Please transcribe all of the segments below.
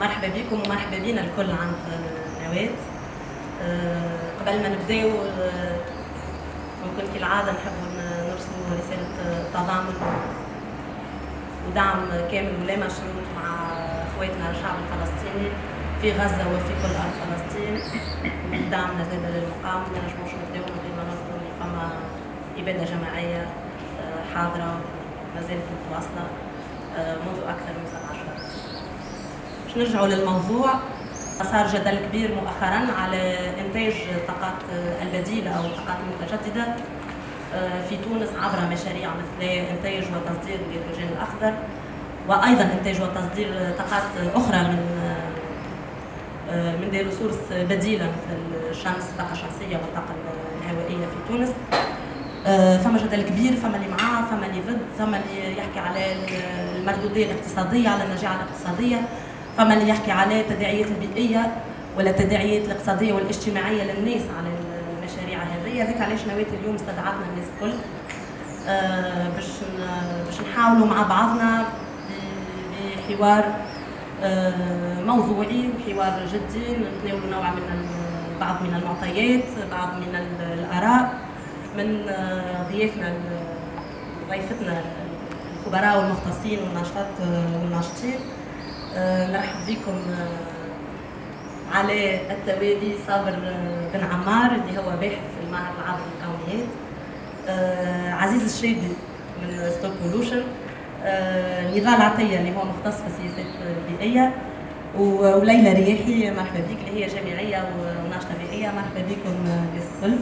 مرحبا بكم ومرحبا بينا الكل عند نواد آه، قبل ما نبداو آه، ممكن كالعاده نحبوا نرسلوا رساله آه، تضامن ودعم كامل ولا مشروط مع اخواتنا الشعب الفلسطيني في غزه وفي كل ارض فلسطين ودعمنا زاد للمقاومه ما نجموش نبداو من غير ما نذكروا اللي فما اباده جماعيه حاضره مازالت متواصله منذ اكثر من سنه نرجع نرجعوا للموضوع صار جدل كبير مؤخرا على انتاج الطاقات البديله او الطاقات المتجدده آه، في تونس عبر مشاريع مثل انتاج وتصدير الهيدروجين الاخضر وايضا انتاج وتصدير طاقات اخرى من آه، من دي سورس بديله مثل الشمس الطاقه الشمسيه والطاقه الهوائيه في تونس آه، فما جدل كبير فما اللي معاه فما اللي ضد فما اللي يحكي على المردوديه الاقتصاديه على النجاعه الاقتصاديه فما اللي يحكي على التداعيات البيئيه ولا التداعيات الاقتصاديه والاجتماعيه للناس على المشاريع هذه هذيك علاش نويت اليوم استدعتنا الناس الكل آه، باش باش نحاولوا مع بعضنا بحوار آه، موضوعي وحوار جدي نتناولوا نوع من بعض من المعطيات بعض من الاراء من آه، ضيافنا ضيفتنا الخبراء والمختصين والناشطات والناشطين آه، نرحب بكم آه، على التوالي صابر آه، بن عمار اللي هو باحث في المعهد العام للقوميات عزيز الشادي من ستوك بولوشن نضال عطيه اللي هو مختص في السياسات البيئيه وليلى رياحي مرحبا بك اللي هي جامعيه وناشطه بيئيه مرحبا بكم الناس الكل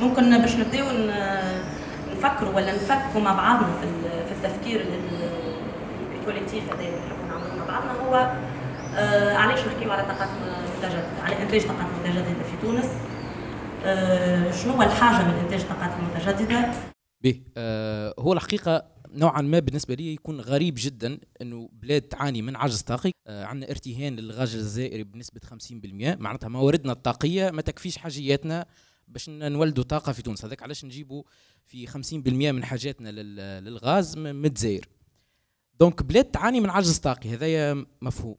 ممكن باش نبداو نفكروا ولا نفكوا مع بعضنا في التفكير الكوليكتيف هذا اللي نحبوا نعملوا مع بعضنا هو آه علاش نحكيو على طاقات المتجدده على انتاج طاقات المتجدده في تونس آه شنو هو الحاجه من انتاج طاقات المتجدده به آه هو الحقيقه نوعا ما بالنسبه لي يكون غريب جدا انه بلاد تعاني من عجز طاقي آه عندنا ارتهان للغاز الجزائري بنسبه 50% معناتها مواردنا الطاقيه ما تكفيش حاجياتنا باش نولدوا طاقه في تونس هذاك علاش نجيبوا في 50% من حاجاتنا للغاز من الجزائر دونك بلاد تعاني من عجز طاقي هذايا مفهوم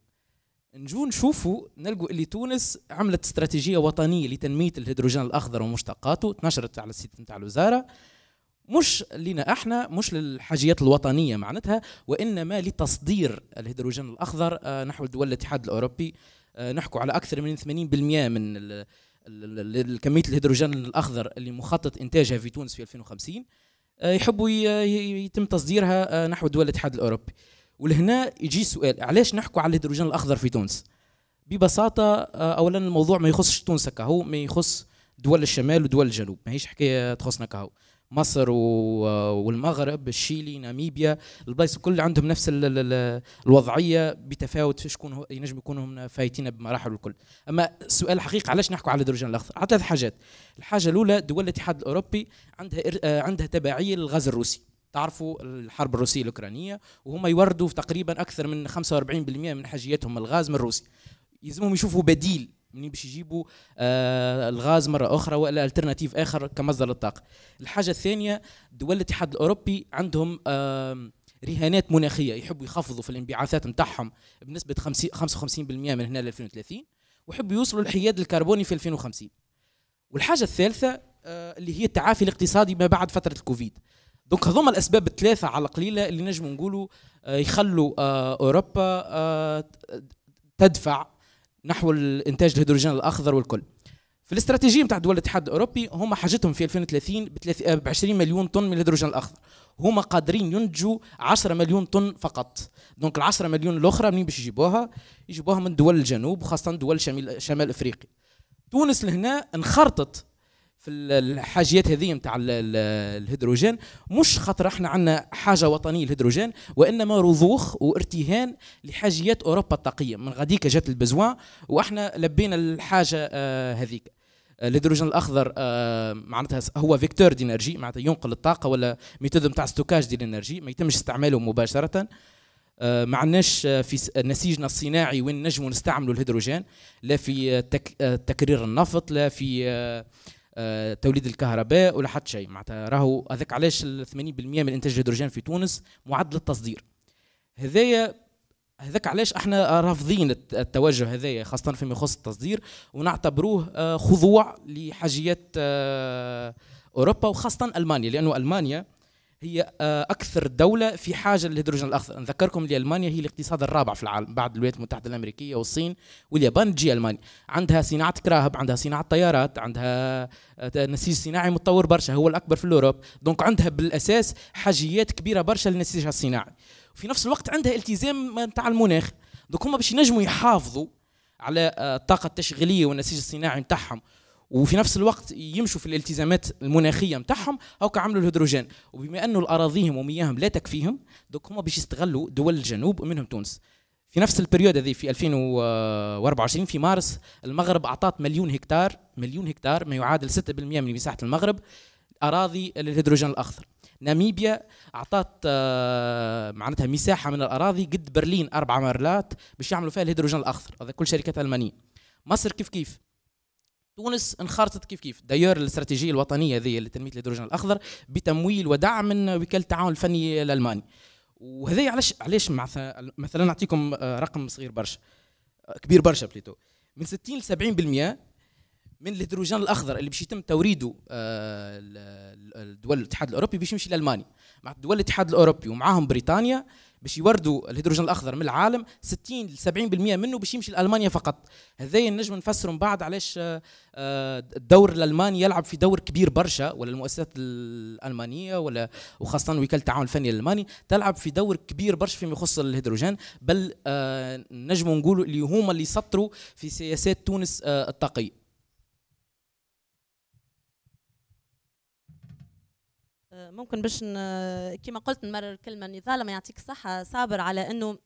نجو نشوفوا نلقوا اللي تونس عملت استراتيجيه وطنيه لتنميه الهيدروجين الاخضر ومشتقاته تنشرت على السيت نتاع الوزاره مش لنا احنا مش للحاجيات الوطنيه معناتها وانما لتصدير الهيدروجين الاخضر آه، نحو دول الاتحاد الاوروبي آه، نحكوا على اكثر من 80% من كميه الهيدروجين الاخضر اللي مخطط انتاجها في تونس في 2050 آه، يحبوا يتم تصديرها آه، نحو دول الاتحاد الاوروبي ولهنا يجي السؤال علاش نحكوا على الهيدروجين الاخضر في تونس ببساطه آه، اولا الموضوع ما يخصش تونس هو ما يخص دول الشمال ودول الجنوب ماهيش حكايه تخصنا كهو مصر والمغرب الشيلي ناميبيا البلايص الكل عندهم نفس الوضعيه بتفاوت في شكون ينجم يكونوا هم فايتين بمراحل الكل اما السؤال الحقيقي علاش نحكوا على الهيدروجين الاخضر على ثلاث حاجات الحاجه الاولى دول الاتحاد الاوروبي عندها آه، عندها تبعيه للغاز الروسي تعرفوا الحرب الروسيه الاوكرانيه وهم يوردوا تقريبا اكثر من 45% من حاجيتهم الغاز من روسيا يلزمهم يشوفوا بديل منين باش يجيبوا آه الغاز مره اخرى ولا الترناتيف اخر كمصدر للطاقه الحاجه الثانيه دول الاتحاد الاوروبي عندهم آه رهانات مناخيه يحبوا يخفضوا في الانبعاثات نتاعهم بنسبه 55% من هنا ل 2030 ويحبوا يوصلوا للحياد الكربوني في 2050 والحاجه الثالثه آه اللي هي التعافي الاقتصادي ما بعد فتره الكوفيد دونك هذوما الاسباب الثلاثه على قليله اللي نجم نقولوا آه يخلوا آه، اوروبا آه، تدفع نحو الانتاج الهيدروجين الاخضر والكل في الاستراتيجيه نتاع دول الاتحاد الاوروبي هم حاجتهم في 2030 ب 20 مليون طن من الهيدروجين الاخضر هما قادرين ينتجوا 10 مليون طن فقط دونك ال 10 مليون الاخرى منين باش يجيبوها يجيبوها من دول الجنوب وخاصه دول شمال شمال افريقيا تونس لهنا انخرطت في الحاجيات هذه نتاع الهيدروجين مش خاطر احنا عندنا حاجه وطنيه للهيدروجين وانما رضوخ وارتهان لحاجيات اوروبا الطاقيه من غاديك جات البزوان واحنا لبينا الحاجه آه، هذيك الهيدروجين الاخضر آه، معناتها هو فيكتور دي انرجي معناتها ينقل الطاقه ولا ميثود نتاع ستوكاج دي الانرجي ما يتمش استعماله مباشره آه، ما عندناش في نسيجنا الصناعي وين نجموا نستعملوا الهيدروجين لا في تكرير النفط لا في آه، توليد الكهرباء ولا حتى شيء معناتها راهو هذاك علاش 80% من انتاج الهيدروجين في تونس معد للتصدير هذايا هذاك علاش احنا رافضين التوجه هذايا خاصه فيما يخص التصدير ونعتبروه آه، خضوع لحاجيات آه، اوروبا وخاصه المانيا لانه المانيا هي آه، اكثر دوله في حاجه للهيدروجين الاخضر نذكركم المانيا هي الاقتصاد الرابع في العالم بعد الولايات المتحده الامريكيه والصين واليابان تجي المانيا عندها صناعه كراهب عندها صناعه طيارات عندها آه، نسيج صناعي متطور برشا هو الاكبر في الاوروب دونك عندها بالاساس حاجيات كبيره برشا للنسيج الصناعي وفي نفس الوقت عندها التزام نتاع المناخ دونك هما باش ينجموا يحافظوا على آه، الطاقه التشغيليه والنسيج الصناعي نتاعهم وفي نفس الوقت يمشوا في الالتزامات المناخيه نتاعهم او عملوا الهيدروجين وبما انه الاراضيهم ومياهم لا تكفيهم دوك هما باش يستغلوا دول الجنوب ومنهم تونس في نفس البريود هذه في 2024 في مارس المغرب اعطت مليون هكتار مليون هكتار ما يعادل 6% من مساحه المغرب اراضي للهيدروجين الاخضر ناميبيا اعطت آه، معناتها مساحه من الاراضي قد برلين اربع مرات باش يعملوا فيها الهيدروجين الاخضر هذا كل شركات المانيه مصر كيف كيف تونس انخرطت كيف كيف دايور الاستراتيجيه الوطنيه ذي لتنميه الهيدروجين الاخضر بتمويل ودعم من وكاله التعاون الفني الالماني وهذا علاش علاش مثلا نعطيكم آه، رقم صغير برشا آه، كبير برشا بليتو من 60 ل 70% من الهيدروجين الاخضر اللي باش يتم توريده آه، لدول الاتحاد الاوروبي باش يمشي لالمانيا مع دول الاتحاد الاوروبي ومعاهم بريطانيا باش يوردوا الهيدروجين الاخضر من العالم 60 ل 70% منه باش يمشي لالمانيا فقط هذايا نجم نفسروا من بعد علاش آه، آه، الدور الالماني يلعب في دور كبير برشا ولا المؤسسات الالمانيه ولا وخاصه وكاله التعاون الفني الالماني تلعب في دور كبير برشا فيما يخص الهيدروجين بل آه، نجم نقولوا اللي هما اللي سطروا في سياسات تونس التقي ممكن باش كما قلت نمرر كلمه نضال ما يعطيك الصحه صابر على انه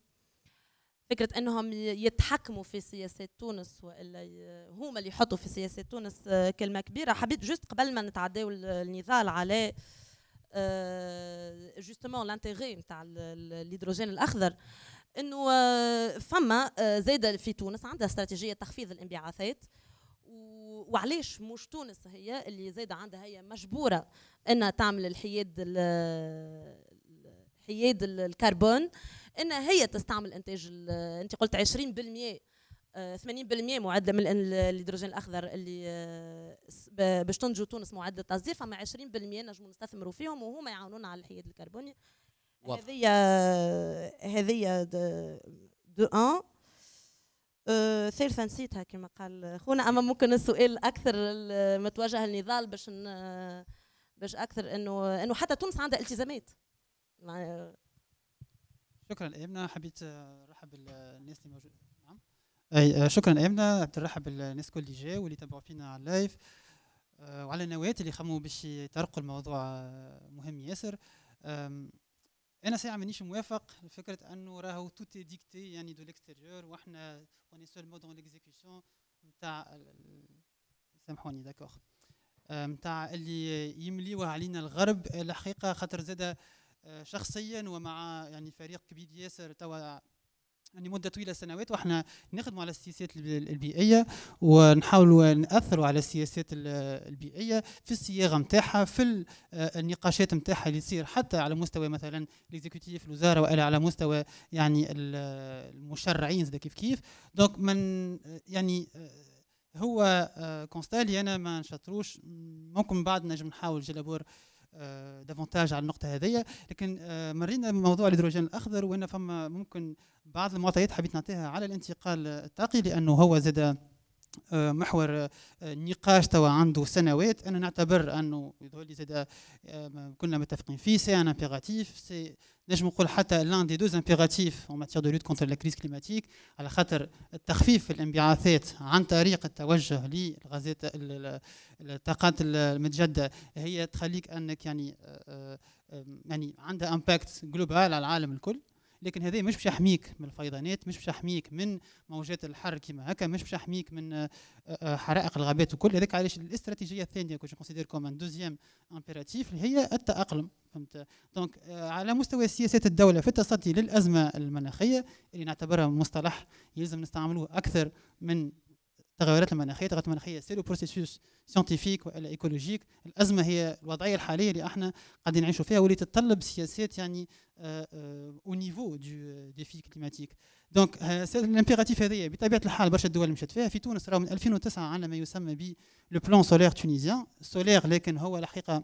فكره انهم يتحكموا في سياسات تونس والا هما اللي يحطوا في سياسات تونس آه، كلمه كبيره حبيت جست قبل ما نتعداو النضال على جوستومون آه، لانتيغي نتاع الهيدروجين الاخضر انه آه، فما زاد في تونس عندها استراتيجيه تخفيض الانبعاثات وعلاش مش تونس هي اللي زايدة عندها هي مجبورة انها تعمل الحياد حياد الكربون انها هي تستعمل انتاج انت قلت 20% 80% آه، معدل من الهيدروجين الاخضر اللي آه، باش تنتجو تونس معدل تصدير فما 20% نجموا نستثمروا فيهم وهما يعاونونا على الحياد الكربوني هذه هذه دو ان آه، ثالثا نسيتها كما قال خونا اما ممكن السؤال اكثر متوجه للنضال باش باش اكثر انه انه حتى تونس عندها التزامات مع شكرا امنه حبيت نرحب بالناس اللي موجود نعم اي آه، شكرا امنه حبيت نرحب بالناس الكل اللي جا واللي تابعوا فينا على اللايف آه، وعلى النواه اللي خموا باش يطرقوا الموضوع آه، مهم ياسر انا ساعه مانيش موافق لفكره انه راهو توت ديكتي يعني دو ليكستيريور واحنا اوني مود اون ليكزيكسيون نتاع سامحوني داكوغ آه، متاع اللي يمليوه علينا الغرب الحقيقه خاطر زاد آه، شخصيا ومع يعني فريق كبير ياسر توا يعني مده طويله سنوات واحنا نخدموا على السياسات البيئيه ونحاولوا ناثروا على السياسات البيئيه في الصياغه نتاعها في آه، النقاشات نتاعها اللي تصير حتى على مستوى مثلا ليزيكوتيف الوزاره والا على مستوى يعني المشرعين كيف كيف دونك من يعني هو آه، كونستال انا ما نشطروش ممكن بعد نجم نحاول جلابور آه، دافونتاج على النقطه هذه لكن آه، مرينا موضوع الهيدروجين الاخضر وان فما ممكن بعض المعطيات حبيت نعطيها على الانتقال الطاقي لانه هو زاد آه، محور آه، النقاش توا عنده سنوات انا نعتبر انه يظهر لي زاد آه، كنا متفقين فيه سي ان امبيراتيف سي نجم نقول حتى لان دي دوز امبيراتيف اون ماتيير دو لوت كونتر لا كريز كليماتيك على خاطر التخفيف في الانبعاثات عن طريق التوجه للغازات الطاقات المتجدده هي تخليك انك يعني يعني عندها امباكت جلوبال على العالم الكل لكن هذا مش باش يحميك من الفيضانات مش باش يحميك من موجات الحر كيما هكا مش باش يحميك من آه، آه، آه، حرائق الغابات وكل هذاك علاش الاستراتيجيه الثانيه كو كونسيدير كوم ان دوزيام امبيراتيف اللي هي التاقلم فهمت دونك على مستوى سياسات الدوله في التصدي للازمه المناخيه اللي نعتبرها مصطلح يلزم نستعملوه اكثر من التغيرات المناخيه التغيرات المناخيه سيرو بروسيسوس سيانتيفيك والا ايكولوجيك الازمه هي الوضعيه الحاليه اللي احنا قاعدين نعيشوا فيها واللي تتطلب سياسات يعني او نيفو دو ديفي كليماتيك دونك الامبيراتيف هذايا بطبيعه الحال برشا دول مشات فيها في تونس راه من 2009 عندنا ما يسمى ب لو بلان سولير تونيزيان سولير لكن هو الحقيقه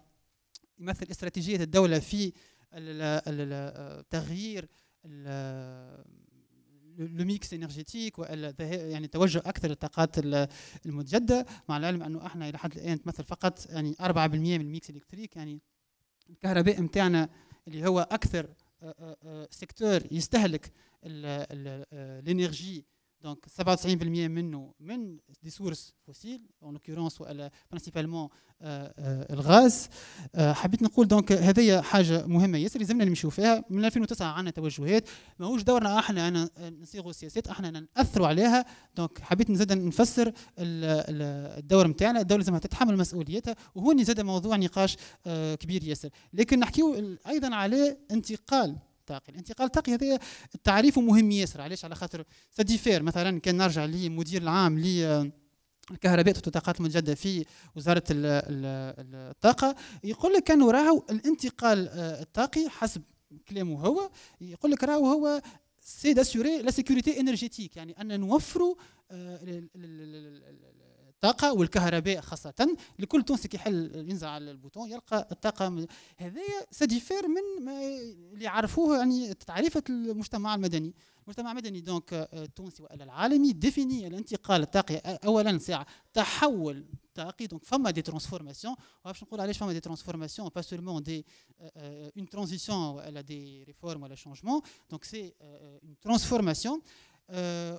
يمثل استراتيجيه الدوله في آه، تغيير آه، لو ميكس انرجيتيك يعني توجه اكثر للطاقات المتجدده مع العلم انه احنا الى حد الان تمثل فقط يعني 4% من الميكس الكتريك يعني الكهرباء نتاعنا اللي هو اكثر سيكتور آه، آه، آه، يستهلك الانرجي دونك 97% منه من دي سورس فوسيل اون لوكورونس ولا برينسيبالمون الغاز حبيت نقول دونك هذه حاجه مهمه ياسر لازمنا نمشيو فيها من 2009 عندنا توجهات ماهوش دورنا احنا انا آه، نصيغوا سياسات احنا ناثروا عليها دونك حبيت نزيد نفسر الدور نتاعنا الدوله لازمها تتحمل مسؤوليتها وهو زاد موضوع نقاش آه، كبير ياسر لكن نحكيو ايضا على انتقال الطاقه الانتقال الطاقي هذا تعريفه مهم ياسر علاش على خاطر سديفير مثلا كان نرجع للمدير العام لي الكهرباء والطاقات المتجددة في وزارة الطاقة يقول لك انه راهو الانتقال آه، الطاقي حسب كلامه هو يقول لك راهو هو سي داسيوري لا سيكوريتي انرجيتيك يعني ان نوفروا آه، الطاقه والكهرباء خاصه لكل تونسي كيحل ينزل على البوتون يلقى الطاقه هذايا سديفير من ما اللي عرفوه يعني تعريفه المجتمع المدني المجتمع المدني دونك آه، التونسي والا العالمي ديفيني الانتقال الطاقي آه، اولا ساعه تحول طاقي دونك فما دي ترانسفورماسيون باش نقول علاش فما دي ترانسفورماسيون با سولمون دي اون ترانزيسيون ولا دي ريفورم ولا شونجمون دونك سي اون ترانسفورماسيون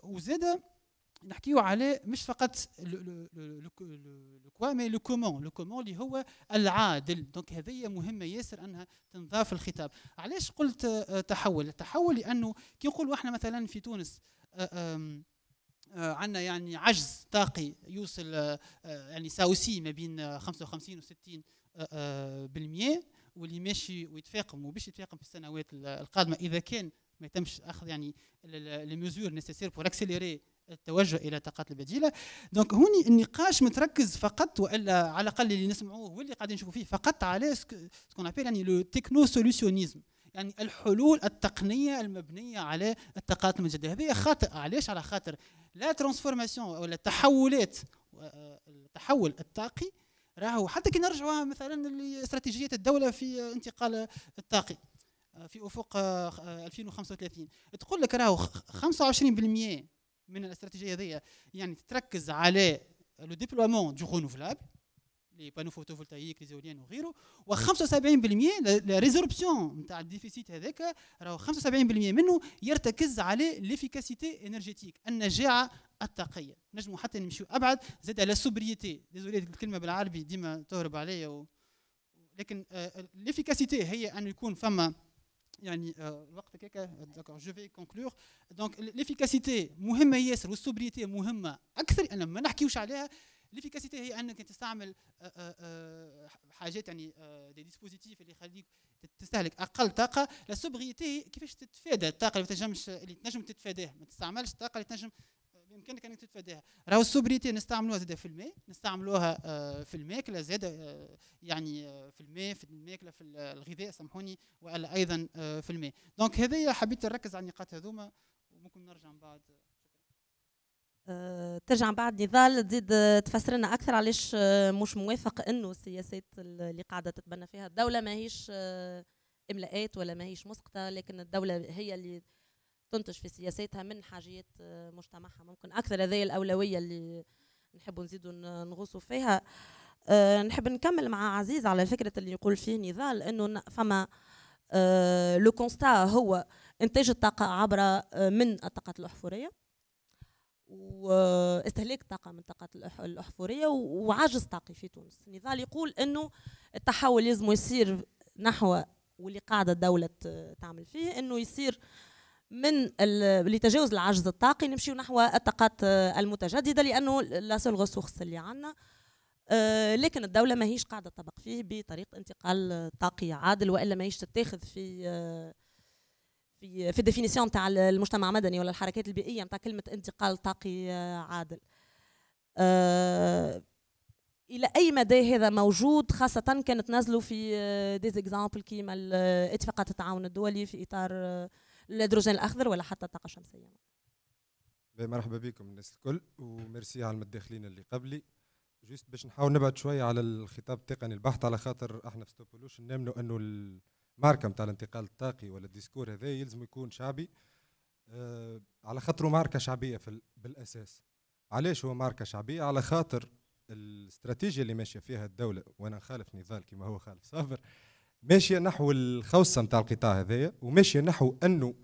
وزاده نحكيو على مش فقط لو كوا مي لو كومون لو كومون اللي هو العادل دونك هذه مهمه ياسر انها تنضاف في الخطاب علاش قلت آه، تحول التحول لانه كي نقولوا احنا مثلا في تونس آه، آه، عندنا يعني عجز طاقي يوصل يعني ساوسي ما بين 55 و 60 بالمئة واللي ماشي ويتفاقم وباش يتفاقم في السنوات القادمه اذا كان ما يتمش اخذ يعني لي ميزور نيسيسير بور اكسيليري التوجه الى الطاقات البديله دونك هوني النقاش متركز فقط والا على الاقل اللي نسمعوه واللي قاعدين نشوفوا فيه فقط على سكون ابيل يعني لو تكنو سوليسيونيزم يعني الحلول التقنيه المبنيه على الطاقات المتجدده هذه خاطئه علاش على خاطر لا ترانسفورماسيون ولا التحولات آه، التحول الطاقي راهو حتى كي نرجعوا مثلا لاستراتيجيه الدوله في انتقال الطاقي آه، في افق 2035 آه، تقول لك راهو 25% من الاستراتيجيه هذه يعني تركز على لو ديبلومون دو رونوفلابل لي بانو فوتوفولتايك لي زوليان وغيره و75% لا ريزوربسيون نتاع الديفيسيت هذاك راهو 75% منه يرتكز على ليفيكاسيتي انرجيتيك النجاعه الطاقيه نجمو حتى نمشيو ابعد زاد على سوبريتي ديزولي الكلمه بالعربي ديما تهرب عليا و... لكن آه ليفيكاسيتي آه، هي ان يكون فما يعني الوقت كيكا داكور جو في كونكلور دونك ليفيكاسيتي مهمه ياسر والسوبريتي مهمه اكثر انا ما نحكيوش عليها ليفيكاسيتي هي انك تستعمل euh, euh, euh, حاجات يعني دي ديسبوزيتيف اللي يخليك تستهلك اقل طاقه لا سوبريتي كيفاش تتفادى الطاقه اللي تنجمش اللي تنجم تتفاداها ما تستعملش الطاقه اللي تنجم بامكانك انك تتفاداها راهو السوبريتي نستعملوها زاده في الماء نستعملوها آه، في الماكله زاده آه، يعني آه، في الماء في الماكله في الغذاء سامحوني والا ايضا في الماء دونك هذه حبيت نركز على النقاط هذوما وممكن نرجع من بعد ترجع بعد نضال تزيد تفسر لنا اكثر علاش مش موافق انه السياسات اللي قاعده تتبنى فيها الدوله ماهيش املاءات ولا ماهيش مسقطه لكن الدوله هي اللي تنتج في سياساتها من حاجيات آه، مجتمعها ممكن اكثر هذه الاولويه اللي نحبوا نزيدوا نغوصوا فيها آه، نحب نكمل مع عزيز على فكره اللي يقول فيه نضال انه فما لو آه، كونستا هو انتاج الطاقة عبر من الطاقة الأحفورية واستهلاك الطاقه من الطاقه الأحفورية وعجز طاقي في تونس نضال يقول انه التحول لازم يصير نحو واللي قاعدة الدولة تعمل فيه انه يصير آه من لتجاوز العجز الطاقي نمشيو نحو الطاقات المتجدده لانه لا سول غسوخس اللي عندنا آه، لكن الدوله ماهيش قاعده تطبق فيه بطريقه انتقال طاقي عادل والا ماهيش تتاخذ في آه، في في الديفينيسيون تاع المجتمع المدني ولا الحركات البيئيه نتاع كلمه انتقال طاقي آه، عادل الى اي مدى هذا موجود خاصه كانت نازلوا في اكزامبل كيما اتفاقات التعاون الدولي في اطار الهيدروجين الاخضر ولا حتى الطاقه الشمسيه مرحبا بكم الناس الكل وميرسي على المداخلين اللي قبلي جوست باش نحاول نبعد شويه على الخطاب التقني البحث على خاطر احنا في ستوبولوش نامنوا انه الماركه نتاع الانتقال الطاقي ولا الديسكور هذا يلزم يكون شعبي أه على خاطر ماركه شعبيه في بالاساس علاش هو ماركه شعبيه على خاطر الاستراتيجيه اللي ماشيه فيها الدوله وانا نخالف نضال كما هو خالف صابر ماشيه نحو الخوصه نتاع القطاع هذايا وماشيه نحو انه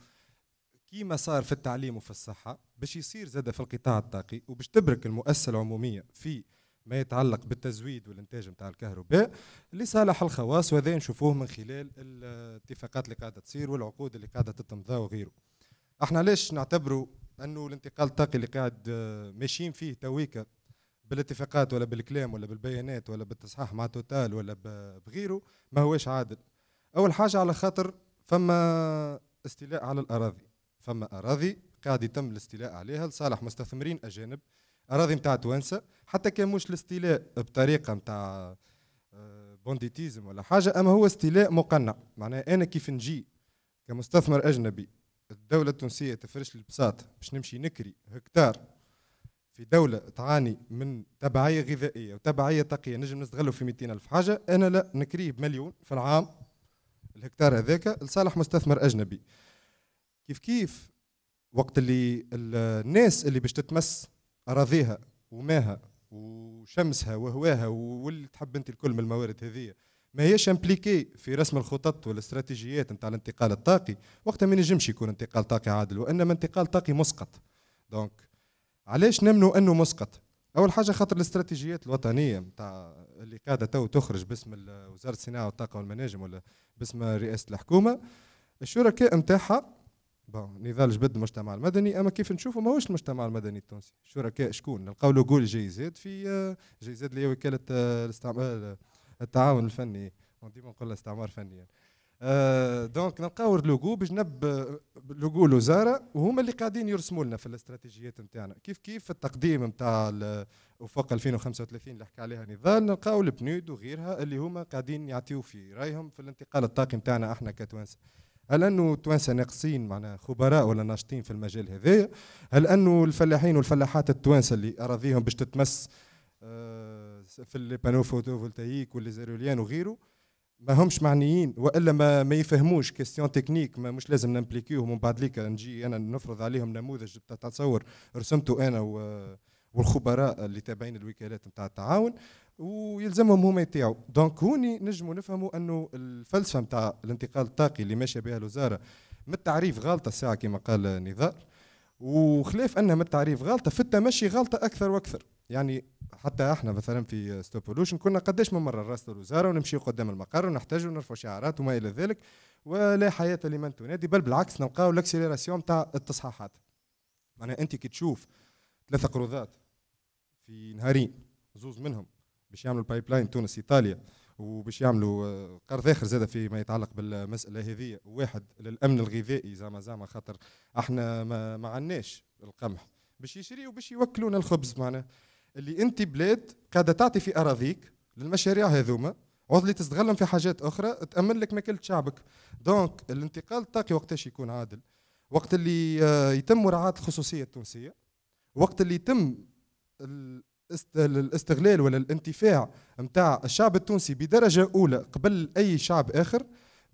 كيما صار في التعليم وفي الصحه باش يصير زاده في القطاع الطاقي وباش تبرك المؤسسه العموميه في ما يتعلق بالتزويد والانتاج نتاع الكهرباء لصالح الخواص وهذا نشوفوه من خلال الاتفاقات اللي قاعده تصير والعقود اللي قاعده تتمضى وغيره احنا ليش نعتبروا انه الانتقال الطاقي اللي قاعد ماشيين فيه تويكا بالاتفاقات ولا بالكلام ولا بالبيانات ولا بالتصحيح مع توتال ولا بغيره ما هوش عادل اول حاجه على خاطر فما استيلاء على الاراضي فما اراضي قاعد يتم الاستيلاء عليها لصالح مستثمرين اجانب اراضي نتاع توانسه حتى كان مش الاستيلاء بطريقه نتاع آه، بونديتيزم ولا حاجه اما هو استيلاء مقنع معناه انا كيف نجي كمستثمر اجنبي الدوله التونسيه تفرش لي البساط باش نمشي نكري هكتار في دولة تعاني من تبعية غذائية وتبعية تقية نجم نستغله في 200 ألف حاجة أنا لا نكريه بمليون في العام الهكتار هذاك لصالح مستثمر أجنبي كيف كيف وقت اللي الناس اللي باش تتمس أراضيها وماها وشمسها وهواها واللي تحب انت الكل من الموارد هذه ما هيش امبليكي في رسم الخطط والاستراتيجيات نتاع الانتقال الطاقي وقتها ما ينجمش يكون انتقال طاقي عادل وانما انتقال طاقي مسقط دونك علاش نمنوا انه مسقط اول حاجه خاطر الاستراتيجيات الوطنيه نتاع اللي قاعده تو تخرج باسم وزاره الصناعه والطاقه والمناجم ولا باسم رئاسه الحكومه الشركاء نتاعها بون نضال جبد المجتمع المدني اما كيف نشوفوا ماهوش المجتمع المدني التونسي الشركاء شكون نلقاو لوجو جيزات في جيزات اللي هي وكاله آه، الاستعمار آه، التعاون الفني ديما نقول استعمار فني يعني. آه، دونك نلقاو لوغو باش نب لوغو الوزاره وهما اللي قاعدين يرسموا لنا في الاستراتيجيات نتاعنا كيف كيف التقديم نتاع وفوق 2035 اللي حكى عليها نضال نلقاو البنود وغيرها اللي هما قاعدين يعطيو في رايهم في الانتقال الطاقي نتاعنا احنا كتوانسه هل انه التوانسه ناقصين معنا خبراء ولا ناشطين في المجال هذايا هل انه الفلاحين والفلاحات التوانسه اللي اراضيهم باش تتمس آه، في البانو فوتوفولتايك والزيروليان وغيره ما همش معنيين والا ما, ما يفهموش كيستيون تكنيك ما مش لازم نمبليكيهم ومن بعد ليك نجي انا نفرض عليهم نموذج بتاع تصور رسمته انا والخبراء اللي تابعين الوكالات نتاع التعاون ويلزمهم هما يتاعوا دونك هوني نجموا نفهموا انه الفلسفه نتاع الانتقال الطاقي اللي ماشيه بها الوزاره من التعريف غلطه الساعه كما قال نزار وخلاف انها من التعريف غلطه في التمشي غلطه اكثر واكثر يعني حتى احنا مثلا في ستوبولوشن كنا قداش من مره راس الوزاره ونمشي قدام المقر ونحتاج ونرفع شعارات وما الى ذلك ولا حياه لمن تنادي بل بالعكس نلقاو الاكسيليراسيون تاع التصحيحات معناها انت كي تشوف ثلاثه قروضات في نهارين زوز منهم باش يعملوا البايب لاين تونس ايطاليا وباش يعملوا آه، قرض اخر زاد فيما يتعلق بالمساله هذه واحد للامن الغذائي زعما زعما خاطر احنا ما, ما عندناش القمح باش يشريوا باش يوكلونا الخبز معنا اللي انت بلاد قاعده تعطي في اراضيك للمشاريع هذوما عضلي تستغلهم في حاجات اخرى تامن لك ماكله شعبك دونك الانتقال الطاقي وقتاش يكون عادل وقت اللي آه، يتم مراعاه الخصوصيه التونسيه وقت اللي يتم الاستغلال ولا الانتفاع نتاع الشعب التونسي بدرجه اولى قبل اي شعب اخر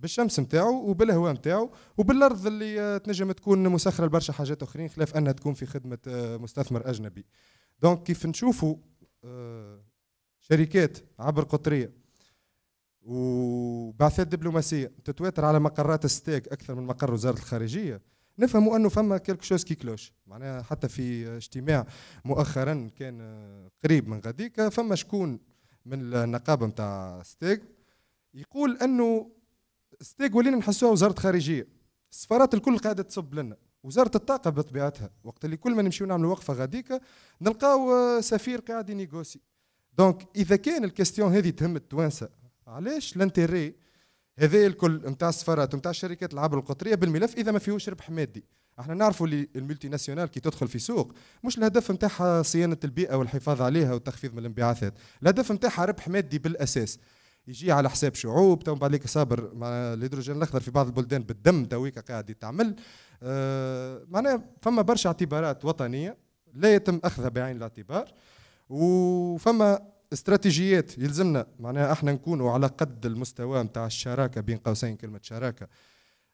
بالشمس نتاعو وبالهواء نتاعو وبالارض اللي آه، تنجم تكون مسخره لبرشا حاجات اخرين خلاف انها تكون في خدمه آه، مستثمر اجنبي دونك كيف نشوفوا آه، شركات عبر قطريه وبعثات دبلوماسيه تتواتر على مقرات الستاك اكثر من مقر وزاره الخارجيه نفهموا انه فما كيلك شوز كي كلوش معناها حتى في اجتماع مؤخرا كان قريب من غاديكا فما شكون من النقابه نتاع ستيغ يقول انه ستيغ ولينا نحسوها وزاره خارجيه السفارات الكل قاعده تصب لنا وزاره الطاقه بطبيعتها وقت اللي كل ما نمشيو نعملوا وقفه غاديكا نلقاو سفير قاعد ينيغوسي دونك اذا كان الكاستيون هذه تهم التوانسه علاش لانتيري هذا الكل نتاع السفارات نتاع الشركات العبر القطريه بالملف اذا ما فيهوش ربح مادي احنا نعرفوا اللي الملتي ناسيونال كي تدخل في سوق مش الهدف نتاعها صيانه البيئه والحفاظ عليها والتخفيض من الانبعاثات الهدف نتاعها ربح مادي بالاساس يجي على حساب شعوب تو بعد صابر مع الهيدروجين الاخضر في بعض البلدان بالدم تويكا قاعد تعمل أه معناها فما برشا اعتبارات وطنيه لا يتم اخذها بعين الاعتبار وفما استراتيجيات يلزمنا معناها احنا نكونوا على قد المستوى نتاع الشراكه بين قوسين كلمه شراكه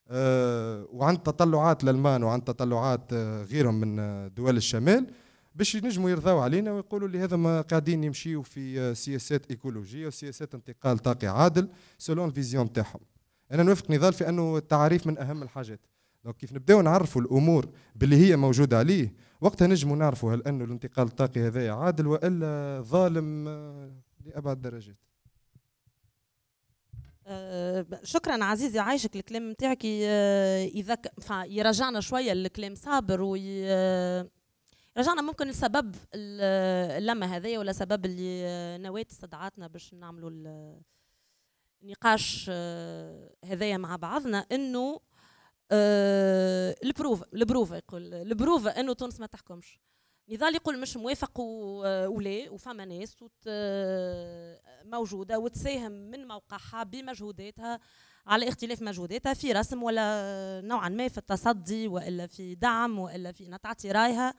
أه وعن تطلعات الالمان وعن تطلعات آه، غيرهم من آه، دول الشمال باش ينجموا يرضاو علينا ويقولوا اللي هذا ما قاعدين يمشيوا في آه، سياسات ايكولوجيه وسياسات انتقال طاقي عادل سولون الفيزيون تاعهم انا نوافق نضال في انه التعريف من اهم الحاجات دونك كيف نبداو نعرفوا الامور باللي هي موجوده عليه وقتها نجموا نعرفوا هل انه الانتقال الطاقي هذا عادل والا ظالم لابعد درجات أه، شكرا عزيزي عايشك الكلام نتاعك يذك أه، يرجعنا شويه لكلام صابر وي أه، رجعنا ممكن لسبب اللمه هذايا ولا سبب اللي نوات استدعاتنا باش نعملوا النقاش هذايا مع بعضنا انه أه البروف البروفا يقول البروفا انه تونس ما تحكمش نضال يقول مش موافق آه، ولا وفما ناس آه، موجوده وتساهم من موقعها بمجهوداتها على اختلاف مجهوداتها في رسم ولا نوعا ما في التصدي والا في دعم والا في انها تعطي رايها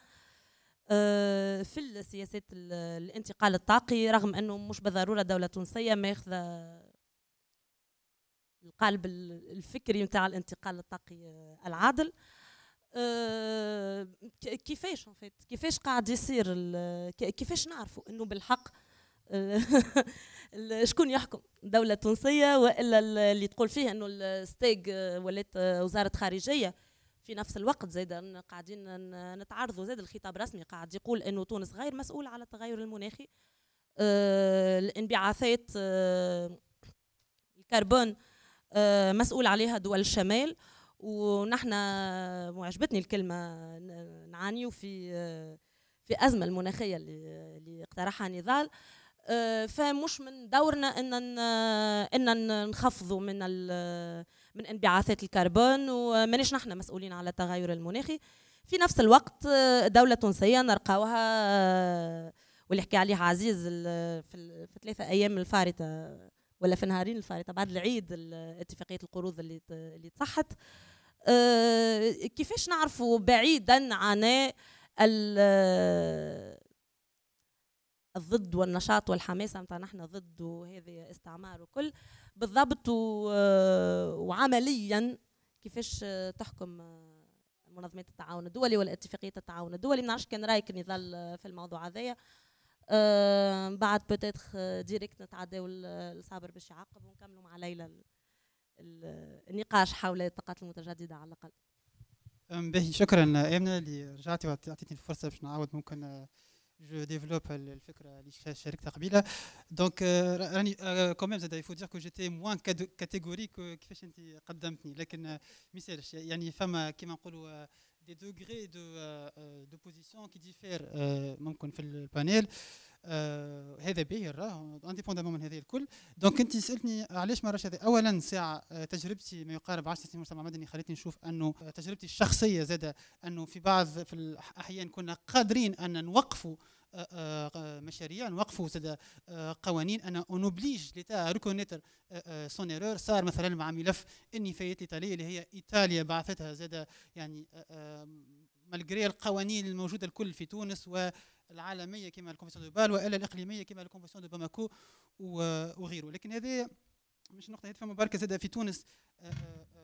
آه، في السياسات الانتقال الطاقي رغم انه مش بالضروره دوله تونسيه ماخذه القالب الفكري نتاع الانتقال الطاقي آه، العادل آه، كيفاش كيفاش قاعد يصير كيفاش نعرفوا انه بالحق آه، شكون يحكم دولة تونسية وإلا اللي تقول فيه أنه الستيج ولات وزارة خارجية في نفس الوقت زيد قاعدين نتعرضوا زيد الخطاب الرسمي قاعد يقول أنه تونس غير مسؤولة على التغير المناخي الانبعاثات الكربون آه، مسؤول عليها دول الشمال ونحن وعجبتني الكلمه نعانيو في آه، في ازمه المناخيه اللي اقترحها نضال آه، فمش من دورنا ان ان نخفضوا من من انبعاثات الكربون ومانيش نحن مسؤولين على التغير المناخي في نفس الوقت دوله تونسيه نرقاوها واللي حكى عليها عزيز في ثلاثه ايام الفارطه ولا في نهارين الفارطه بعد العيد اتفاقيه القروض اللي اللي صحت آه، كيفاش نعرفوا بعيدا عن الضد والنشاط والحماسه نتاع نحن ضد وهذا استعمار وكل بالضبط وعمليا كيفاش تحكم منظمات التعاون الدولي ولا اتفاقيه التعاون الدولي ما نعرفش كان رايك نضال في الموضوع هذايا آه، بعد بوتيتر ديريكت آه، نتعداو لصابر باش يعقب ونكملوا مع ليلى النقاش حول الطاقات المتجدده على الاقل باهي شكرا امنه اللي رجعتي وعطيتني الفرصه باش نعاود ممكن آه، جو ديفلوب الفكره اللي شاركتها قبيله دونك راني كوميم زاد يفو دير كو جيتي موان كاتيجوريك كيفاش انت قدمتني لكن ما يسالش يعني فما كيما نقولوا des degrés de, euh, euh, de position qui diffèrent euh, ممكن في البانيل هذا باهي راه انديبوندامون من هذا الكل دونك انت سالتني علاش ما راش هذا اولا ساعه آه، تجربتي ما يقارب 10 سنين مجتمع مدني خلتني نشوف انه آه، تجربتي الشخصيه زاده انه في بعض في الاحيان كنا قادرين ان نوقفوا آه، آه، مشاريع نوقفوا زاد آه، قوانين انا اونوبليج ليتا ريكونيتر سون ايرور صار مثلا مع ملف النفايات الايطاليه اللي هي ايطاليا بعثتها زاد يعني مالغري القوانين الموجوده الكل في تونس والعالميه كما الكونفنسيون دو بال والا الاقليميه كما الكونفنسيون دو باماكو وغيره لكن هذه مش نقطه هذه فما بركه زاد في تونس آآ آآ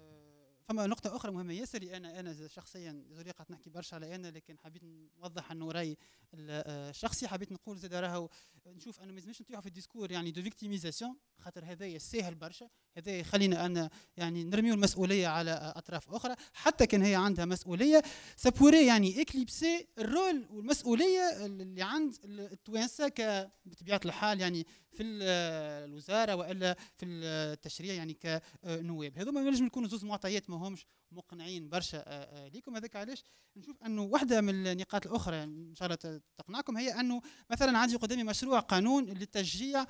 فما نقطة أخرى مهمة ياسر أنا أنا شخصيا زريقة قعدت نحكي برشا على أنا لكن حبيت نوضح أنه راي الشخصي آه، حبيت نقول زاد راهو نشوف أنه ما لازمش نطيحوا في الديسكور يعني دو فيكتيميزاسيون خاطر هذايا ساهل برشا هذايا يخلينا أنا يعني نرميو المسؤولية على آه، أطراف أخرى حتى كان هي عندها مسؤولية سابوري يعني إكليبسي الرول والمسؤولية اللي عند التوانسة بطبيعة الحال يعني في آه، الوزارة وإلا في التشريع يعني كنواب هذوما نجم يكونوا زوز معطيات vamos مقنعين برشا آه، آه، ليكم هذاك علاش نشوف انه واحده من النقاط الاخرى يعني ان شاء الله تقنعكم هي انه مثلا عندي قدامي مشروع قانون لتشجيع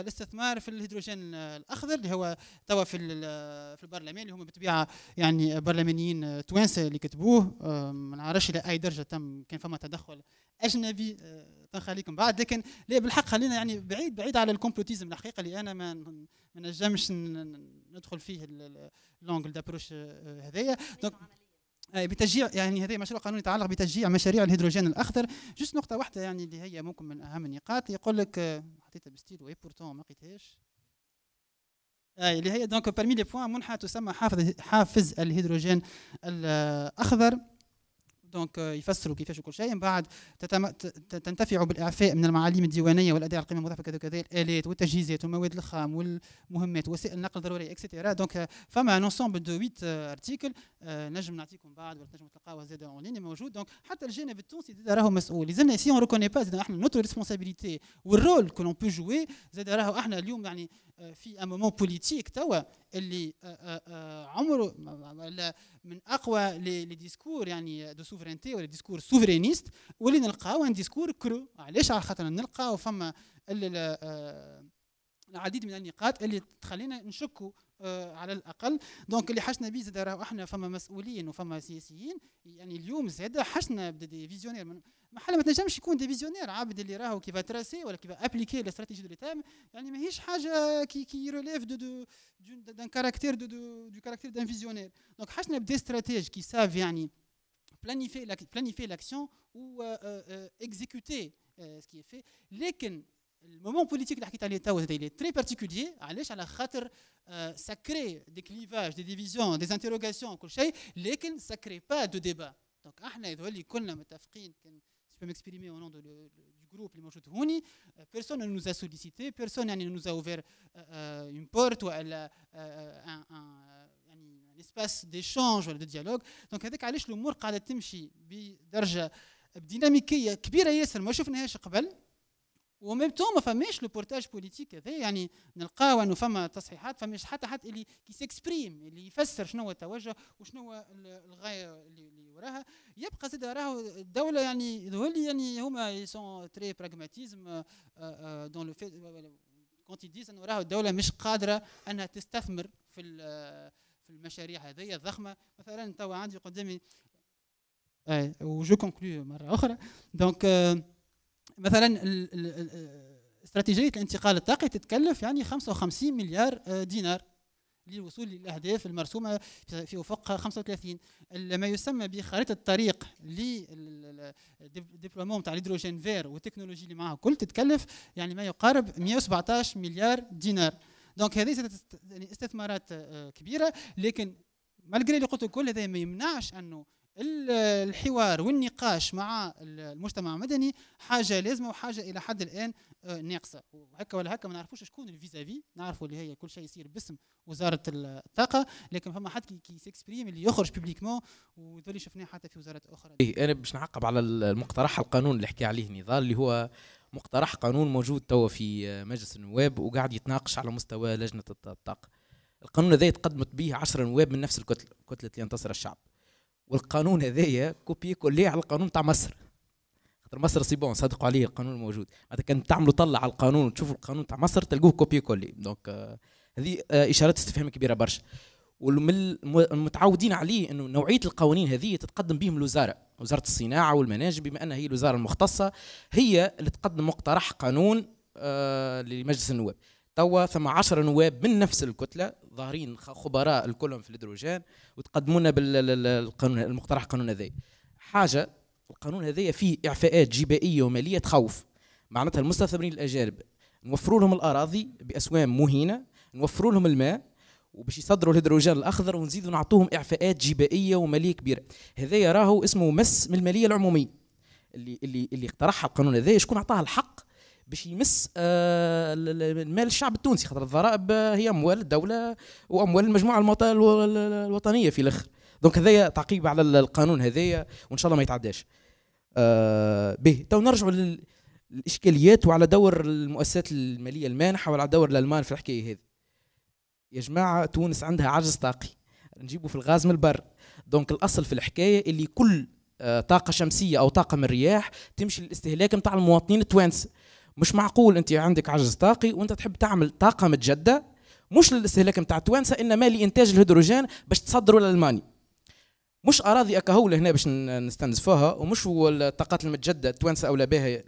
الاستثمار آه، في الهيدروجين الاخضر اللي هو توا في في البرلمان اللي هم بالطبيعه يعني برلمانيين توانسه اللي كتبوه ما نعرفش الى اي درجه تم كان فما تدخل اجنبي تنخليكم بعد لكن لا بالحق خلينا يعني بعيد بعيد على الكومبلوتيزم الحقيقه اللي انا ما نجمش ندخل فيه اللونجل دابروش هذايا آه، بتشجيع يعني هذا مشروع قانوني يتعلق بتشجيع مشاريع الهيدروجين الاخضر جست نقطه واحده يعني اللي هي ممكن من اهم النقاط يقول لك آه، حطيتها بستيل وي بورتون ما لقيتهاش اي آه، اللي هي دونك بارمي لي بوان منحه تسمى حافظ حافز الهيدروجين الاخضر دونك euh, يفسروا كيفاش وكل شيء من بعد تنتفع بالاعفاء من المعاليم الديوانيه والاداء القيمه المضافه كذا كذا الالات والتجهيزات والمواد الخام والمهمات وسائل النقل الضروريه اكسترا دونك euh, فما ان انسومبل دو 8 ارتيكل نجم نعطيكم بعد ولا نجم تلقاوها زاد اون لين موجود دونك حتى الجانب التونسي زاد راهو مسؤول لازمنا سي اون ريكوني با زاد احنا نوتر ريسبونسابيلتي والرول كو لون بو جوي زاد راهو احنا اليوم يعني euh, في ان مومون بوليتيك توا اللي عمره من اقوى لي ديسكور يعني دو سوفرينتي ولا ديسكور سوفرينيست واللي نلقاو ان ديسكور كرو علاش على خاطر نلقاو فما العديد من النقاط اللي تخلينا نشكوا آه، على الاقل دونك اللي حشنا بيه زاد راهو احنا فما مسؤولين وفما سياسيين يعني اليوم زاد حشنا دي فيزيونير ما حل ما تنجمش يكون دي فيزيونير عبد اللي راهو كيفا تراسي ولا كيفا ابليكي الاستراتيجي دو ليتام يعني ماهيش حاجه كي كي ريليف دو دو دان كاركتير دو دو دو كاركتير دان فيزيونير دونك حشنا بدي استراتيج كي ساف يعني planifier, planifier l'action ou euh, euh, euh, exécuter ce qui est fait. le moment politique de l'État est très particulier. à Ça crée des clivages, des divisions, des interrogations, ça ne crée pas de débat. Donc, je peux m'exprimer au nom du groupe, Personne ne nous a sollicité, personne ne nous a ouvert une porte ou un دي ديشونج ولا دو ديالوغ دونك هذاك علاش الامور قاعده تمشي بدرجه بديناميكيه كبيره ياسر ما شفناهاش قبل وميم تو ما فماش لو بورتاج بوليتيك هذا يعني نلقاو انه فما تصحيحات فماش حتى حد اللي كي سيكسبريم اللي يفسر شنو هو التوجه وشنو هو الغايه اللي وراها يبقى زاد راهو الدوله يعني يظهر لي يعني هما سون تري براغماتيزم دون لو فيت كونت يديز انه راهو الدوله مش قادره انها تستثمر في في المشاريع هذه الضخمه مثلا توا عندي قدامي اي آه، وجو كونكلو مره اخرى دونك آه، مثلا آه، استراتيجيه الانتقال الطاقي تتكلف يعني 55 مليار دينار للوصول للاهداف المرسومه في افق 35 ما يسمى بخريطه الطريق للديبلومون تاع الهيدروجين فير والتكنولوجي اللي معاه كل تتكلف يعني ما يقارب 117 مليار دينار دونك هذه يعني استثمارات آه، كبيره لكن مالغري اللي قلت كل هذا ما يمنعش انه الحوار والنقاش مع المجتمع المدني حاجه لازمه وحاجه الى حد الان آه، ناقصه وهكا ولا هكا ما نعرفوش شكون الفيزافي نعرفوا اللي هي كل شيء يصير باسم وزاره الطاقه لكن فما حد كي سيكسبريم اللي يخرج بيبليكمون وذول شفناه حتى في وزارات اخرى. إيه انا باش نعقب على المقترح القانون اللي حكى عليه نضال اللي هو مقترح قانون موجود توا في مجلس النواب وقاعد يتناقش على مستوى لجنه الطاقه القانون هذا تقدمت به 10 نواب من نفس الكتله كتله ينتصر الشعب والقانون هذايا كوبي كولي على القانون تاع مصر خاطر مصر سي بون صدقوا عليه القانون الموجود معناتها كان تعملوا طلع على القانون وتشوفوا القانون تاع مصر تلقوه كوبي كولي دونك آه، هذه آه، اشارات استفهام كبيره برشا والمتعودين عليه انه نوعيه القوانين هذه تتقدم بهم الوزاره وزاره الصناعه والمناجم بما انها هي الوزاره المختصه هي اللي تقدم مقترح قانون آه، لمجلس النواب توا ثم 10 نواب من نفس الكتله ظاهرين خبراء الكلهم في الهيدروجين وتقدموا لنا بالقانون المقترح القانون هذا حاجه القانون هذايا فيه اعفاءات جبائيه وماليه تخوف معناتها المستثمرين الاجانب نوفروا لهم الاراضي باسوام مهينه نوفروا لهم الماء وباش يصدروا الهيدروجين الاخضر ونزيدوا نعطوهم اعفاءات جبائيه وماليه كبيره هذايا راهو اسمه مس من الماليه العموميه اللي اللي اللي اقترحها القانون هذايا شكون عطاه الحق باش يمس آه، المال الشعب التونسي خاطر الضرائب آه، هي اموال الدوله واموال المجموعه الوطنيه في الاخر دونك هذايا تعقيب على القانون هذايا وان شاء الله ما يتعداش آه، به تو نرجعوا للاشكاليات وعلى دور المؤسسات الماليه المانحه وعلى دور الالمان في الحكايه هذه يا جماعه تونس عندها عجز طاقي نجيبه في الغاز من البر دونك الاصل في الحكايه اللي كل آه، طاقه شمسيه او طاقه من الرياح تمشي للاستهلاك نتاع المواطنين التوانسه مش معقول انت عندك عجز طاقي وانت تحب تعمل طاقه متجدده مش للاستهلاك نتاع التوانسه انما لانتاج الهيدروجين باش تصدروا لالمانيا مش اراضي اكهوله هنا باش نستنزفوها ومش الطاقات المتجدده التوانسه اولى بها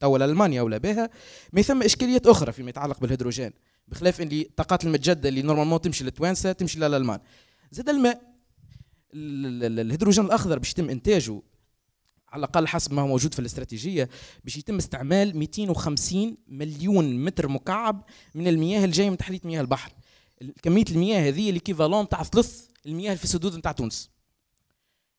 توا المانيا اولى بها ما ثم اشكاليات اخرى فيما يتعلق بالهيدروجين بخلاف اللي طاقات المتجدده اللي نورمالمون تمشي للتوانسه تمشي للالمان زاد الماء الهيدروجين الاخضر باش يتم انتاجه على الاقل حسب ما هو موجود في الاستراتيجيه باش يتم استعمال 250 مليون متر مكعب من المياه الجايه من تحليه مياه البحر كميه المياه هذه ليكيفالون تاع ثلث المياه في السدود نتاع تونس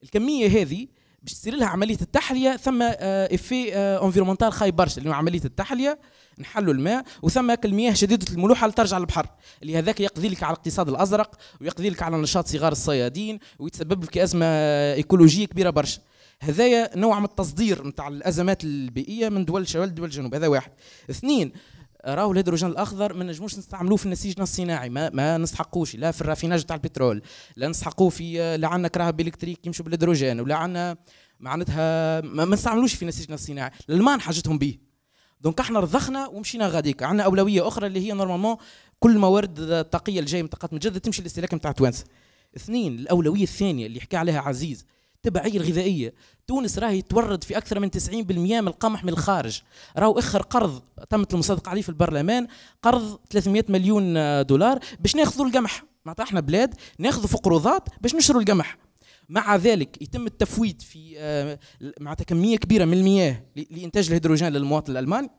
الكميه هذه باش تصير لها عمليه التحليه ثم افي انفيرومونتال خايب برشا اللي هو عمليه التحليه نحلوا الماء وثمك المياه شديده الملوحه اللي ترجع للبحر اللي هذاك يقضي لك على الاقتصاد الازرق ويقضي لك على نشاط صغار الصيادين ويتسبب لك ازمه ايكولوجيه كبيره برشا هذايا نوع من التصدير نتاع الازمات البيئيه من دول الشمال دول الجنوب هذا واحد اثنين راهو الهيدروجين الاخضر ما نجموش نستعملوه في نسيجنا الصناعي ما, ما نستحقوش لا في الرافيناج تاع البترول لا نستحقوه في لا عندنا كراهب الكتريك يمشوا بالهيدروجين ولا عندنا معناتها ما, نستعملوش في نسيجنا الصناعي المان حاجتهم به دونك احنا رضخنا ومشينا غاديك عندنا اولويه اخرى اللي هي نورمالمون كل موارد الطاقيه اللي جايه من طاقات متجدده تمشي للاستهلاك نتاع توانسه اثنين الاولويه الثانيه اللي حكى عليها عزيز تبعية الغذائيه تونس راهي تورد في اكثر من 90% من القمح من الخارج راهو اخر قرض تمت المصادقه عليه في البرلمان قرض 300 مليون دولار باش ناخذوا القمح معناتها احنا بلاد ناخذوا في قروضات باش نشروا القمح مع ذلك يتم التفويت في آه، مع كميه كبيره من المياه لانتاج الهيدروجين للمواطن الالماني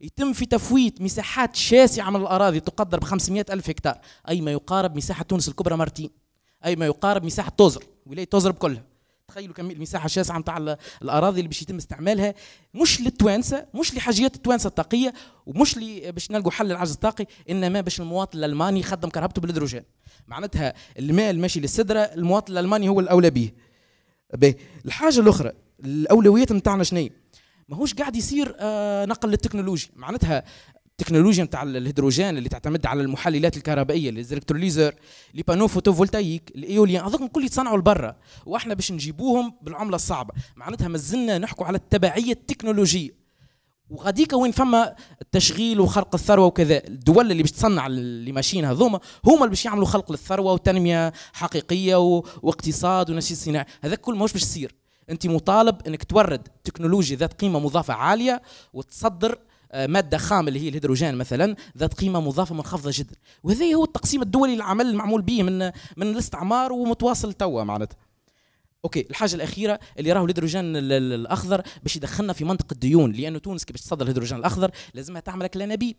يتم في تفويت مساحات شاسعه من الاراضي تقدر ب 500 الف هكتار اي ما يقارب مساحه تونس الكبرى مرتين اي ما يقارب مساحه توزر ولايه توزر بكلها تخيلوا كم المساحه الشاسعه نتاع الاراضي اللي باش يتم استعمالها مش للتوانسه مش لحاجيات التوانسه الطاقيه ومش باش نلقوا حل للعجز الطاقي انما باش المواطن الالماني يخدم كهربته بالهيدروجين معناتها المال ماشي للسدره المواطن الالماني هو الاولى به الحاجه الاخرى الاولويات نتاعنا شنو ماهوش قاعد يصير آه، نقل للتكنولوجيا معناتها التكنولوجيا نتاع الهيدروجين اللي تعتمد على المحللات الكهربائيه الالكتروليزر لي بانو فوتوفولتايك الايوليان هذوك الكل يتصنعوا لبرا واحنا باش نجيبوهم بالعمله الصعبه معناتها مازلنا نحكوا على التبعيه التكنولوجيه وغاديك وين فما التشغيل وخلق الثروه وكذا الدول اللي باش تصنع الماشين هذوما هما اللي باش يعملوا خلق للثروه وتنميه حقيقيه واقتصاد ونشيد صناعي هذاك كل ماهوش باش يصير انت مطالب انك تورد تكنولوجيا ذات قيمه مضافه عاليه وتصدر آه، ماده خام اللي هي الهيدروجين مثلا ذات قيمه مضافه منخفضه جدا وهذا هو التقسيم الدولي للعمل المعمول به من من الاستعمار ومتواصل توا معناتها اوكي الحاجه الاخيره اللي راهو الهيدروجين الاخضر باش يدخلنا في منطقه الديون لانه تونس كي باش تصدر الهيدروجين الاخضر لازمها تعمل لك لانابيب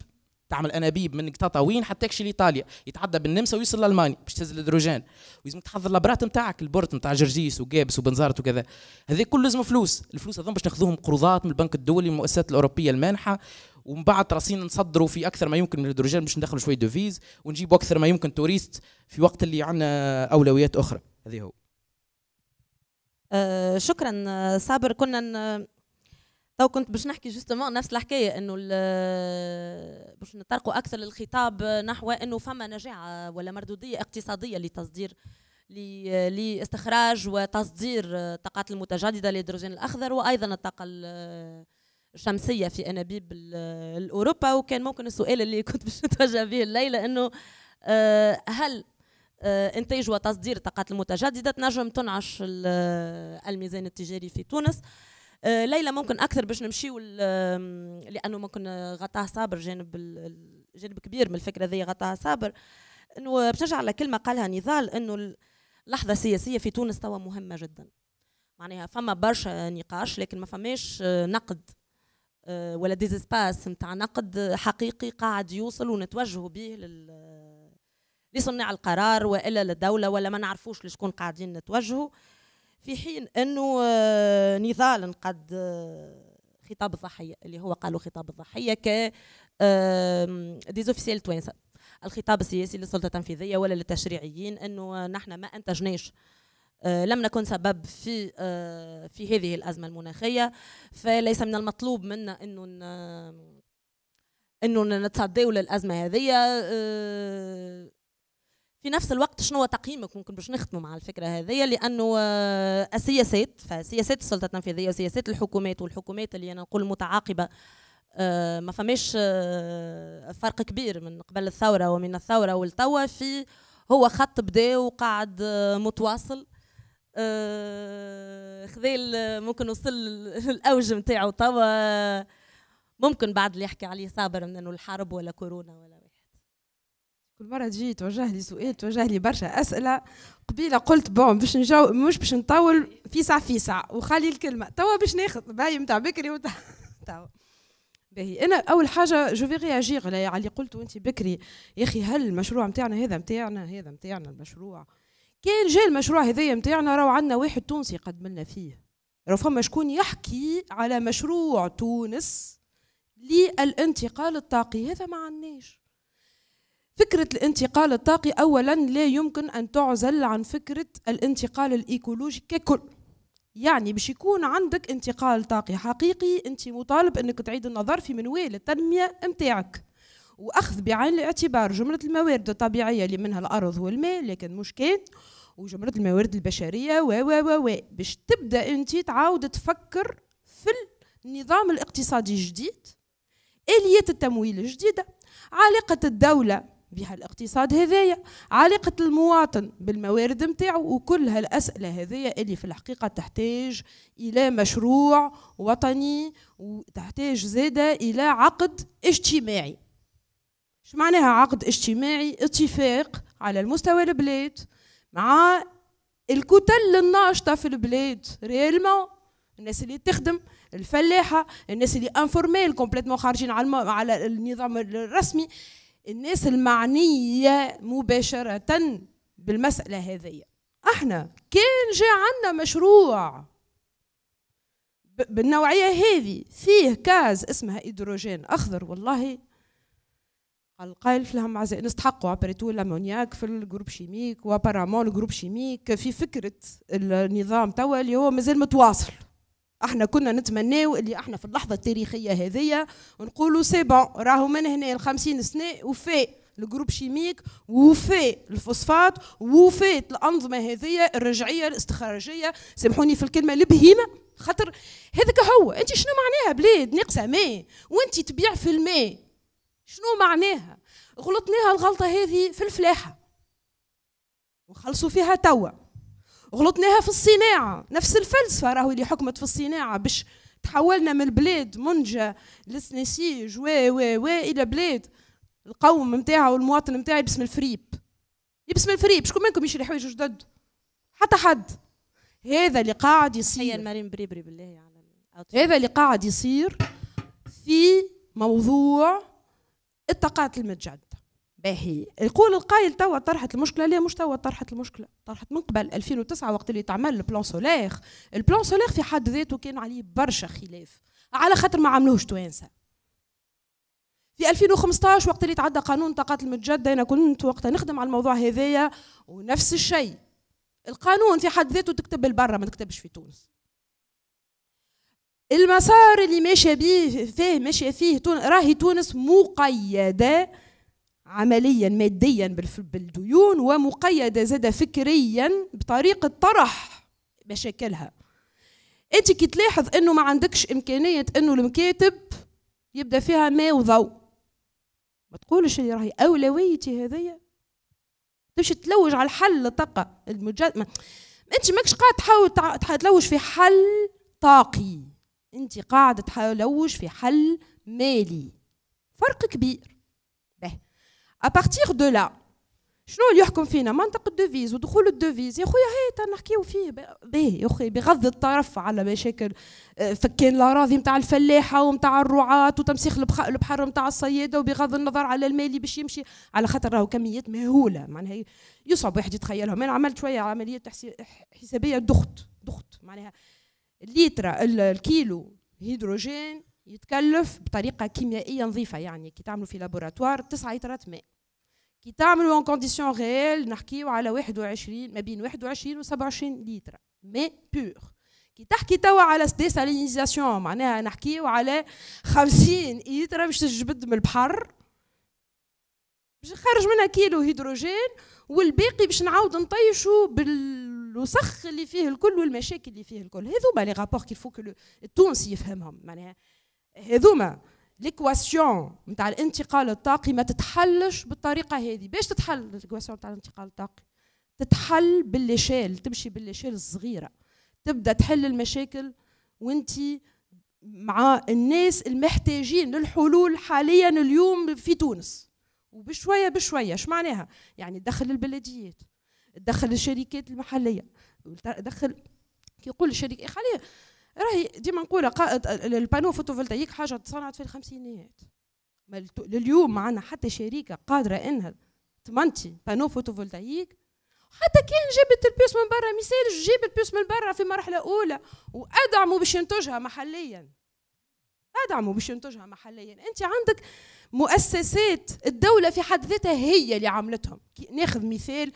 تعمل انابيب من وين حتى تكشي لايطاليا يتعدى بالنمسا ويوصل لالمانيا باش تهز الهيدروجين ولازم تحضر لابرات نتاعك البورت نتاع جرجيس وجابس وبنزارت وكذا هذا كله لازم فلوس الفلوس هذوما باش ناخذوهم قروضات من البنك الدولي المؤسسات الاوروبيه المانحه ومن بعد راسين نصدروا في اكثر ما يمكن من الهيدروجين باش ندخلوا شويه دوفيز ونجيبوا اكثر ما يمكن توريست في وقت اللي عندنا اولويات اخرى هذا هو آه شكرا آه، صابر كنا تو كنت باش نحكي جوستومون نفس الحكايه انه باش نطرقوا اكثر للخطاب نحو انه فما نجاعه ولا مردوديه اقتصاديه لتصدير لاستخراج وتصدير الطاقات المتجدده الهيدروجين الاخضر وايضا الطاقه الشمسيه في انابيب اوروبا وكان ممكن السؤال اللي كنت باش نتوجه به الليله انه آه، هل آه، انتاج وتصدير الطاقات المتجدده تنجم تنعش الميزان التجاري في تونس آه، ليلى ممكن اكثر باش نمشيو لانه ممكن غطاها صابر جانب جانب كبير من الفكره ذي غطاها صابر انه باش نرجع على كلمه قالها نضال انه اللحظه السياسيه في تونس توا مهمه جدا معناها فما برشا نقاش لكن ما فماش آه، نقد آه، ولا ديزيسباس نتاع نقد حقيقي قاعد يوصل ونتوجه به لل لصناع القرار والا للدوله ولا ما نعرفوش لشكون قاعدين نتوجهوا في حين انه آه، نضال قد آه، خطاب الضحيه اللي هو قالوا خطاب الضحيه ك زوفيسيل توانسه الخطاب السياسي للسلطه التنفيذيه ولا للتشريعيين انه آه، نحن ما انتجناش لم نكن سبب في في هذه الازمه المناخيه فليس من المطلوب منا انه انه نتصداو للازمه هذه في نفس الوقت شنو تقييمك ممكن باش نختموا مع الفكره هذه لانه آه، السياسات فسياسات السلطه التنفيذيه وسياسات الحكومات والحكومات اللي انا نقول متعاقبه آه، ما فماش آه، فرق كبير من قبل الثوره ومن الثوره والتوا في هو خط بدا وقاعد متواصل خذيل ممكن وصل الاوج نتاعو توا ممكن بعد اللي يحكي عليه صابر من انه الحرب ولا كورونا ولا كل مرة تجي توجه لي سؤال توجه لي برشا أسئلة قبيلة قلت بون باش نجاوب مش باش نطول في ساعة في ساعة وخلي الكلمة توا باش ناخذ باهي نتاع بكري وتاع توا باهي انا اول حاجه جو في غياجيغ على اللي قلته انت بكري يا اخي هل المشروع نتاعنا هذا نتاعنا هذا نتاعنا المشروع كان جا المشروع هذايا نتاعنا راهو عندنا واحد تونسي قدم لنا فيه راهو فما شكون يحكي على مشروع تونس للانتقال الطاقي هذا ما عندناش فكرة الانتقال الطاقي أولا لا يمكن أن تعزل عن فكرة الانتقال الإيكولوجي ككل يعني باش يكون عندك انتقال طاقي حقيقي أنت مطالب أنك تعيد النظر في منوال التنمية متاعك وأخذ بعين الاعتبار جملة الموارد الطبيعية اللي منها الأرض والماء لكن مش كان وجملة الموارد البشرية و و و و باش تبدا انت تعاود تفكر في النظام الاقتصادي الجديد آليات التمويل الجديدة علاقة الدولة بها الاقتصاد هذايا علاقة المواطن بالموارد نتاعو وكل هالأسئلة هذية اللي في الحقيقة تحتاج إلى مشروع وطني وتحتاج زادة إلى عقد اجتماعي شو معناها عقد اجتماعي اتفاق على المستوى البلاد مع الكتل الناشطة في البلاد ريالمون الناس اللي تخدم الفلاحة الناس اللي انفورميل كومبليتمون خارجين على النظام الرسمي الناس المعنية مباشرة بالمسألة هذه احنا كان جاء عندنا مشروع بالنوعية هذه فيه كاز اسمها هيدروجين أخضر والله القايل في لهم عزيز نستحقوا ابريتو الامونياك في الجروب شيميك وابارامون الجروب شيميك في فكره النظام توا اللي هو مازال متواصل احنا كنا نتمناو اللي احنا في اللحظه التاريخيه هذيا نقولوا سي بون راهو من هنا ال 50 سنه وفي الجروب شيميك وفي الفوسفات وفاء الانظمه هذيا الرجعيه الاستخراجيه سامحوني في الكلمه البهيمه خاطر هذاك هو انت شنو معناها بلاد ناقصه ماء وانت تبيع في الماء شنو معناها غلطناها الغلطه هذه في الفلاحه وخلصوا فيها توا غلطناها في الصناعة نفس الفلسفة راهو اللي حكمت في الصناعة باش تحولنا من بلاد منجا للسنسيج و و و إلى بلاد القوم نتاعها والمواطن نتاعها باسم الفريب باسم الفريب شكون منكم يشري حوايج جدد حتى حد هذا اللي قاعد يصير مريم بريبري بالله على يعني هذا اللي قاعد يصير في موضوع الطاقات المتجددة باهي يقول القايل توا طرحت المشكله لا مش توا طرحت المشكله طرحت من قبل 2009 وقت اللي تعمل البلان سولير البلان سولير في حد ذاته كان عليه برشا خلاف على خاطر ما عملوهش توانسه في 2015 وقت اللي تعدى قانون طاقات المتجدة أنا كنت وقتها نخدم على الموضوع هذايا ونفس الشيء القانون في حد ذاته تكتب بالبرة ما تكتبش في تونس المسار اللي ماشية بيه فيه ماشية فيه راهي تونس مقيدة عمليا ماديا بالديون ومقيدة زادة فكريا بطريقة طرح مشاكلها انت كي تلاحظ انه ما عندكش امكانية انه المكاتب يبدا فيها ماء وضوء ما تقولش اللي راهي اولويتي هذيا تمشي تلوج على الحل الطاقة المجد ما. انت ماكش قاعد تحاول تلوج في حل طاقي انت قاعد تلوج في حل مالي فرق كبير À partir de là, شنو اللي يحكم فينا منطق الدوفيز ودخول الدوفيز يا خويا هي تنحكيو فيه باهي يا خويا بغض الطرف على مشاكل آه، فكان الاراضي نتاع الفلاحه ونتاع الرعاة وتمسيخ البحر نتاع الصياده وبغض النظر على المال اللي باش يمشي على خاطر راهو كميات مهوله معناها يصعب واحد يتخيلهم انا عملت شويه عمليه حسابيه دخت دخت معناها الليتر الكيلو هيدروجين يتكلف بطريقه كيميائيه نظيفه يعني كي تعملوا في لابوراتوار تسعة لترات ماء كي تعملوا ان كونديسيون غيال نحكيو على 21 ما بين 21 و 27 لتر ماء بور كي تحكي توا على ديسالينيزاسيون معناها نحكيو على 50 لتر باش تجبد من البحر باش نخرج منها كيلو هيدروجين والباقي باش نعاود نطيشو بالوسخ اللي فيه الكل والمشاكل اللي فيه الكل هذوما لي رابور كيفو التونسي يفهمهم معناها هذوما ليكواسيون نتاع الانتقال الطاقي ما تتحلش بالطريقه هذه باش تتحل ليكواسيون نتاع الانتقال الطاقي تتحل بالليشيل تمشي بالليشيل الصغيره تبدا تحل المشاكل وانت مع الناس المحتاجين للحلول حاليا اليوم في تونس وبشويه بشويه اش معناها يعني دخل البلديات دخل الشركات المحليه دخل كيقول الشركه خليه راهي ديما نقول البانو فوتوفولتايك حاجه تصنعت في الخمسينيات لليوم معنا حتى شركه قادره انها تمنتي بانو فوتوفولتايك حتى كان جابت البيوس من برا ما يسالش جيب البيوس من برا في مرحله اولى وادعموا باش ينتجها محليا ادعموا باش ينتجها محليا انت عندك مؤسسات الدوله في حد ذاتها هي اللي عملتهم ناخذ مثال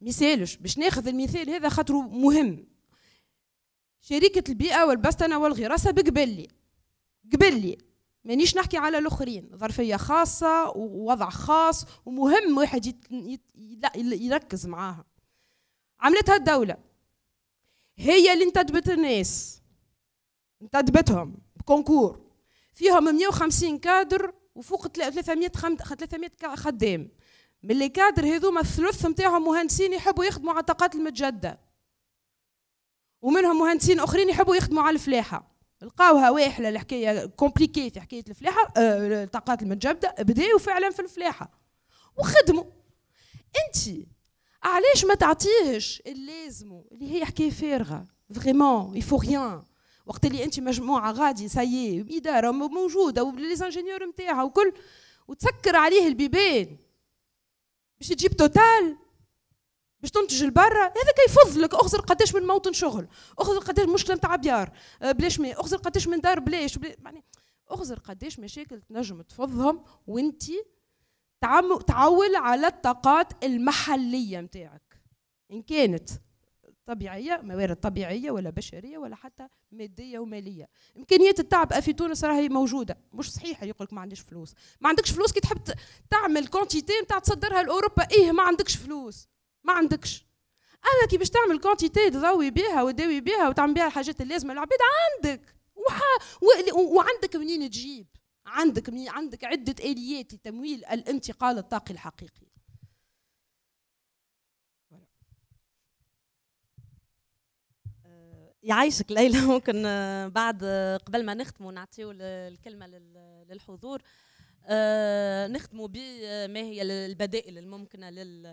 مثالش باش ناخذ المثال هذا خاطره مهم شركة البيئة والبستنة والغراسة بقبلي قبلي مانيش نحكي على الآخرين ظرفية خاصة ووضع خاص ومهم واحد يركز معاها عملتها الدولة هي اللي انتدبت الناس انتدبتهم بكونكور فيهم 150 كادر وفوق 300 خم... 300 خدام من اللي كادر هذوما الثلث نتاعهم مهندسين يحبوا يخدموا على الطاقات المتجدده ومنهم مهندسين اخرين يحبوا يخدموا على الفلاحه لقاوها واحله الحكايه كومبليكي في حكايه الفلاحه آه الطاقات المتجبده بداوا فعلا في الفلاحه وخدموا انت علاش ما تعطيهش اللازم اللي هي حكايه فارغه فريمون يفو ريان وقت اللي انت مجموعه غادي سايي اداره موجوده وليزانجينيور نتاعها وكل وتسكر عليه البيبان باش تجيب توتال باش تنتج لبرا هذا كيفض لك اخزر قداش من موطن شغل اخزر قداش مشكله نتاع بيار آه، بلاش مي اخزر قداش من دار بلاش يعني اخزر قداش مشاكل تنجم تفضهم وانت تعول على الطاقات المحليه نتاعك ان كانت طبيعيه موارد طبيعيه ولا بشريه ولا حتى ماديه وماليه امكانيات التعب في تونس راهي موجوده مش صحيحه يقولك ما عنديش فلوس ما عندكش فلوس كي تحب تعمل كونتيتي نتاع تصدرها لاوروبا ايه ما عندكش فلوس ما عندكش اما كي باش تعمل كونتيتي تضوي بها وتداوي بها وتعمل بها الحاجات اللازمه للعباد عندك وح... و... وعندك منين تجيب عندك منين عندك عده اليات لتمويل الانتقال الطاقي الحقيقي آه، يعيشك ليلى ممكن آه، بعد آه، قبل ما نختموا نعطيو الكلمه للحضور نختموا بما هي البدائل الممكنه لل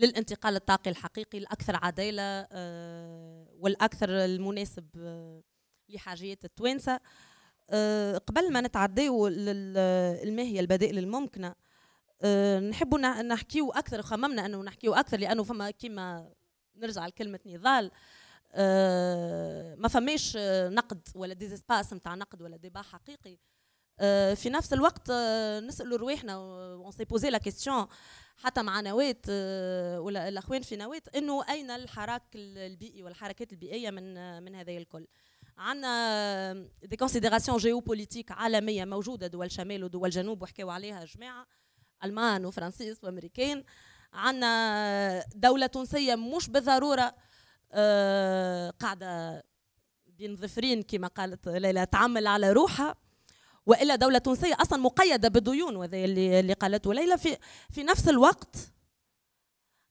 للانتقال الطاقي الحقيقي الاكثر عداله آه، والاكثر المناسب آه، لحاجيات التوانسه آه، قبل ما نتعداو الماهيه البدائل الممكنه نحبوا نحكيو اكثر خممنا انه نحكيو اكثر لانه فما كيما نرجع لكلمه نضال ما فماش نقد ولا ديزيسباس نتاع نقد ولا ديبا حقيقي في نفس الوقت نسالوا رواحنا اون سي بوزي لا كيستيون حتى مع نوات آه، الاخوان في نوات انه اين الحراك البيئي والحركات البيئيه من آه، من هذا الكل عندنا دي كونسيديراسيون جيوبوليتيك عالميه موجوده دول شمال ودول جنوب وحكاوا عليها جماعه المان وفرنسيس وامريكان عندنا آه، دوله تونسيه مش بالضروره قاعده بين ظفرين كما قالت ليلى تعمل على روحها والا دوله تونسيه اصلا مقيده بديون وهذا اللي قالته ليلى في في نفس الوقت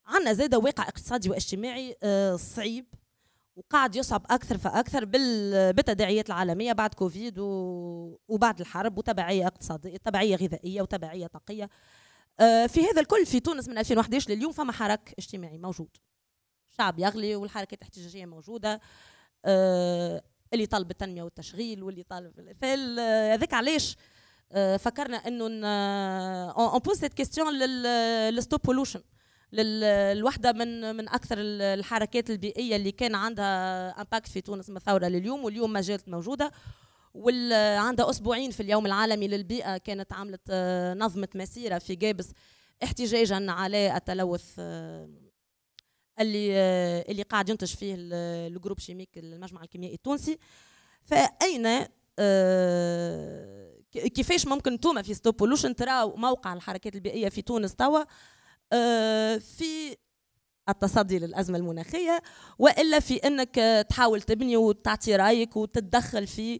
عندنا زاده واقع اقتصادي واجتماعي آه، صعيب وقاعد يصعب اكثر فاكثر بالتداعيات العالميه بعد كوفيد وبعد الحرب وتبعيه اقتصاديه تبعيه غذائيه وتبعيه طاقيه آه، في هذا الكل في تونس من 2011 لليوم فما حراك اجتماعي موجود شعب يغلي والحركات الاحتجاجيه موجوده آه، اللي طالب التنميه والتشغيل واللي طالب آه، هذاك علاش آه، فكرنا انه اون بوز سيت كيستيون للستوب بولوشن الوحده من من اكثر الحركات البيئيه اللي كان عندها امباكت في تونس من الثوره لليوم واليوم ما زالت موجوده وعندها اسبوعين في اليوم العالمي للبيئه كانت عملت آه، نظمه مسيره في جابس احتجاجا على التلوث اللي آه، اللي قاعد ينتج فيه آه، الجروب شيميك المجمع الكيميائي التونسي فاين آه، كيفاش ممكن توما في ستوب بولوشن تراو موقع الحركات البيئيه في تونس توا في التصدي للازمه المناخيه والا في انك تحاول تبني وتعطي رايك وتتدخل في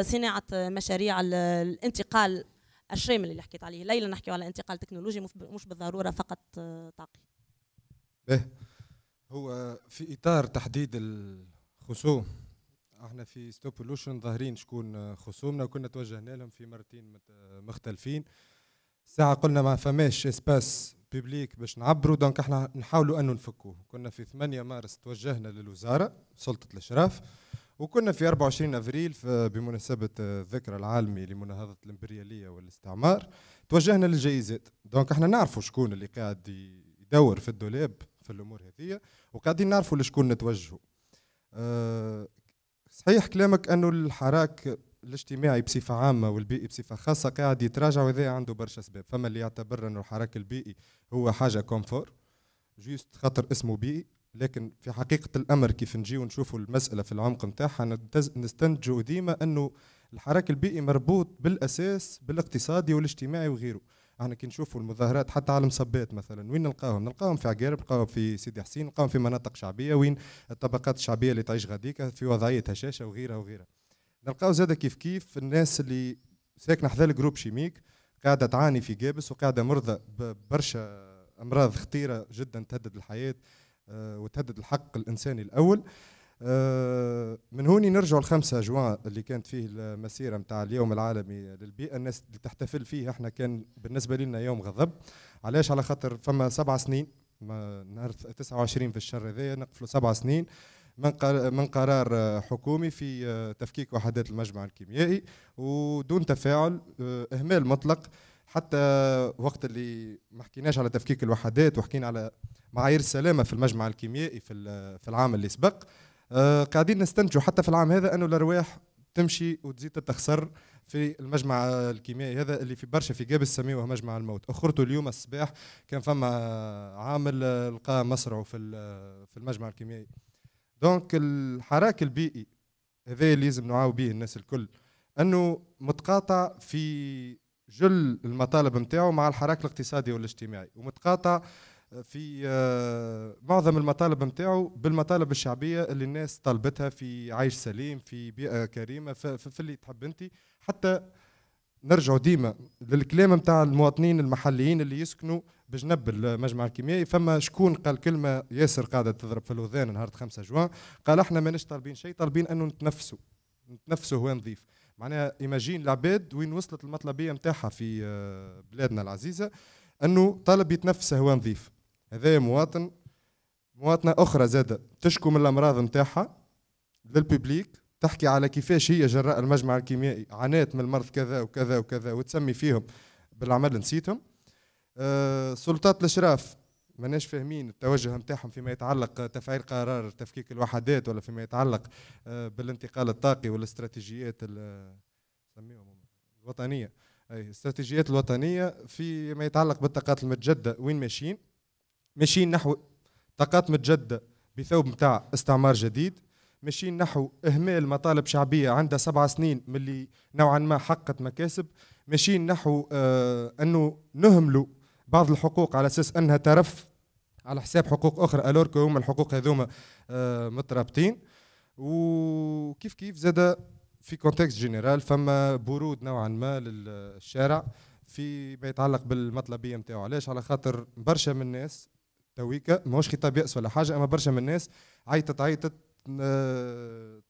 صناعه مشاريع الانتقال الشامل اللي حكيت عليه ليلى نحكي على انتقال تكنولوجي مش بالضروره فقط تعقيد هو في اطار تحديد الخصوم احنا في ستوب بولوشن ظاهرين شكون خصومنا وكنا توجهنا لهم في مرتين مختلفين ساعة قلنا ما فماش اسباس بيبليك باش نعبروا دونك احنا نحاولوا انه نفكوه كنا في 8 مارس توجهنا للوزارة سلطة الاشراف وكنا في 24 افريل بمناسبه الذكرى العالمي لمناهضه الامبرياليه والاستعمار توجهنا للجيزات دونك احنا نعرفوا شكون اللي قاعد يدور في الدولاب في الامور هذه وقاعدين نعرفوا لشكون نتوجهوا آه، صحيح كلامك انه الحراك الاجتماعي بصفة عامة والبيئي بصفة خاصة قاعد يتراجع وهذا عنده برشا أسباب فما اللي يعتبر أنه الحراك البيئي هو حاجة كومفور جوست خاطر اسمه بيئي لكن في حقيقة الأمر كيف نجي ونشوفوا المسألة في العمق نتاعها نستنتجوا ديما أنه الحراك البيئي مربوط بالأساس بالاقتصادي والاجتماعي وغيره احنا كي نشوفوا المظاهرات حتى على المصبات مثلا وين نلقاهم نلقاهم في عقارب نلقاهم في سيدي حسين نلقاهم في مناطق شعبيه وين الطبقات الشعبيه اللي تعيش غاديك في وضعيه هشاشه وغيرها وغيرها نلقاو زاد كيف كيف الناس اللي ساكنه حذا الجروب شيميك قاعده تعاني في جابس وقاعده مرضى ببرشا امراض خطيره جدا تهدد الحياه آه، وتهدد الحق الانساني الاول آه، من هوني نرجع الخمسة جوان اللي كانت فيه المسيرة متاع اليوم العالمي للبيئة الناس اللي تحتفل فيه احنا كان بالنسبة لنا يوم غضب علاش على خاطر فما سبع سنين نهار 29 في الشهر هذايا نقفلوا سبع سنين من قرار حكومي في آه، تفكيك وحدات المجمع الكيميائي ودون تفاعل آه، اهمال مطلق حتى وقت اللي ما حكيناش على تفكيك الوحدات وحكينا على معايير السلامه في المجمع الكيميائي في العام اللي سبق آه، قاعدين نستنتجوا حتى في العام هذا انه الارواح تمشي وتزيد تتخسر في المجمع الكيميائي هذا اللي في برشا في جاب سميوه مجمع الموت اخرته اليوم الصباح كان فما عامل لقى مصرعه في في المجمع الكيميائي دونك الحراك البيئي هذا اللي لازم نعاو به الناس الكل انه متقاطع في جل المطالب نتاعو مع الحراك الاقتصادي والاجتماعي ومتقاطع في آه، معظم المطالب نتاعو بالمطالب الشعبيه اللي الناس طلبتها في عيش سليم في بيئه كريمه في اللي تحب انت حتى نرجعوا ديما للكلام نتاع المواطنين المحليين اللي يسكنوا بجنب المجمع الكيميائي فما شكون قال كلمه ياسر قاعده تضرب في الاذان نهار 5 جوان قال احنا ماناش طالبين شيء طالبين انه نتنفسوا نتنفسوا هو نظيف معناها ايماجين العباد وين وصلت المطلبيه نتاعها في آه، بلادنا العزيزه انه طالب يتنفس هو نظيف هذايا مواطن مواطنة أخرى زادة تشكو من الأمراض نتاعها للببليك تحكي على كيفاش هي جراء المجمع الكيميائي عانات من المرض كذا وكذا وكذا وتسمي فيهم بالعمل نسيتهم أه سلطات الاشراف ماناش فاهمين التوجه نتاعهم فيما يتعلق تفعيل قرار تفكيك الوحدات ولا فيما يتعلق آه، بالانتقال الطاقي والاستراتيجيات الوطنيه اي الاستراتيجيات الوطنيه فيما يتعلق بالطاقات المتجدده وين ماشيين ماشيين نحو طاقات متجدده بثوب نتاع استعمار جديد ماشيين نحو اهمال مطالب شعبيه عندها سبع سنين من اللي نوعا ما حققت مكاسب ماشيين نحو آه انه نهملوا بعض الحقوق على اساس انها ترف على حساب حقوق اخرى الوركو هما الحقوق هذوما آه مترابطين وكيف كيف زاد في كونتكست جينيرال فما برود نوعا ما للشارع في ما يتعلق بالمطلبيه نتاعو علاش على خاطر برشا من الناس تويكا ماهوش خطاب يأس ولا حاجة أما برشا من الناس عيطت عيطت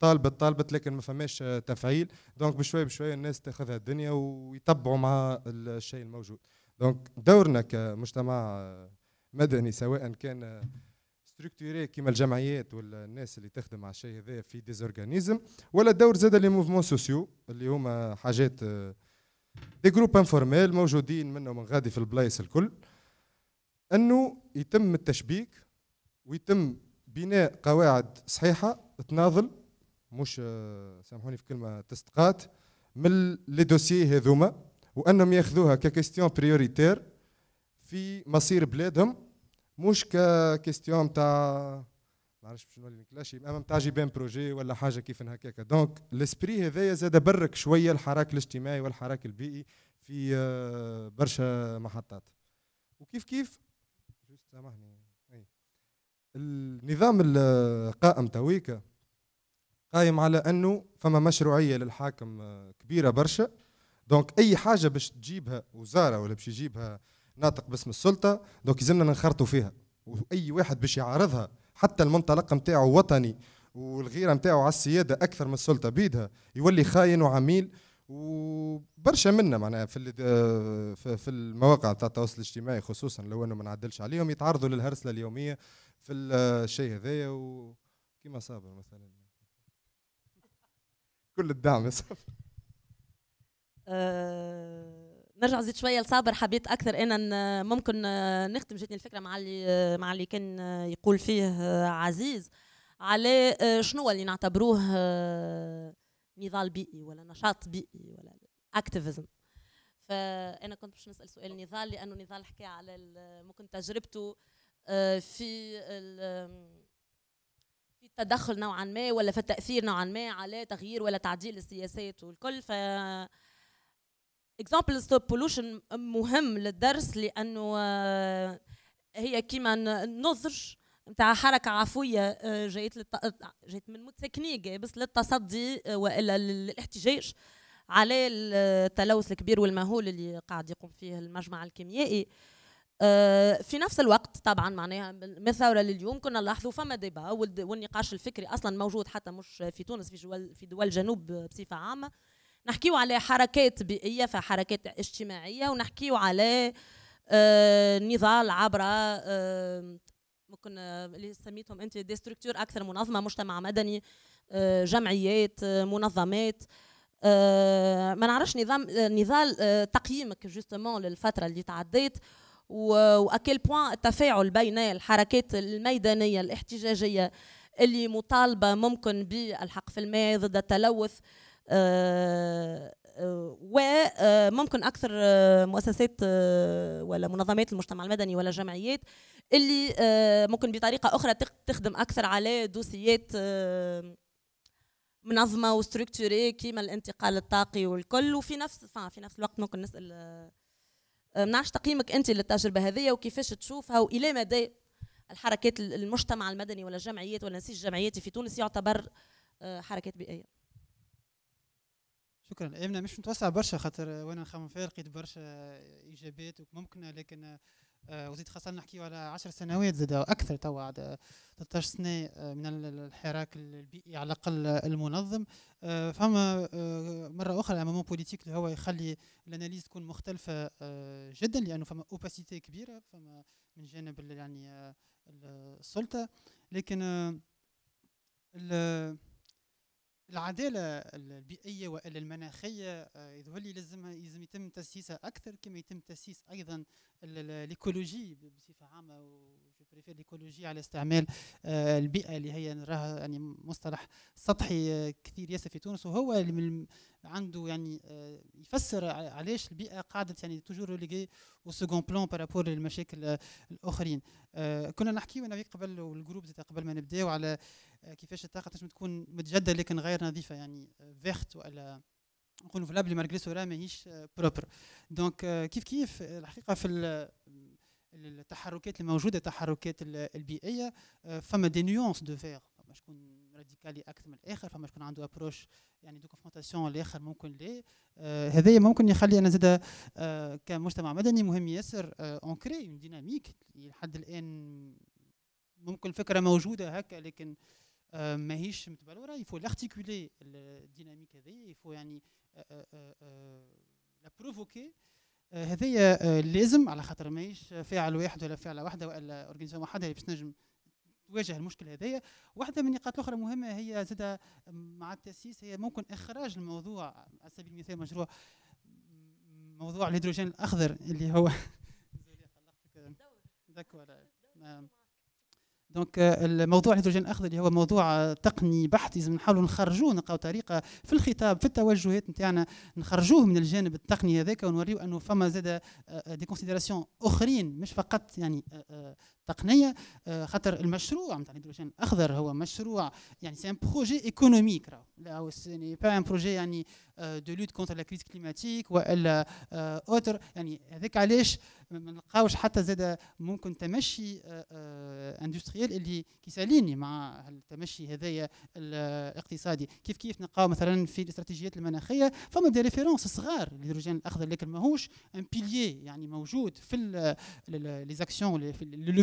طالبت طالبت لكن ما فماش آه، تفعيل دونك بشوي بشوي الناس تاخذها الدنيا ويتبعوا مع الشيء الموجود دونك دورنا كمجتمع آه، مدني سواء كان ستركتوري آه، كيما الجمعيات ولا الناس اللي تخدم على الشيء هذا في ديزورغانيزم ولا دور زاد لي موفمون سوسيو اللي هما حاجات دي جروب انفورميل موجودين منهم من غادي في البلايص الكل انه يتم التشبيك ويتم بناء قواعد صحيحه تناضل مش آه، سامحوني في كلمه تستقات من لي دوسيي هذوما وانهم ياخذوها ككيستيون بريوريتير في مصير بلادهم مش ككيستيون تاع ما باش نولي نكلاشي اما تاع جيبان بروجي ولا حاجه كيف هكاك دونك لسبري هذايا زاد برك شويه الحراك الاجتماعي والحراك البيئي في آه، برشا محطات وكيف كيف سامحني أي. النظام القائم تويكا قايم على انه فما مشروعيه للحاكم آه، كبيره برشا دونك اي حاجه باش تجيبها وزاره ولا باش يجيبها ناطق باسم السلطه دونك يلزمنا ننخرطوا فيها واي واحد باش يعارضها حتى المنطلق نتاعو وطني والغيره نتاعو على السياده اكثر من السلطه بيدها يولي خاين وعميل وبرشا منا معناها آه، في في المواقع تاع التواصل الاجتماعي خصوصا لو انه ما نعدلش عليهم يتعرضوا للهرسله اليوميه في آه، الشيء هذايا وكيما صابر مثلا كل الدعم صابر آه، نرجع زيد شويه لصابر حبيت اكثر انا ممكن نختم جاتني الفكره مع اللي مع اللي كان يقول فيه عزيز على شنو اللي نعتبروه نضال بيئي ولا نشاط بيئي ولا اكتيفيزم فانا كنت باش نسال سؤال نضال لانه نضال حكى على ممكن تجربته آه، في في التدخل نوعا ما ولا في التاثير نوعا ما على تغيير ولا تعديل السياسات والكل ف اكزامبل ستوب بولوشن مهم للدرس لانه آه، هي كيما نضج نتاع حركه عفويه آه، جيت للت... آه، جيت من متسكنيك بس للتصدي آه، والا للاحتجاج على التلوث الكبير والمهول اللي قاعد يقوم فيه المجمع الكيميائي في نفس الوقت طبعا معناها من الثوره لليوم كنا نلاحظوا فما ديبا والنقاش الفكري اصلا موجود حتى مش في تونس في دول في دول جنوب بصفه عامه نحكيو على حركات بيئيه فحركات اجتماعيه ونحكيو على نضال عبر ممكن آه، اللي سميتهم انت دي ستركتور اكثر منظمه مجتمع مدني آه، جمعيات آه، منظمات ما نعرفش نظام نضال تقييمك جوستومون للفتره اللي تعديت واكل بوان التفاعل بين الحركات الميدانيه الاحتجاجيه اللي مطالبه ممكن بالحق في الماء ضد التلوث وممكن آه، اكثر آه، مؤسسات آه، ولا منظمات المجتمع المدني ولا جمعيات اللي ممكن بطريقه اخرى تخدم اكثر على دوسيات منظمه وستركتوري كيما الانتقال الطاقي والكل وفي نفس في نفس الوقت ممكن نسال ما نعرفش تقييمك انت للتجربه هذه وكيفاش تشوفها والى مدى الحركات المجتمع المدني ولا الجمعيات ولا نسيج الجمعيات في تونس يعتبر حركات بيئيه شكرا امنا مش متوسع برشا خاطر وانا نخمم فيها لقيت برشا اجابات ممكنه لكن آه، وزيد خاصة نحكيو على عشر سنوات زاد أكثر توا عاد 13 سنة آه، من الحراك البيئي على الأقل المنظم آه، فما مرة أخرى أمام بوليتيك اللي هو يخلي الأناليز تكون مختلفة جدا لأنه فما أوباسيتي كبيرة فما من جانب يعني السلطة لكن العداله البيئيه والا المناخيه يظهر آه، لي لازم يلزم يتم تسييسها اكثر كما يتم تسييس ايضا الايكولوجي بصفه عامه بريفي الايكولوجي على استعمال البيئه اللي هي نراها يعني مصطلح سطحي آه، كثير ياسر في تونس وهو اللي عنده يعني آه، يفسر علاش البيئه قاعده يعني توجور ريليغي او سكون بلان بارابور للمشاكل الاخرين آه، كنا نحكيو انا وياك قبل والجروب زاد قبل ما نبداو على كيفاش الطاقه تنجم تكون متجدده لكن غير نظيفه يعني فيخت ولا نقولوا فلابلي مالغري سورا ماهيش بروبر دونك كيف كيف الحقيقه في التحركات الموجوده التحركات البيئيه آه، فما دي نيونس دو فيغ فما شكون راديكالي اكثر من الاخر فما شكون عنده ابروش يعني دو كونفرونتاسيون الاخر ممكن لا آه، هذايا ممكن يخلي انا زادا آه، كمجتمع مدني مهم ياسر اونكري اون ديناميك لحد الان ممكن فكره موجوده هكا لكن ماهيش متبلوره يفو لارتيكولي الديناميك هذه يفو يعني لا بروفوكي هذيا لازم على خاطر ماهيش فاعل واحد ولا فاعله واحده ولا اورجانيزيون واحده اللي باش نجم تواجه المشكله هذايا واحده من النقاط الاخرى مهمه هي زادة مع التاسيس هي ممكن اخراج الموضوع على سبيل المثال مشروع موضوع الهيدروجين الاخضر اللي هو داك ولا دونك آه، الموضوع الهيدروجين الاخضر اللي هو موضوع آه، تقني بحت لازم نحاولوا نخرجوه نلقاو طريقه في الخطاب في التوجهات نتاعنا نخرجوه من الجانب التقني هذاك ونوريو انه فما زاد دي آه، كونسيدراسيون اخرين مش فقط يعني تقنيه آه، خاطر المشروع نتاع الهيدروجين الاخضر هو مشروع يعني سي ان بروجي ايكونوميك راهو سي با ان بروجي يعني دو لوت كونتر لا كريز كليماتيك والا اوتر آه، يعني هذاك علاش ما نلقاوش حتى زاد ممكن تمشي اندستريال آه، اللي كيساليني مع التمشي هذايا الاقتصادي كيف كيف نلقاو مثلا في الاستراتيجيات المناخيه فما دي ريفيرونس صغار الهيدروجين الاخضر لكن ماهوش ان بيليي يعني موجود في لي زاكسيون في لو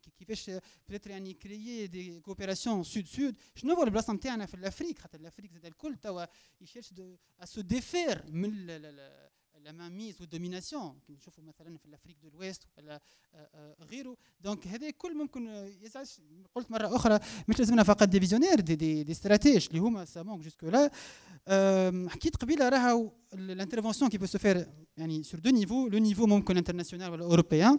qui fait peut-être créer des coopérations sud-sud, je ne vois pas le placementé en Afrique, parce l'Afrique, c'est un culte il cherche à se défaire de la mainmise ou de la domination, comme on le voit par exemple en Afrique de l'Ouest ou dans le euh, euh, Donc, c'est un culte qui peut, je l'ai dit une fois, pas seulement des visionnaires, des stratèges, qui ont, à ce moment-là, l'intervention qui peut se faire sur deux niveaux, le niveau international et européen.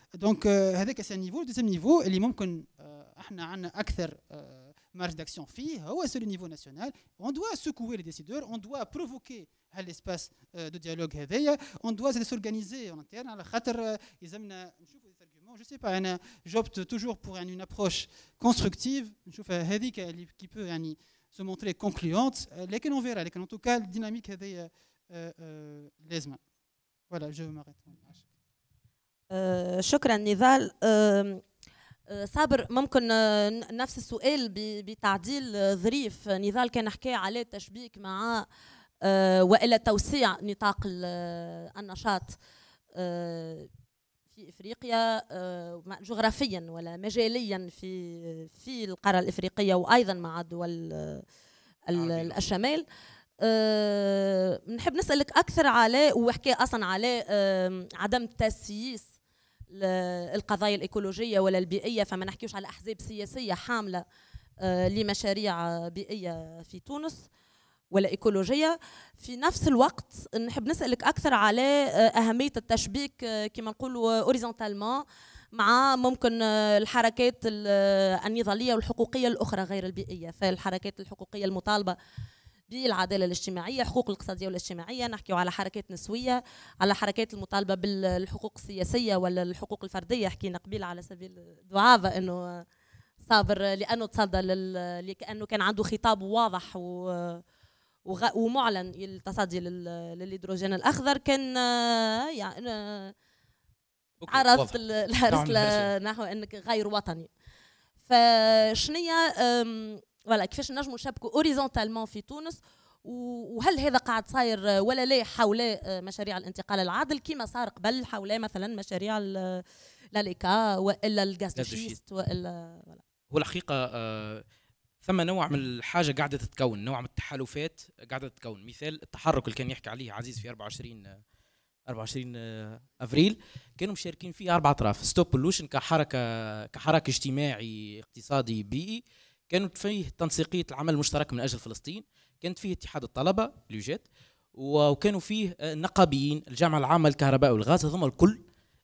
Donc, c'est euh, un niveau. Le deuxième niveau, ممكن احنا عندنا اكثر marge d'action fille, c'est le niveau national. On doit secouer les décideurs, on doit provoquer l'espace de dialogue on doit s'organiser en interne. Je sais pas, j'opte toujours pour une approche constructive, qui peut se montrer concluante, lesquelles on verra, en tout cas, la dynamique, voilà, je m'arrête. آه، شكرا نضال آه، صابر ممكن آه، نفس السؤال بتعديل ظريف نضال كان حكى على التشبيك مع والا توسيع نطاق النشاط في افريقيا جغرافيا ولا مجاليا في في القاره الافريقيه وايضا مع دول الشمال نحب نسالك اكثر على وحكي اصلا على عدم تسييس القضايا الايكولوجيه ولا البيئيه فما نحكيوش على احزاب سياسيه حامله آه، لمشاريع بيئيه في تونس ولا ايكولوجيه في نفس الوقت نحب نسالك اكثر على آه، اهميه التشبيك آه، كما نقولوا اوريزونتالمون مع ممكن الحركات النضاليه والحقوقيه الاخرى غير البيئيه فالحركات الحقوقيه المطالبه بالعداله الاجتماعيه حقوق الاقتصاديه والاجتماعيه نحكيو على حركات نسويه على حركات المطالبه بالحقوق السياسيه ولا الحقوق الفرديه حكينا قبيل على سبيل دعابه انه صابر لانه تصدى لانه كان عنده خطاب واضح و ومعلن التصدي للهيدروجين الاخضر كان يعني عرضت الهرسله نعم، نحو انك غير وطني فشنية فوالا كيفاش نجموا نشبكوا اوريزونتالمون في تونس وهل هذا قاعد صاير آه، ولا لا حول آه، مشاريع الانتقال العادل كما صار قبل حول مثلا مشاريع لاليكا والا الغازوشيست والا هو الحقيقه ثم آه، نوع من الحاجه قاعده تتكون نوع من التحالفات قاعده تتكون مثال التحرك اللي كان يحكي عليه عزيز في 24 24 افريل كانوا مشاركين فيه اربع اطراف ستوب بولوشن كحركه كحركه اجتماعي اقتصادي بيئي كانت فيه تنسيقيه العمل المشترك من اجل فلسطين كانت فيه اتحاد الطلبه لوجات وكانوا فيه النقابيين الجامعه العامه للكهرباء والغاز هذوما الكل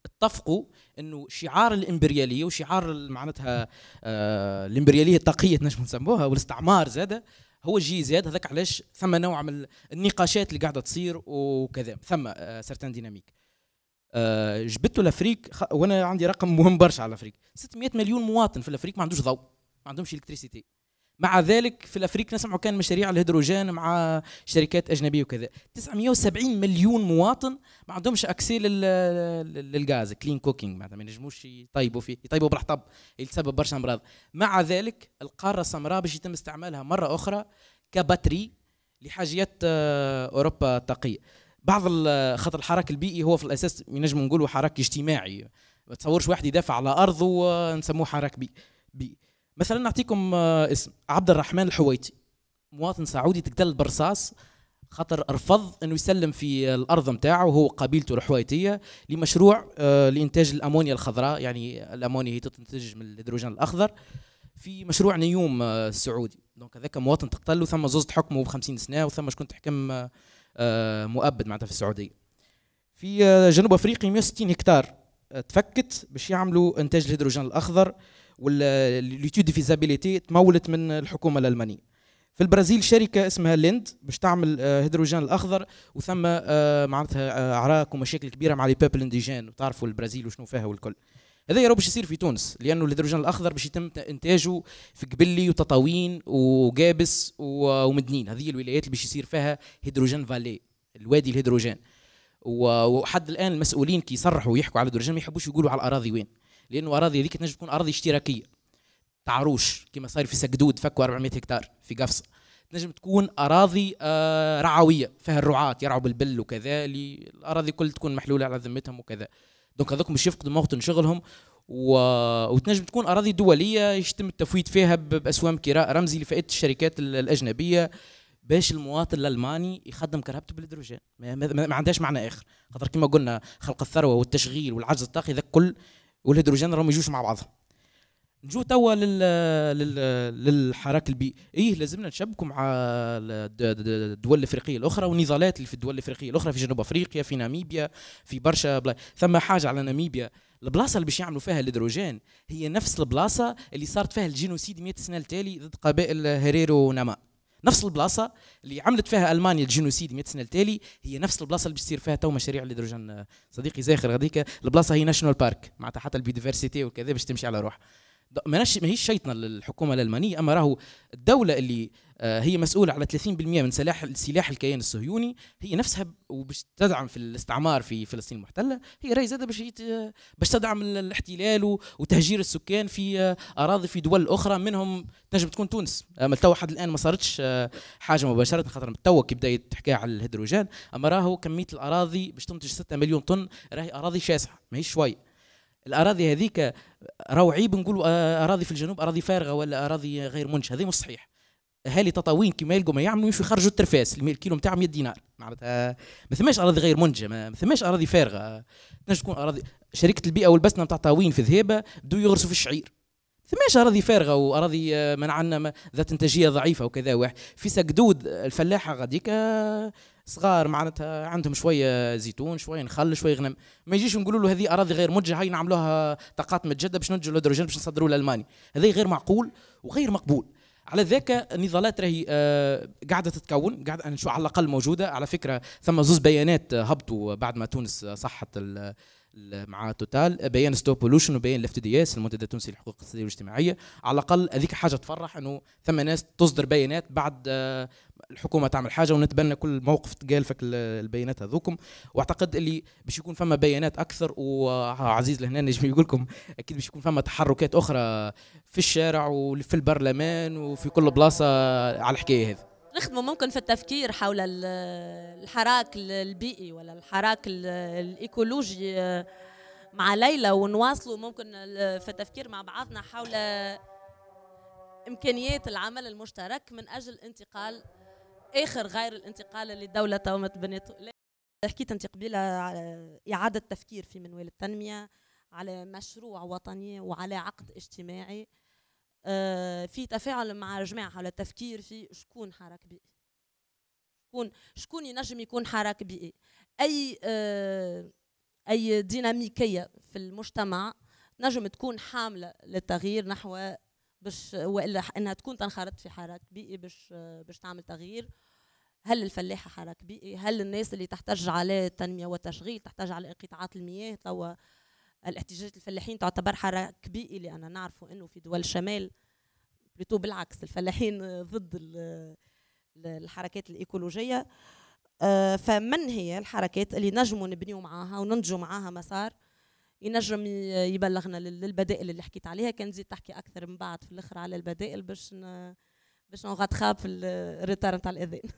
اتفقوا انه شعار الامبرياليه وشعار معناتها آه، الامبرياليه الطاقيه نجم نسموها والاستعمار زاد هو جي زاد هذاك علاش ثم نوع من النقاشات اللي قاعده تصير وكذا ثم سرتان آه، ديناميك آه، جبتوا الافريك لافريك وانا عندي رقم مهم برشا على افريك 600 مليون مواطن في الافريق ما عندوش ضوء ما عندهمش الكتريسيتي مع ذلك في الافريق نسمعوا كان مشاريع الهيدروجين مع شركات اجنبيه وكذا 970 مليون مواطن ما عندهمش اكسي للغاز كلين كوكينج ما ينجموش يطيبوا فيه يطيبوا بالحطب يتسبب برشا امراض مع ذلك القاره السمراء باش يتم استعمالها مره اخرى كباتري لحاجيات آه، اوروبا التقيه بعض خاطر الحراك البيئي هو في الاساس ينجم نقولوا حراك اجتماعي ما تصورش واحد يدافع على ارضه ونسموه حراك بيئي بي. مثلا نعطيكم آه، اسم عبد الرحمن الحويتي مواطن سعودي تقتل برصاص خاطر رفض انه يسلم في الارض نتاعه هو قبيلته الحويتيه لمشروع آه، لانتاج الامونيا الخضراء يعني الامونيا هي تنتج من الهيدروجين الاخضر في مشروع نيوم السعودي آه، دونك هذاك مواطن تقتل وثم زوز حكمه ب 50 سنه وثم شكون تحكم مؤبد معناتها في السعوديه في جنوب افريقيا 160 هكتار تفكت باش يعملوا انتاج الهيدروجين الاخضر واليوتيود فيزابيليتي تمولت من الحكومه الالمانيه في البرازيل شركه اسمها ليند باش تعمل آه، هيدروجين الاخضر وثم آه، معناتها آه، اعراك ومشاكل كبيره مع لي بيبل انديجين وتعرفوا البرازيل وشنو فيها والكل هذا يا رب باش يصير في تونس لانه الهيدروجين الاخضر باش يتم انتاجه في قبلي وتطاوين وقابس ومدنين هذه الولايات اللي باش يصير فيها هيدروجين فالي الوادي الهيدروجين وحد الان المسؤولين كي يصرحوا ويحكوا على الهيدروجين ما يحبوش يقولوا على الاراضي وين لانه اراضي هذيك تنجم تكون اراضي اشتراكيه تعروش كما صار في سكدود فكوا 400 هكتار في قفصه تنجم تكون اراضي آه رعويه فيها الرعاة يرعوا بالبل وكذا الاراضي كل تكون محلوله على ذمتهم وكذا دونك هذوك باش يفقدوا موطن شغلهم و... وتنجم تكون اراضي دوليه يتم التفويت فيها باسوام كراء رمزي لفائده الشركات الاجنبيه باش المواطن الالماني يخدم كرهبته بالهيدروجين ما, ما, ما عندهاش معنى اخر خاطر كما قلنا خلق الثروه والتشغيل والعجز الطاقي ذاك كل والهيدروجين راهم يجوش مع بعضهم نجو توا للحراك البيئي ايه لازمنا نشبكوا مع الدول الافريقيه الاخرى والنضالات اللي في الدول الافريقيه الاخرى في جنوب افريقيا في ناميبيا في برشا بلا... ثم حاجه على ناميبيا البلاصه اللي باش يعملوا فيها الهيدروجين هي نفس البلاصه اللي صارت فيها الجينوسيد 100 سنه التالي ضد قبائل هيريرو نما نفس البلاصه اللي عملت فيها المانيا الجينوسيد 100 سنه التالي هي نفس البلاصه اللي باش تصير فيها تو مشاريع الهيدروجين صديقي زاخر غاديك البلاصه هي ناشونال بارك معناتها حتى البيديفرسيتي وكذا باش تمشي على روحها ماهيش شيطنه للحكومه الالمانيه اما راهو الدوله اللي آه، هي مسؤوله على 30% من سلاح سلاح الكيان الصهيوني هي نفسها وباش تدعم في الاستعمار في فلسطين المحتله هي راهي زاده باش باش تدعم الاحتلال وتهجير السكان في آه، اراضي في دول اخرى منهم تنجم تكون تونس اما تو حد الان ما صارتش آه، حاجه مباشره خاطر تو كي بدايه تحكي على الهيدروجين اما راهو كميه الاراضي باش تنتج 6 مليون طن راهي اراضي شاسعه ماهيش شويه الاراضي هذيك راهو عيب نقولوا آه، اراضي في الجنوب اراضي فارغه ولا اراضي غير منشاه هذه مش صحيح اهالي تطاوين كيما يلقوا ما يعملوا يمشوا يخرجوا الترفاس الكيلو نتاع 100 دينار معناتها ما ثماش اراضي غير منجه ما ثماش اراضي فارغه تنجم تكون اراضي شركه البيئه والبسنه نتاع طاوين في ذهيبه بدو يغرسوا في الشعير ثماش اراضي فارغه واراضي آه، منعنا ذات انتاجيه ضعيفه وكذا واحد في سكدود الفلاحه غاديك آه، صغار معناتها عندهم شويه زيتون شويه نخل شويه غنم ما يجيش نقولوا له هذه اراضي غير مجه هاي نعملوها طاقات متجدده باش ننتجوا الهيدروجين باش نصدروا لالمانيا هذا غير معقول وغير مقبول على ذاك النضالات راهي آه قاعده تتكون قاعده شو على الاقل موجوده على فكره ثم زوز بيانات هبطوا بعد ما تونس صحت مع توتال بيان ستوب بولوشن وبيان الاف دي اس المنتدى التونسي للحقوق الاقتصاديه والاجتماعيه على الاقل هذيك حاجه تفرح انه ثم ناس تصدر بيانات بعد آه، الحكومه تعمل حاجه ونتبنى كل موقف تقال فك البيانات هذوكم واعتقد اللي باش يكون فما بيانات اكثر وعزيز لهنا نجم يقول لكم اكيد باش يكون فما تحركات اخرى في الشارع وفي البرلمان وفي كل بلاصه على الحكايه هذه نخدموا ممكن في التفكير حول الحراك البيئي ولا الحراك الايكولوجي آه، مع ليلى ونواصلوا ممكن في التفكير مع بعضنا حول امكانيات العمل المشترك من اجل انتقال اخر غير الانتقال اللي الدوله تو ما حكيت انت قبيله على اعاده تفكير في منوال التنميه على مشروع وطني وعلى عقد اجتماعي آه، في تفاعل مع الجماعة على التفكير في شكون حراك بيئي شكون شكون ينجم يكون حراك بيئي اي آه، اي ديناميكيه في المجتمع نجم تكون حامله للتغيير نحو باش والا انها تكون تنخرط في حراك بيئي باش باش تعمل تغيير هل الفلاحه حراك بيئي هل الناس اللي تحتاج على التنميه والتشغيل تحتاج على انقطاعات المياه توا الاحتجاجات الفلاحين تعتبر حراك بيئي لان نعرفوا انه في دول الشمال بلوتو بالعكس الفلاحين ضد الحركات الايكولوجيه آه، فمن هي الحركات اللي نجموا نبنيو معاها وننتجوا معاها مسار ينجم يبلغنا للبدائل اللي حكيت عليها كان زيد تحكي اكثر من بعد في الاخر على البدائل باش باش نغطخاب في الريتار نتاع الاذان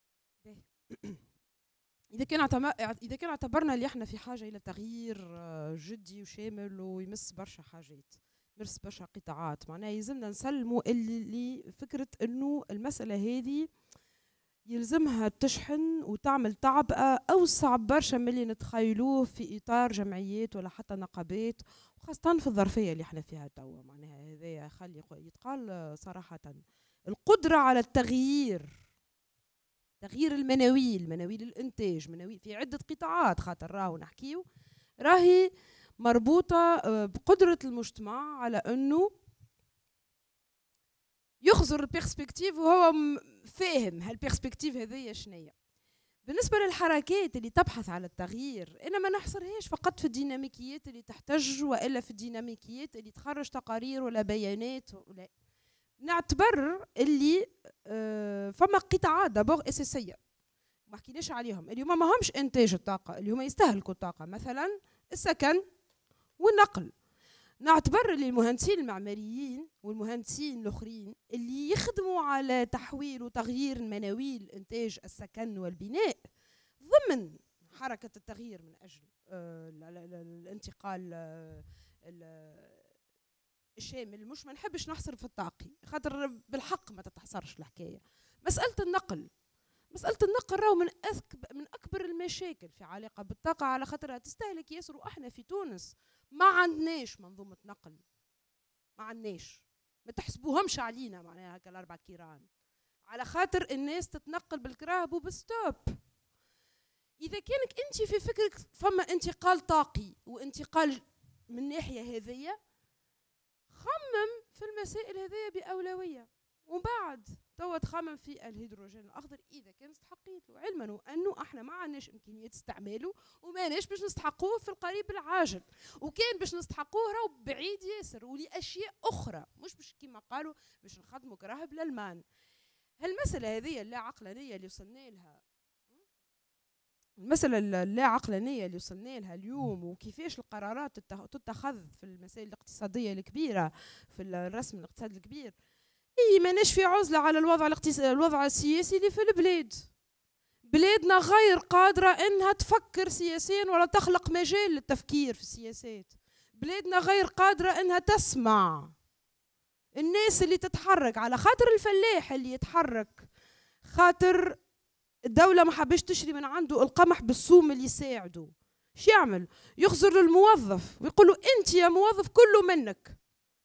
اذا كان اذا كان اعتبرنا اللي احنا في حاجه الى تغيير آه، جدي وشامل ويمس برشا حاجات يمس برشا قطاعات معناها يلزمنا نسلموا اللي فكره انه المساله هذه يلزمها تشحن وتعمل تعبئة أوسع برشا من اللي نتخيلوه في إطار جمعيات ولا حتى نقابات وخاصة في الظرفية اللي احنا فيها توا معناها هذايا خلي يتقال صراحة القدرة على التغيير تغيير المناويل مناويل الإنتاج مناويل في عدة قطاعات خاطر راهو نحكيو راهي مربوطة آه، بقدرة المجتمع على أنه يخزر البيرسبكتيف وهو فاهم هالبيرسبكتيف هذيا شنيا بالنسبة للحركات اللي تبحث على التغيير أنا ما نحصرهاش فقط في الديناميكيات اللي تحتج وإلا في الديناميكيات اللي تخرج تقارير ولا بيانات ولا نعتبر اللي آه، فما قطاعات دابور أساسية ما حكيناش عليهم اللي هما ماهمش إنتاج الطاقة اللي هما يستهلكوا الطاقة مثلا السكن والنقل نعتبر اللي المهندسين المعماريين والمهندسين الاخرين اللي يخدموا على تحويل وتغيير مناويل انتاج السكن والبناء ضمن حركه التغيير من اجل آه، الانتقال آه، الشامل مش ما نحبش نحصر في الطاقي خاطر بالحق ما تتحصرش الحكايه مساله النقل مسألة النقل راهو من من أكبر المشاكل في علاقة بالطاقة على خاطرها تستهلك ياسر وإحنا في تونس ما عندناش منظومه نقل ما عندناش ما تحسبوهمش علينا معناها هكا الاربع كيران على خاطر الناس تتنقل بالكراهب وبالستوب اذا كانك انت في فكرك فما انتقال طاقي وانتقال من الناحيه هذية خمم في المسائل هذية باولويه وبعد توا تخمم في الهيدروجين الاخضر اذا كان استحقيت له علما انه احنا ما عندناش امكانيه استعماله وما ناش باش نستحقوه في القريب العاجل وكان باش نستحقوه راهو بعيد ياسر ولاشياء اخرى مش باش كيما قالوا باش نخدموا كراهب للمان هالمساله هذه اللا عقلانيه اللي وصلنا لها المسألة اللا عقلانية اللي وصلنا لها اليوم وكيفاش القرارات تتخذ في المسائل الاقتصادية الكبيرة في الرسم الاقتصادي الكبير اي ماناش في عزله على الوضع الاقتص... الوضع السياسي اللي في البلاد بلادنا غير قادره انها تفكر سياسيا ولا تخلق مجال للتفكير في السياسات بلادنا غير قادره انها تسمع الناس اللي تتحرك على خاطر الفلاح اللي يتحرك خاطر الدولة ما حبش تشري من عنده القمح بالسوم اللي يساعده شو يعمل يخزر للموظف ويقول له انت يا موظف كله منك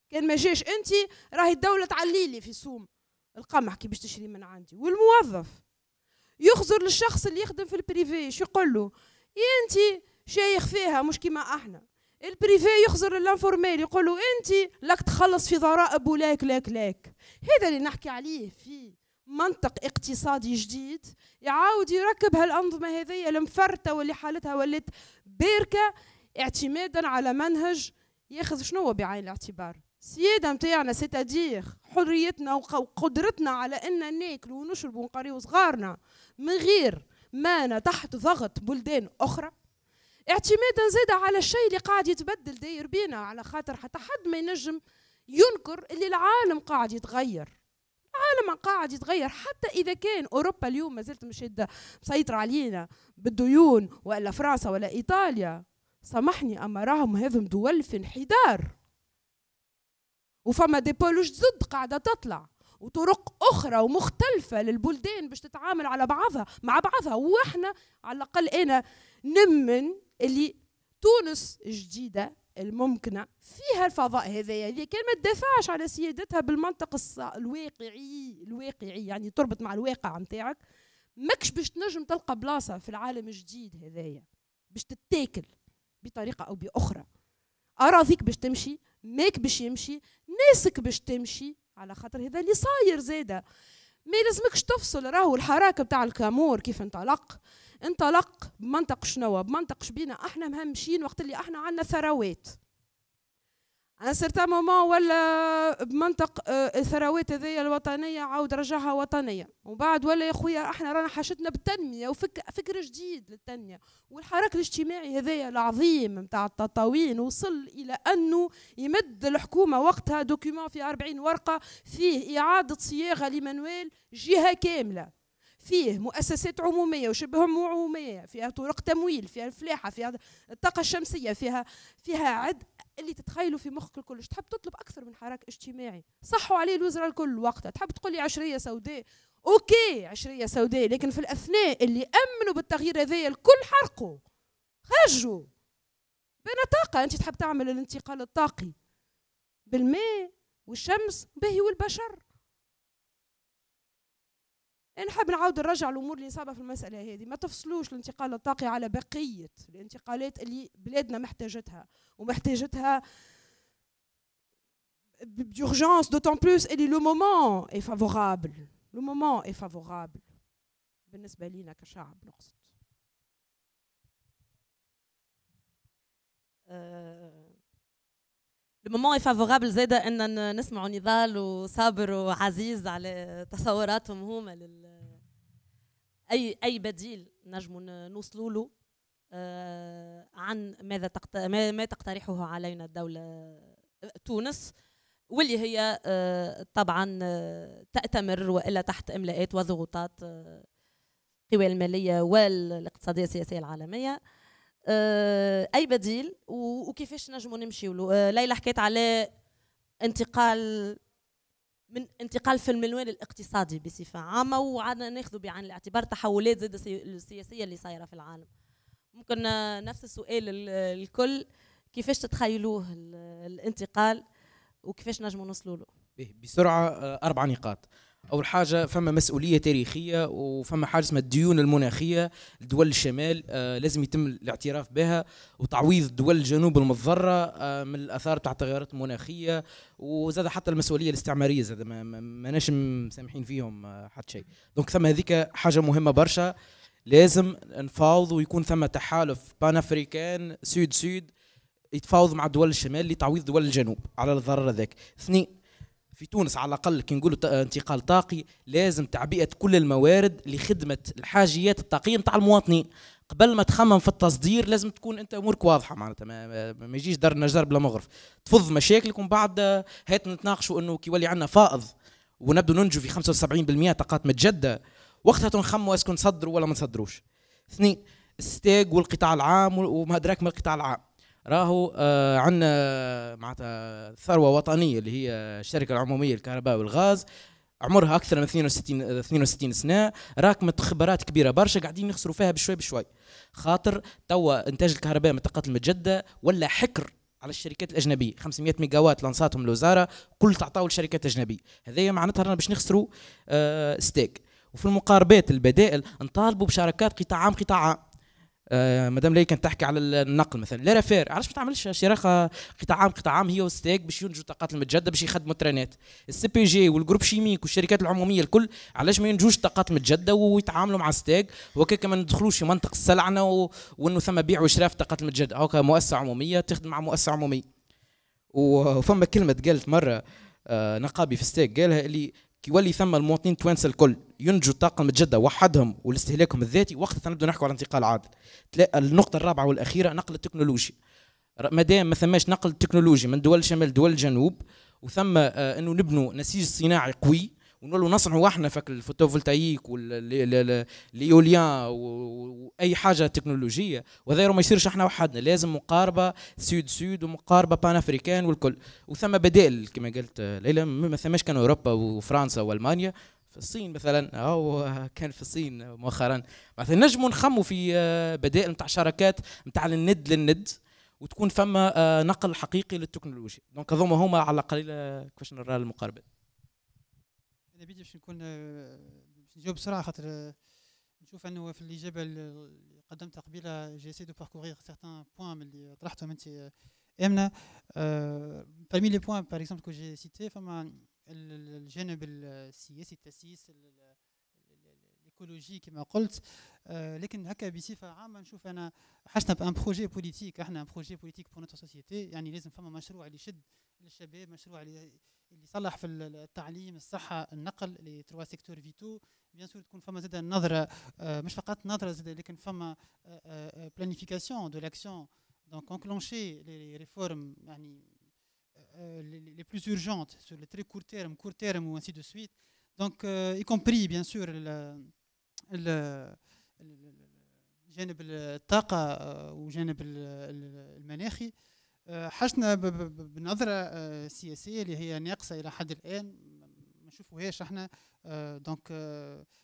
كان ما جاش انت راهي الدوله تعلي لي في سوم القمح كي باش تشري من عندي والموظف يخزر للشخص اللي يخدم في البريفي شو يقول له إيه انت شايخ فيها مش كيما احنا البريفي يخزر للانفورميل يقول له انت لك تخلص في ضرائب ولاك لاك لاك هذا اللي نحكي عليه في منطق اقتصادي جديد يعاود يركب هالانظمه هذه المفرته واللي حالتها ولات باركه اعتمادا على منهج ياخذ شنو بعين الاعتبار سيادة متاعنا ستادير حريتنا وقدرتنا على أن ناكل ونشرب ونقريو صغارنا من غير ما تحت ضغط بلدان أخرى اعتمادا زاد على الشيء اللي قاعد يتبدل داير بينا على خاطر حتى حد ما ينجم ينكر اللي العالم قاعد يتغير العالم قاعد يتغير حتى اذا كان اوروبا اليوم ما زالت مشده مسيطره علينا بالديون ولا فرنسا ولا ايطاليا سامحني اما راهم هذم دول في انحدار وفما دي بولوش ضد قاعده تطلع وطرق اخرى ومختلفه للبلدان باش تتعامل على بعضها مع بعضها واحنا على الاقل انا نمن اللي تونس الجديده الممكنه فيها الفضاء هذايا اللي كان ما تدافعش على سيادتها بالمنطق الواقعي الواقعي يعني تربط مع الواقع نتاعك ماكش باش تنجم تلقى بلاصه في العالم الجديد هذايا باش تتاكل بطريقه او باخرى اراضيك باش تمشي ماك باش يمشي ناسك باش تمشي على خاطر هذا اللي صاير زاده ما لازمكش تفصل راهو الحراك بتاع الكامور كيف انطلق انطلق بمنطق شنو بمنطق شبينا احنا مهمشين وقت اللي احنا عندنا ثروات ان سيرتا مومون ولا بمنطق آه، الثروات هذيا الوطنيه عاود رجعها وطنيه ومن بعد ولا يا خويا احنا رانا حاجتنا بالتنميه وفكر فكر جديد للتنميه والحراك الاجتماعي هذايا العظيم نتاع التطاوين وصل الى انه يمد الحكومه وقتها دوكيومون في 40 ورقه فيه اعاده صياغه لمنوال جهه كامله فيه مؤسسات عمومية وشبه عمومية فيها طرق تمويل فيها الفلاحة فيها الطاقة الشمسية فيها فيها عد اللي تتخيله في مخك الكل تحب تطلب اكثر من حراك اجتماعي صحوا عليه الوزراء الكل وقتها تحب تقول لي عشريه سوداء اوكي عشريه سوداء لكن في الاثناء اللي امنوا بالتغيير هذايا الكل حرقوا خرجوا بين طاقه انت تحب تعمل الانتقال الطاقي بالماء والشمس باهي والبشر انا نحب نعاود نرجع الامور اللي صابه في المساله هذه ما تفصلوش الانتقال الطاقي على بقيه الانتقالات اللي بلادنا محتاجتها ومحتاجتها d'urgence دوتون بلوس اللي لو مومون اي فافورابل لو مومون اي فافورابل بالنسبه لينا كشعب نقصد أه المومون فافورابل زاده ان نسمع نضال وصابر وعزيز على تصوراتهم هما لل اي اي بديل نجم نوصلوا له آه، عن ماذا تقت... ما تقترحه علينا الدوله تونس واللي هي آه، طبعا آه، تأتمر والا تحت املاءات وضغوطات القوى الماليه والاقتصاديه السياسيه العالميه آه، اي بديل وكيفاش نجموا نمشيو له آه، ليلى حكيت على انتقال من انتقال في المنوال الاقتصادي بصفه عامه وعادنا ناخذ بعين الاعتبار تحولات زاد السياسيه اللي صايره في العالم ممكن آه، نفس السؤال الكل كيفاش تتخيلوه الانتقال وكيفاش نجموا نوصلوا له بسرعه اربع نقاط اول حاجه فما مسؤوليه تاريخيه وفما حاجه اسمها الديون المناخيه لدول الشمال آه، لازم يتم الاعتراف بها وتعويض دول الجنوب المتضرره آه، من الاثار تاع التغيرات المناخيه وزاد حتى المسؤوليه الاستعماريه زاد ماناش مسامحين فيهم آه، حتى شيء دونك ثم هذيك حاجه مهمه برشا لازم نفاوض ويكون ثم تحالف بان افريكان سود سود يتفاوض مع دول الشمال لتعويض دول الجنوب على الضرر ذاك اثنين في تونس على الاقل كي نقولوا انتقال طاقي لازم تعبئه كل الموارد لخدمه الحاجيات الطاقيه نتاع المواطنين قبل ما تخمم في التصدير لازم تكون انت امورك واضحه معناتها ما, ما يجيش دار نجار بلا مغرف تفض مشاكلك ومن بعد آه، هات نتناقشوا انه كي يولي عندنا فائض ونبدو ننجو في 75% طاقات متجدده وقتها تنخموا اسكو نصدروا ولا ما نصدروش اثنين الستاج والقطاع العام وما ادراك ما القطاع العام راهو آه عندنا آه، معناتها ثروه وطنيه اللي هي الشركه العموميه للكهرباء والغاز عمرها اكثر من 62 62 آه، سنه راكمت خبرات كبيره برشا قاعدين يخسروا فيها بشوي بشوي خاطر توا انتاج الكهرباء من الطاقات المتجدده ولا حكر على الشركات الاجنبيه 500 ميجا وات لانصاتهم الوزاره كل تعطاو لشركات اجنبيه هذايا معناتها رانا باش نخسروا آه ستيك وفي المقاربات البدائل نطالبوا بشراكات قطاع عام قطاع عام آه، مدام لي كانت تحكي على النقل مثلا لا رافير علاش ما تعملش شراكه قطاع عام قطاع عام هي وستيك باش ينجوا الطاقات المتجدده باش يخدموا الترينات السي بي جي والجروب شيميك والشركات العموميه الكل علاش ما ينجوش الطاقات المتجدده ويتعاملوا مع ستيك وكا ما ندخلوش في منطق السلعنه و... وانه ثم بيع وشراء في الطاقات المتجدده هكا مؤسسه عموميه تخدم مع مؤسسه عموميه وفما كلمه قالت مره آه، نقابي في ستيك قالها اللي كي يولي ثم المواطنين التوانسه الكل ينتجوا الطاقه المتجدده وحدهم والاستهلاكهم الذاتي وقتها نبدأ نحكوا على انتقال عادل النقطه الرابعه والاخيره نقل ما دام ما ثماش نقل تكنولوجي من دول الشمال دول الجنوب وثم آه، انه نبنوا نسيج صناعي قوي ونقولوا نصنعوا احنا فك الفوتوفولتايك والايوليان واي حاجه تكنولوجيه وهذا ما يصيرش احنا وحدنا لازم مقاربه سود سود ومقاربه بان افريكان والكل وثم بدائل كما قلت ليلى ما ثماش كان اوروبا وفرنسا والمانيا في الصين مثلا او كان في الصين مؤخرا معناتها نجموا نخموا في بدائل نتاع شراكات نتاع الند للند وتكون فما نقل حقيقي للتكنولوجيا دونك هذوما هما على قليله كيفاش نرى المقاربات انا بدي باش نكون آه، باش نجاوب بسرعه خاطر آه، نشوف انه في الاجابه اللي قدمتها قبيله جيسي دو باركورير سيغتان بوان اللي طرحتهم انت آه، امنه برمي لي بوان باغ exemple كو جي سيتي فما الجانب السياسي التاسيس الايكولوجي كما قلت لكن هكا بصفه عامه نشوف انا حاجتنا بان بروجي بوليتيك احنا بروجي بوليتيك بور نوتر سوسيتي يعني لازم فما مشروع اللي يشد للشباب مشروع اللي Il s'agit في التعليم النقل لي تروا سيكتور فيتو بيان les plus urgentes sur le très court terme, court terme ou ainsi de suite. Donc, y compris bien sûr le, le, le... le... le... حشنا بنظره آه، سياسيه اللي هي ناقصه الى حد الان ما نشوفوهاش احنا دونك آه،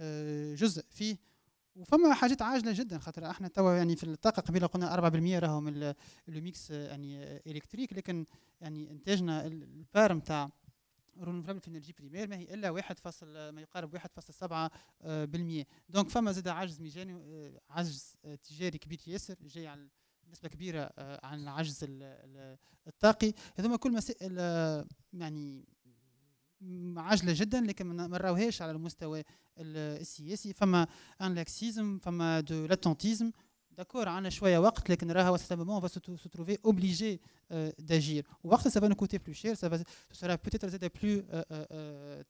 آه، جزء فيه وفما حاجات عاجله جدا خاطر احنا توا يعني في الطاقه قبيله قلنا 4% راهو من الميكس آه، يعني الكتريك لكن يعني انتاجنا البار نتاع رونوفابل في انرجي بريمير ما هي الا واحد فاصل آه، ما يقارب واحد فاصل سبعة بالمية دونك فما زاد عجز ميزاني عجز تجاري كبير ياسر جاي على نسبه كبيره عن العجز الطاقي هذوما كل مسائل يعني عاجله جدا لكن ما نراوهاش على المستوى السياسي فما ان لاكسيزم فما دو لاتونتيزم داكور عندنا شويه وقت لكن راها وسطامون on va se trouver obligé euh, d'agir وقتها ça va nous coûter plus cher بوتيتر va ce زاد euh،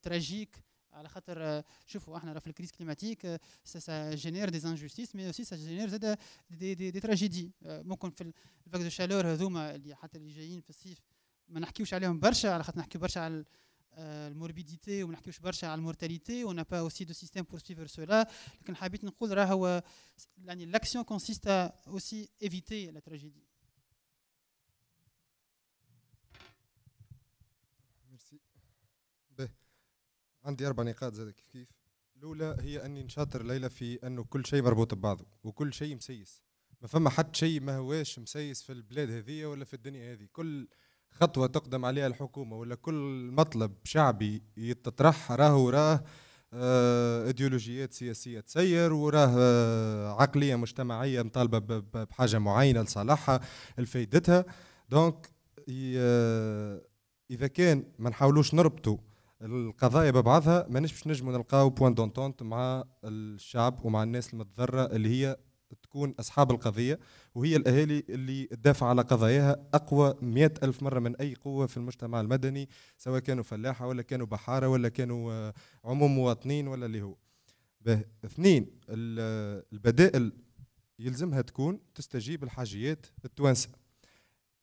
euh، euh، على خاطر شوفوا احنا في الكريس كليماتيك سا جينير دي انجوستيس مي اوسي سا جينير زاد دي, دي, دي تراجيدي ممكن في الفاك دو شالور هذوما اللي حتى اللي جايين في الصيف ما نحكيوش عليهم برشا على خاطر نحكيو برشا على آه، الموربيديتي وما نحكيوش برشا على المورتاليتي ونا با اوسي دو سيستيم بور سويفر سولا لكن حبيت نقول راه هو يعني لاكسيون كونسيست اوسي ايفيتي لا تراجيدي ميرسي عندي اربع نقاط زاد كيف كيف الاولى هي اني نشاطر ليلى في انه كل شيء مربوط ببعضه وكل شيء مسيس ما فما حد شيء ما هواش مسيس في البلاد هذه ولا في الدنيا هذه كل خطوه تقدم عليها الحكومه ولا كل مطلب شعبي يتطرح راه وراه آه، ايديولوجيات سياسيه تسير وراه آه، عقليه مجتمعيه مطالبه بحاجه معينه لصالحها لفائدتها دونك آه، اذا كان ما نحاولوش نربطوا القضايا ببعضها مانيش باش نجمو نلقاو بوان دونتونت مع الشعب ومع الناس المتضرره اللي هي تكون أصحاب القضية وهي الأهالي اللي تدافع على قضاياها أقوى مئة ألف مرة من أي قوة في المجتمع المدني سواء كانوا فلاحة ولا كانوا بحارة ولا كانوا آه، عموم مواطنين ولا اللي هو اثنين البدائل يلزمها تكون تستجيب الحاجيات التوانسة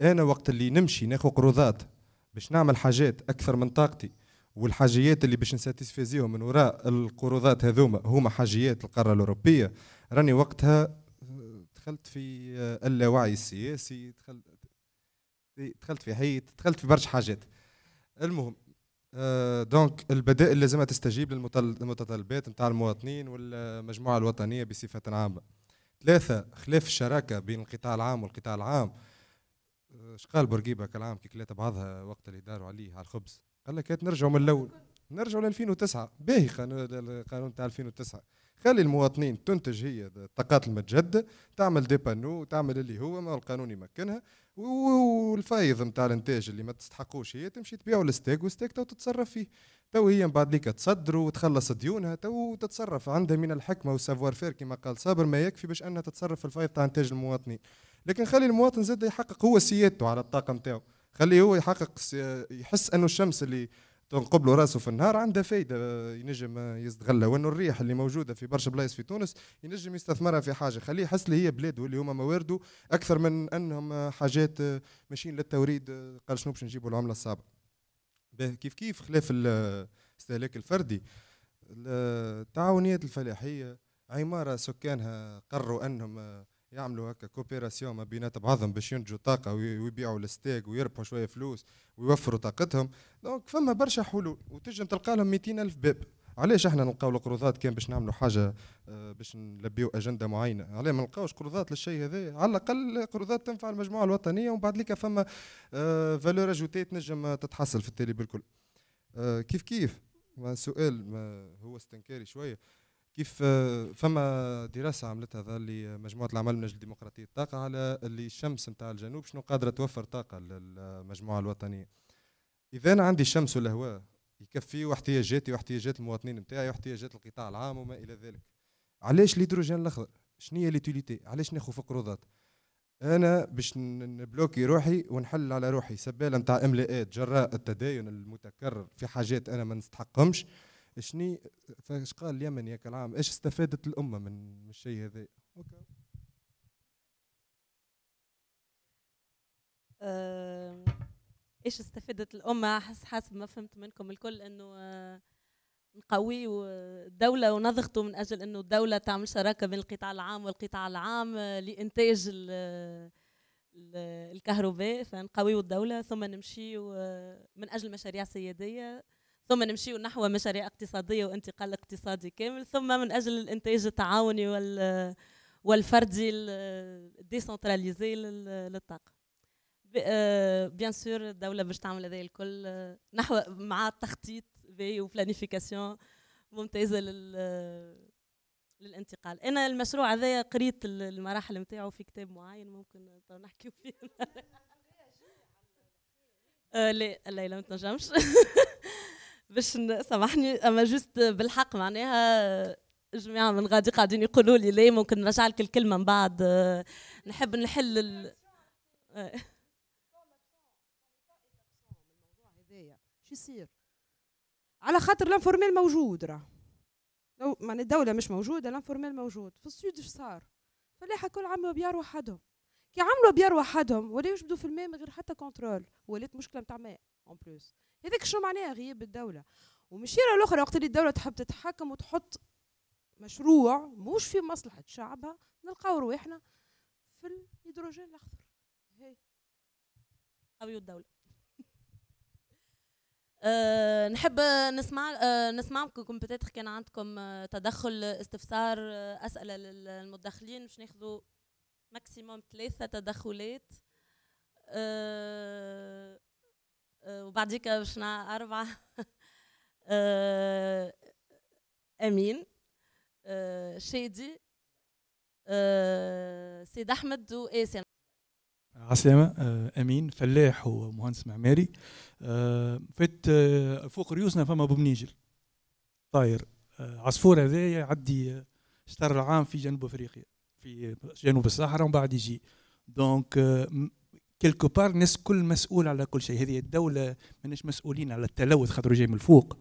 أنا وقت اللي نمشي ناخذ قروضات باش نعمل حاجات أكثر من طاقتي والحاجيات اللي باش نساتيسفيزيهم من وراء القروضات هذوما هما حاجيات القاره الاوروبيه راني وقتها دخلت في آه، اللاوعي السياسي إيه، دخلت دخلت في حي دخلت في برشا حاجات المهم آه، دونك البدائل لازمها تستجيب للمتطلبات نتاع المواطنين والمجموعه الوطنيه بصفه عامه ثلاثه خلاف الشراكه بين القطاع العام والقطاع العام اش آه، قال بورقيبه كالعام كي كلات بعضها وقت اللي داروا عليه على الخبز قال لك إيه، نرجعوا من الاول نرجعوا ل 2009 باهي القانون تاع 2009 خلي المواطنين تنتج هي الطاقات المتجدده تعمل دي بانو تعمل اللي هو ما القانون يمكنها والفايض نتاع الانتاج اللي ما تستحقوش هي تمشي تبيعه الستيك وستيك تو تتصرف فيه تو هي من بعد ليك تصدر وتخلص ديونها تو تتصرف عندها من الحكمه والسافوار فير كما قال صابر ما يكفي باش انها تتصرف في الفايض تاع انتاج المواطنين لكن خلي المواطن زاد يحقق هو سيادته على الطاقه نتاعو خليه هو يحقق يحس انه الشمس اللي تنقب له راسه في النهار عندها فايده ينجم يستغلها وانه الريح اللي موجوده في برشا بلايص في تونس ينجم يستثمرها في حاجه خليه يحس لي هي بلاده اللي هما موارده اكثر من انهم حاجات ماشيين للتوريد قال شنو باش نجيبوا العمله الصعبه كيف كيف خلاف الاستهلاك الفردي التعاونيات الفلاحيه عماره سكانها قرروا انهم يعملوا هكا كوبيراسيون ما بينات بعضهم باش ينتجوا طاقه ويبيعوا الستيك ويربحوا شويه فلوس ويوفروا طاقتهم دونك فما برشا حلول وتجم تلقى لهم 200 الف باب علاش احنا نلقاو القروضات كان باش نعملوا حاجه آه، باش نلبيو اجنده معينه علاه ما نلقاوش قروضات للشيء هذا على الاقل قروضات تنفع المجموعه الوطنيه ومن بعد ليك فما فالور آه، اجوتي تنجم تتحصل في التالي بالكل آه، كيف كيف سؤال ما هو استنكاري شويه كيف فما دراسه عملتها هذا اللي مجموعه العمل من اجل ديمقراطيه الطاقه على اللي الشمس نتاع الجنوب شنو قادره توفر طاقه للمجموعه الوطنيه اذا عندي الشمس والهواء يكفي واحتياجاتي واحتياجات المواطنين نتاعي واحتياجات القطاع العام وما الى ذلك علاش الهيدروجين الاخضر شنو هي ليتيليتي علاش ناخذ في قروضات انا باش نبلوكي روحي ونحل على روحي سباله نتاع املاءات جراء التداين المتكرر في حاجات انا ما نستحقهمش شني فاش قال اليمن ياك العام ايش استفادت الامه من الشيء هذا اوكي ايش استفادت الامه حسب ما فهمت منكم الكل انه آه، نقوي الدولة ونضغطوا من أجل أنه الدولة تعمل شراكة بين القطاع العام والقطاع العام آه، لإنتاج الكهرباء فنقوي الدولة ثم نمشي من أجل مشاريع سيادية ثم نمشيو نحو مشاريع اقتصاديه وانتقال اقتصادي كامل ثم من اجل الانتاج التعاوني وال والفردي الديسنتراليزي للطاقه بيان آه، سور الدوله باش تعمل هذا الكل آه، نحو مع التخطيط وبلانيفيكاسيون ممتازه لل للانتقال انا المشروع هذا قريت المراحل نتاعو في كتاب معين ممكن نحكيو فيه آه، لا لا ما تنجمش باش سامحني اما جوست بالحق معناها جماعه من غادي قاعدين يقولوا لي ليه ممكن نرجع لك الكلمه من بعد نحب نحل ال... شو يصير على خاطر لانفورميل موجود راه لو معناها الدوله مش موجوده لانفورميل موجود في السود اش صار فلاحة كل عملوا بيار وحدهم كي عملوا بيار وحدهم ولا يجبدوا في الماء من غير حتى كنترول ولات مشكله نتاع ماء اون بلوس هذاك شنو معناها غياب الدوله يرى الاخرى وقت اللي الدوله تحب تتحكم وتحط مشروع موش في مصلحه شعبها نلقاو رواحنا في الهيدروجين الاخضر هي قوي الدوله أه نحب نسمع أه نسمعكم بتاتر كان عندكم آه، تدخل استفسار آه، اسئله للمتدخلين باش ناخذوا ماكسيموم ثلاثه تدخلات أه وبعديك باش أربعة أمين شادي سيد أحمد وآسيا عسلامة أمين فلاح ومهندس معماري فات euh, euh, فوق ريوسنا فما بومنيجل طاير آه، عصفور هذا يعدي آه، شطر العام في جنوب أفريقيا في جنوب الصحراء ومن بعد يجي دونك كيلكو بار الناس كل مسؤول على كل شيء هذه الدوله ماناش مسؤولين على التلوث خاطر جاي من الفوق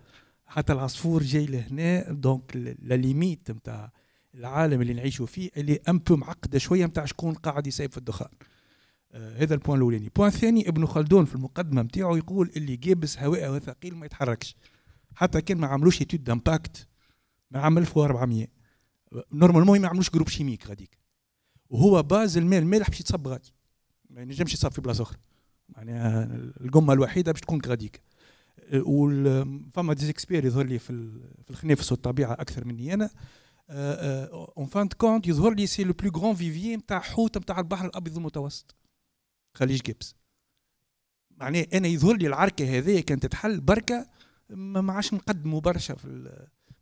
حتى العصفور جاي لهنا دونك لا ليميت نتاع العالم اللي نعيشوا فيه اللي ان بو معقده شويه نتاع شكون قاعد يسيب في الدخان آه هذا البوان الاولاني البوان الثاني ابن خلدون في المقدمه نتاعو يقول اللي جابس هواءه ثقيل ما يتحركش حتى كان ما عملوش ايتود دامباكت من عام 1400 نورمالمون ما يعملوش جروب شيميك غاديك وهو باز الماء المالح باش يتصب غادي ما ينجمش يعني في بلاصه اخرى معناها يعني القمه الوحيده باش تكون أه، و فما ديزيكسبير يظهر لي في في الخنافس والطبيعه اكثر مني انا اون فان كونت يظهر لي سي لو بلو غران فيفيي نتاع حوت نتاع البحر الابيض المتوسط خليج جبس معناه يعني انا يظهر لي العركه هذه كانت تتحل بركه ما عادش نقدموا برشا في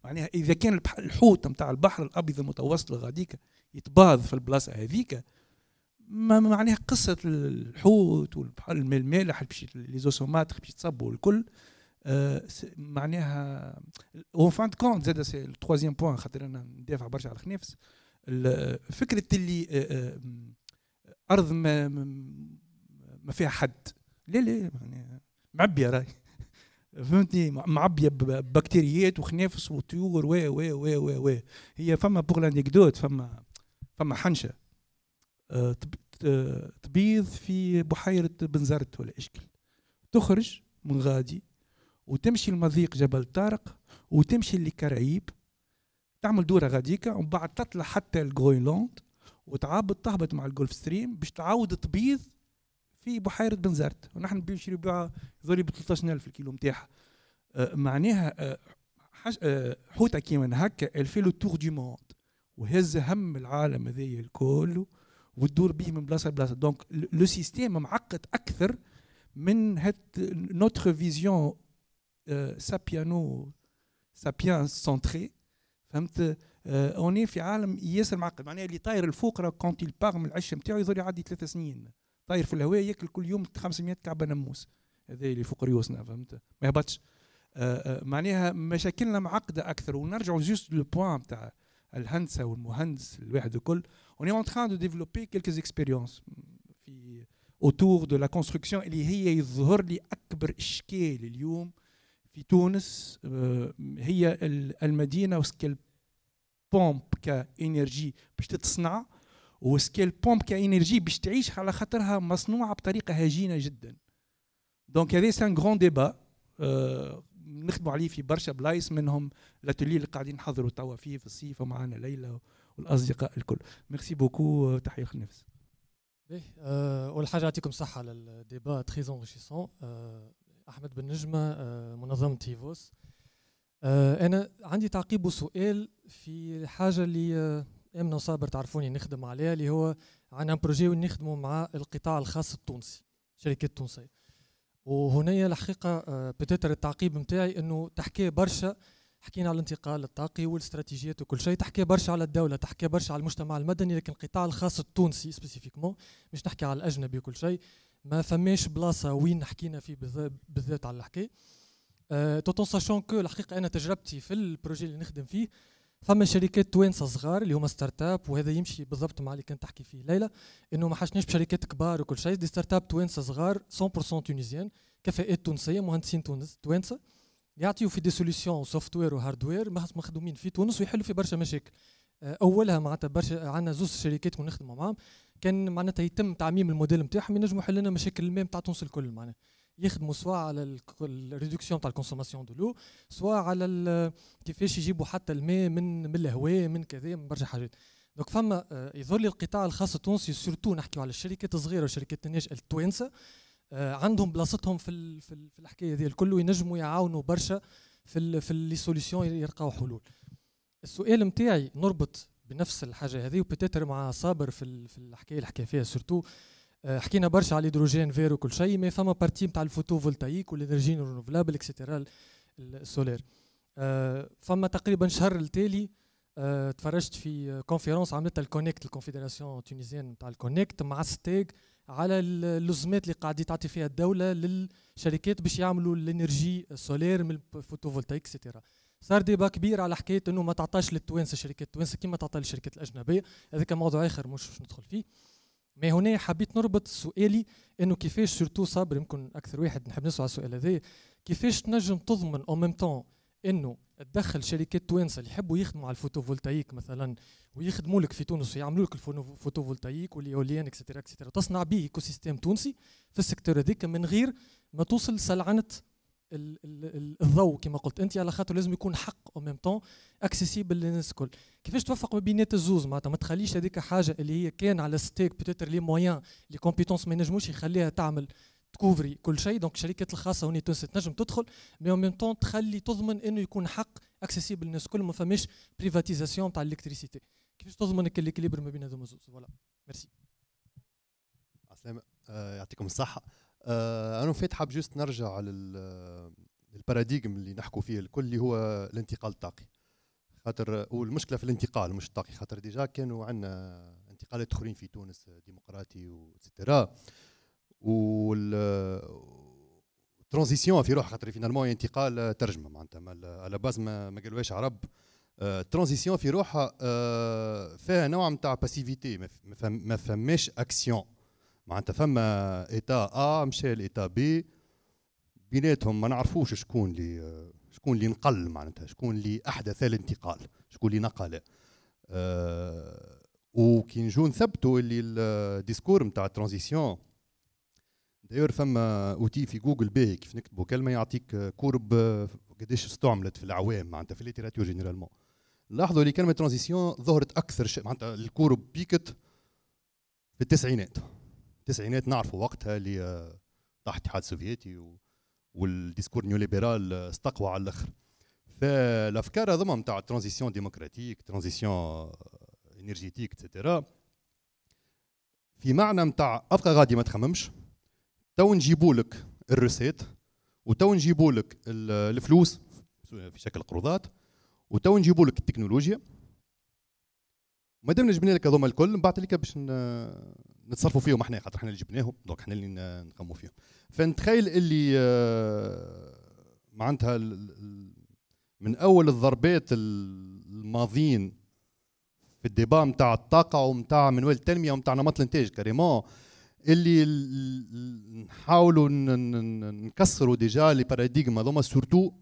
معناها اذا كان الحوت نتاع البحر الابيض المتوسط الغاديك يتباض في البلاصه هذيك ما معناها قصه الحوت والبحر والملح لي زوسومات باش يتصبوا الكل آه، معناها اون فان دو كونت زاد سي التروازيام بوان خاطر انا ندافع برشا على الخنافس فكره اللي آه، آه، ارض ما ما فيها حد لا لا معبيه راي فهمتني معبيه ببكتيريات وخنافس وطيور و و و و هي فما بوغ لانيكدوت فما فما حنشه آه، آه، تبيض في بحيرة بنزرت ولا إشكل تخرج من غادي وتمشي لمضيق جبل طارق وتمشي لكرعيب تعمل دورة غاديكا ومن بعد تطلع حتى الجروينلاند وتعبط تهبط مع الجولف ستريم باش تعاود تبيض في بحيرة بنزرت ونحن بنشري بها ذولي ب 13000 الكيلو نتاعها آه، معناها حوتة كيما هكا الفيلو تور دي موند وهز هم العالم هذايا الكل وتدور به من بلاصه لبلاصه دونك لو سيستيم معقد اكثر من هاد نوتر فيزيون سابيانو سابيان سونتري فهمت اوني آه، في عالم ياسر معقد معناها اللي طاير الفوق راه كونت باغ من العش نتاعو يظهر يعدي ثلاث سنين طاير في الهواء ياكل كل يوم 500 كعبه ناموس هذا اللي فوق ريوسنا فهمت ما يهبطش آه، آه، معناها مشاكلنا معقده اكثر ونرجعوا جوست لو بوان تاع الهندسه والمهندس الواحد الكل On est en train de développer quelques expériences autour de la construction اللي هي يظهر لي اكبر اشكال اليوم في تونس هي المدينه وسكيل بومب كانرجي باش تتصنع وسكيل بومب كانرجي باش تعيش على خاطرها مصنوعه بطريقه هجينه جدا دونك هذا سان غران ديبا نخدموا عليه في برشا بلايص منهم لاتولي اللي قاعدين نحضروا توا فيه في الصيف ومعنا ليلى والاصدقاء الكل ميرسي بوكو euh, تحيه النفس آه، اول حاجه يعطيكم الصحه على الديبا تري انريشيسون آه، احمد بن نجمه آه، منظمه تيفوس انا عندي تعقيب وسؤال في حاجه اللي امنه وصابر تعرفوني نخدم عليها اللي هو عن بروجي ونخدموا مع القطاع الخاص التونسي الشركات التونسيه وهنا الحقيقه بتتر التعقيب نتاعي انه تحكي برشا حكينا على الانتقال الطاقي والاستراتيجيات وكل شيء تحكي برشا على الدوله تحكي برشا على المجتمع المدني لكن القطاع الخاص التونسي سبيسيفيكمون مش نحكي على الاجنبي وكل شيء ما فماش بلاصه وين حكينا فيه بالذات على الحكي توتون ساشون كو الحقيقه انا تجربتي في البروجي اللي نخدم فيه فما شركات توانسه صغار اللي هما ستارت اب وهذا يمشي بالضبط مع اللي كنت تحكي فيه ليلى انه ما حشناش بشركات كبار وكل شيء دي ستارت اب توانسه صغار 100% تونيزيان كفاءات تونسيه مهندسين تونس توانسه يعطيو في دي سوليسيون سوفت وير وهارد وير مخدومين في تونس ويحلوا في برشا مشاكل آه، اولها معناتها برشا عندنا زوز شركات ونخدموا معاهم كان معناتها يتم تعميم الموديل نتاعهم ينجموا يحل لنا مشاكل الماء نتاع تونس الكل معناتها يخدموا سواء على الريدكسيون تاع الكونسوماسيون دو لو سواء على كيفاش يجيبوا حتى الماء من من الهواء من كذا من برشا حاجات دونك فما آه، يظل القطاع الخاص التونسي سورتو نحكيو على الشركات الصغيره والشركات الناشئه التوانسه آه، عندهم بلاصتهم في في الحكايه دي الكل وينجموا يعاونوا برشا في في لي سوليسيون يلقاو حلول السؤال نتاعي نربط بنفس الحاجه هذه وبتتر مع صابر في في الحكايه اللي حكى فيها سورتو آه، حكينا برشا على الهيدروجين فير وكل شيء مي فما بارتي نتاع الفوتوفولتايك والانرجي رينوفلابل اكسيتيرا السولير فما تقريبا شهر التالي آه، تفرجت في كونفيرونس عملتها الكونيكت الكونفدراسيون تونيزيان نتاع الكونيكت مع ستيغ على اللزمات اللي قاعده تعطي فيها الدوله للشركات باش يعملوا الانرجي سولير من الفوتوفولتايك سيتيرا صار ديبا كبير على حكايه انه ما تعطاش للتوانسه الشركات التوانسه كما تعطى للشركات الاجنبيه هذاك موضوع اخر مش ندخل فيه مي هنا حبيت نربط سؤالي انه كيفاش سورتو صابر يمكن اكثر واحد نحب نسال على السؤال هذا كيفاش تنجم تضمن او ميم طون انه تدخل شركات توانسه اللي يحبوا يخدموا على الفوتوفولتايك مثلا ويخدموا لك في تونس ويعملوا لك الفوتوفولتايك والايوليان اكسترا اكسترا تصنع به ايكو سيستيم تونسي في السيكتور هذاك من غير ما توصل سلعنه الضوء كما قلت انت على خاطر لازم يكون حق او ميم طون اكسيسيبل للناس الكل كيفاش توفق ما بينات الزوز معناتها ما تخليش هذيك حاجه اللي هي كان على ستيك بتيتر لي مويان لي كومبيتونس ما ينجموش يخليها تعمل تكوفري كل شيء دونك الشركات الخاصه هوني تونس تنجم تدخل مي اون ميم طون تخلي تضمن انه يكون حق اكسيسيبل للناس الكل ما فماش بريفاتيزاسيون تاع الكتريسيتي كيفاش تضمن الكليبر ما بين هذوما زوز فوالا ميرسي عسلامة يعطيكم الصحة آه، أنا فيت حاب جوست نرجع للباراديغم اللي نحكوا فيه الكل اللي هو الانتقال الطاقي خاطر والمشكلة في الانتقال مش الطاقي خاطر ديجا كانوا عندنا انتقالات أخرين في تونس ديمقراطي واتسيتيرا ترانزيسيون في روحها خاطر فينالمون انتقال آه، ترجمه معناتها على باز ما, قالوهاش عرب الترانزيسيون آه، في روحها آه، فيها نوع نتاع باسيفيتي ما فماش اكسيون معناتها فما ايتا ا مشى لايتا بي بيناتهم ما نعرفوش شكون اللي شكون اللي نقل معناتها شكون اللي احدث الانتقال شكون اللي نقل وكي نجو نثبتوا اللي الديسكور نتاع الترانزيسيون داير فما اوتي في جوجل باهي كيف نكتبوا كلمه يعطيك كورب قداش استعملت في العوام معناتها في الليتراتور جينيرالمون لاحظوا اللي كلمه ترانزيسيون ظهرت اكثر شيء معناتها الكورب بيكت في التسعينات التسعينات نعرفوا وقتها اللي طاح آه، الاتحاد السوفيتي و... والديسكور نيو ليبرال آه، استقوى على الاخر فالافكار هذوما نتاع ترانزيسيون ديمقراطيك ترانزيسيون آه، انرجيتيك اتسيتيرا في معنى نتاع ابقى غادي ما تخممش تو نجيبوا لك الرسيت وتو نجيبوا لك الفلوس في شكل قروضات وتو نجيبوا لك التكنولوجيا مادام جبنا لك هذوما الكل نبعث لك باش نتصرفوا فيهم احنا خاطر احنا اللي جبناهم دونك احنا اللي نقوموا فيهم فنتخيل اللي آه، معناتها من اول الضربات الماضيين في الديبا نتاع الطاقه ومتاع منوال التنميه ومتاع نمط الانتاج كريمون اللي نحاولوا نكسروا ديجا لي باراديغما هذوما سورتو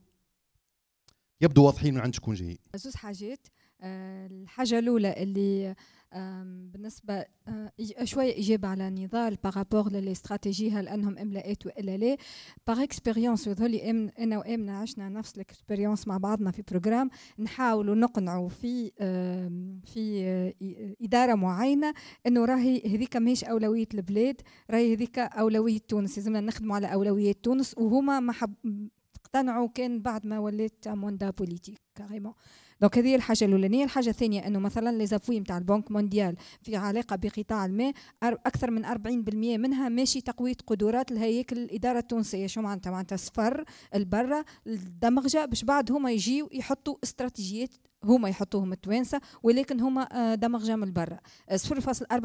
يبدو واضحين من عند شكون جايين. زوج حاجات آه، الحاجه الاولى اللي بالنسبة أه، شوية إجابة على نضال بارابور للاستراتيجي هل أنهم املاءات وإلا لا باغ إيه اكسبيريونس وذولي أنا وآمنة عشنا نفس الاكسبيريونس مع بعضنا في بروجرام نحاولوا نقنعوا في في أه، إدارة معينة أنه راهي هذيك ماهيش أولوية البلاد راهي هذيك أولوية تونس لازمنا نخدموا على أولويات تونس وهما ما حب اقتنعوا كان بعد ما وليت موندا بوليتيك كاريمون دونك هذه الحاجه الاولانيه الحاجه الثانيه انه مثلا لي زافوي نتاع البنك مونديال في علاقه بقطاع الماء اكثر من 40% منها ماشي تقويه قدرات الهياكل الاداره التونسيه شو معناتها معناتها السفر البرة الدمغجه باش بعد هما يجيو يحطوا استراتيجيات هما يحطوهم التوانسه ولكن هما آه، دمغجه من برا 0.4% آه،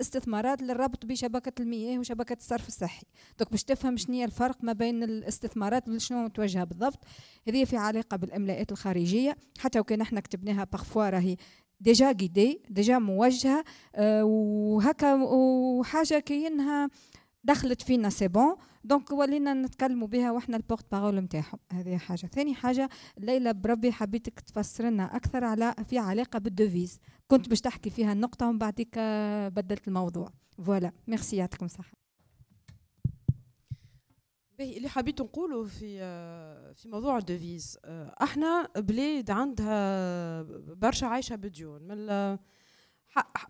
استثمارات للربط بشبكه المياه وشبكه الصرف الصحي دوك باش تفهم شنو الفرق ما بين الاستثمارات وشنو متوجهه بالضبط هذه في علاقه بالاملاءات الخارجيه حتى وكان احنا كتبناها بارفوا راهي ديجا قيدي ديجا موجهه آه، وهكا وحاجه كأنها دخلت فينا سي بون دونك ولينا نتكلموا بها واحنا البورت باغول نتاعهم هذه حاجه ثاني حاجه ليلى بربي حبيتك تفسر لنا اكثر على في علاقه بالدوفيز كنت باش تحكي فيها النقطه ومن بعديك آه، بدلت الموضوع فوالا ميرسي يعطيكم الصحه اللي حبيت نقوله في آه، في موضوع الدوفيز آه، احنا بلاد عندها برشا عايشه بديون من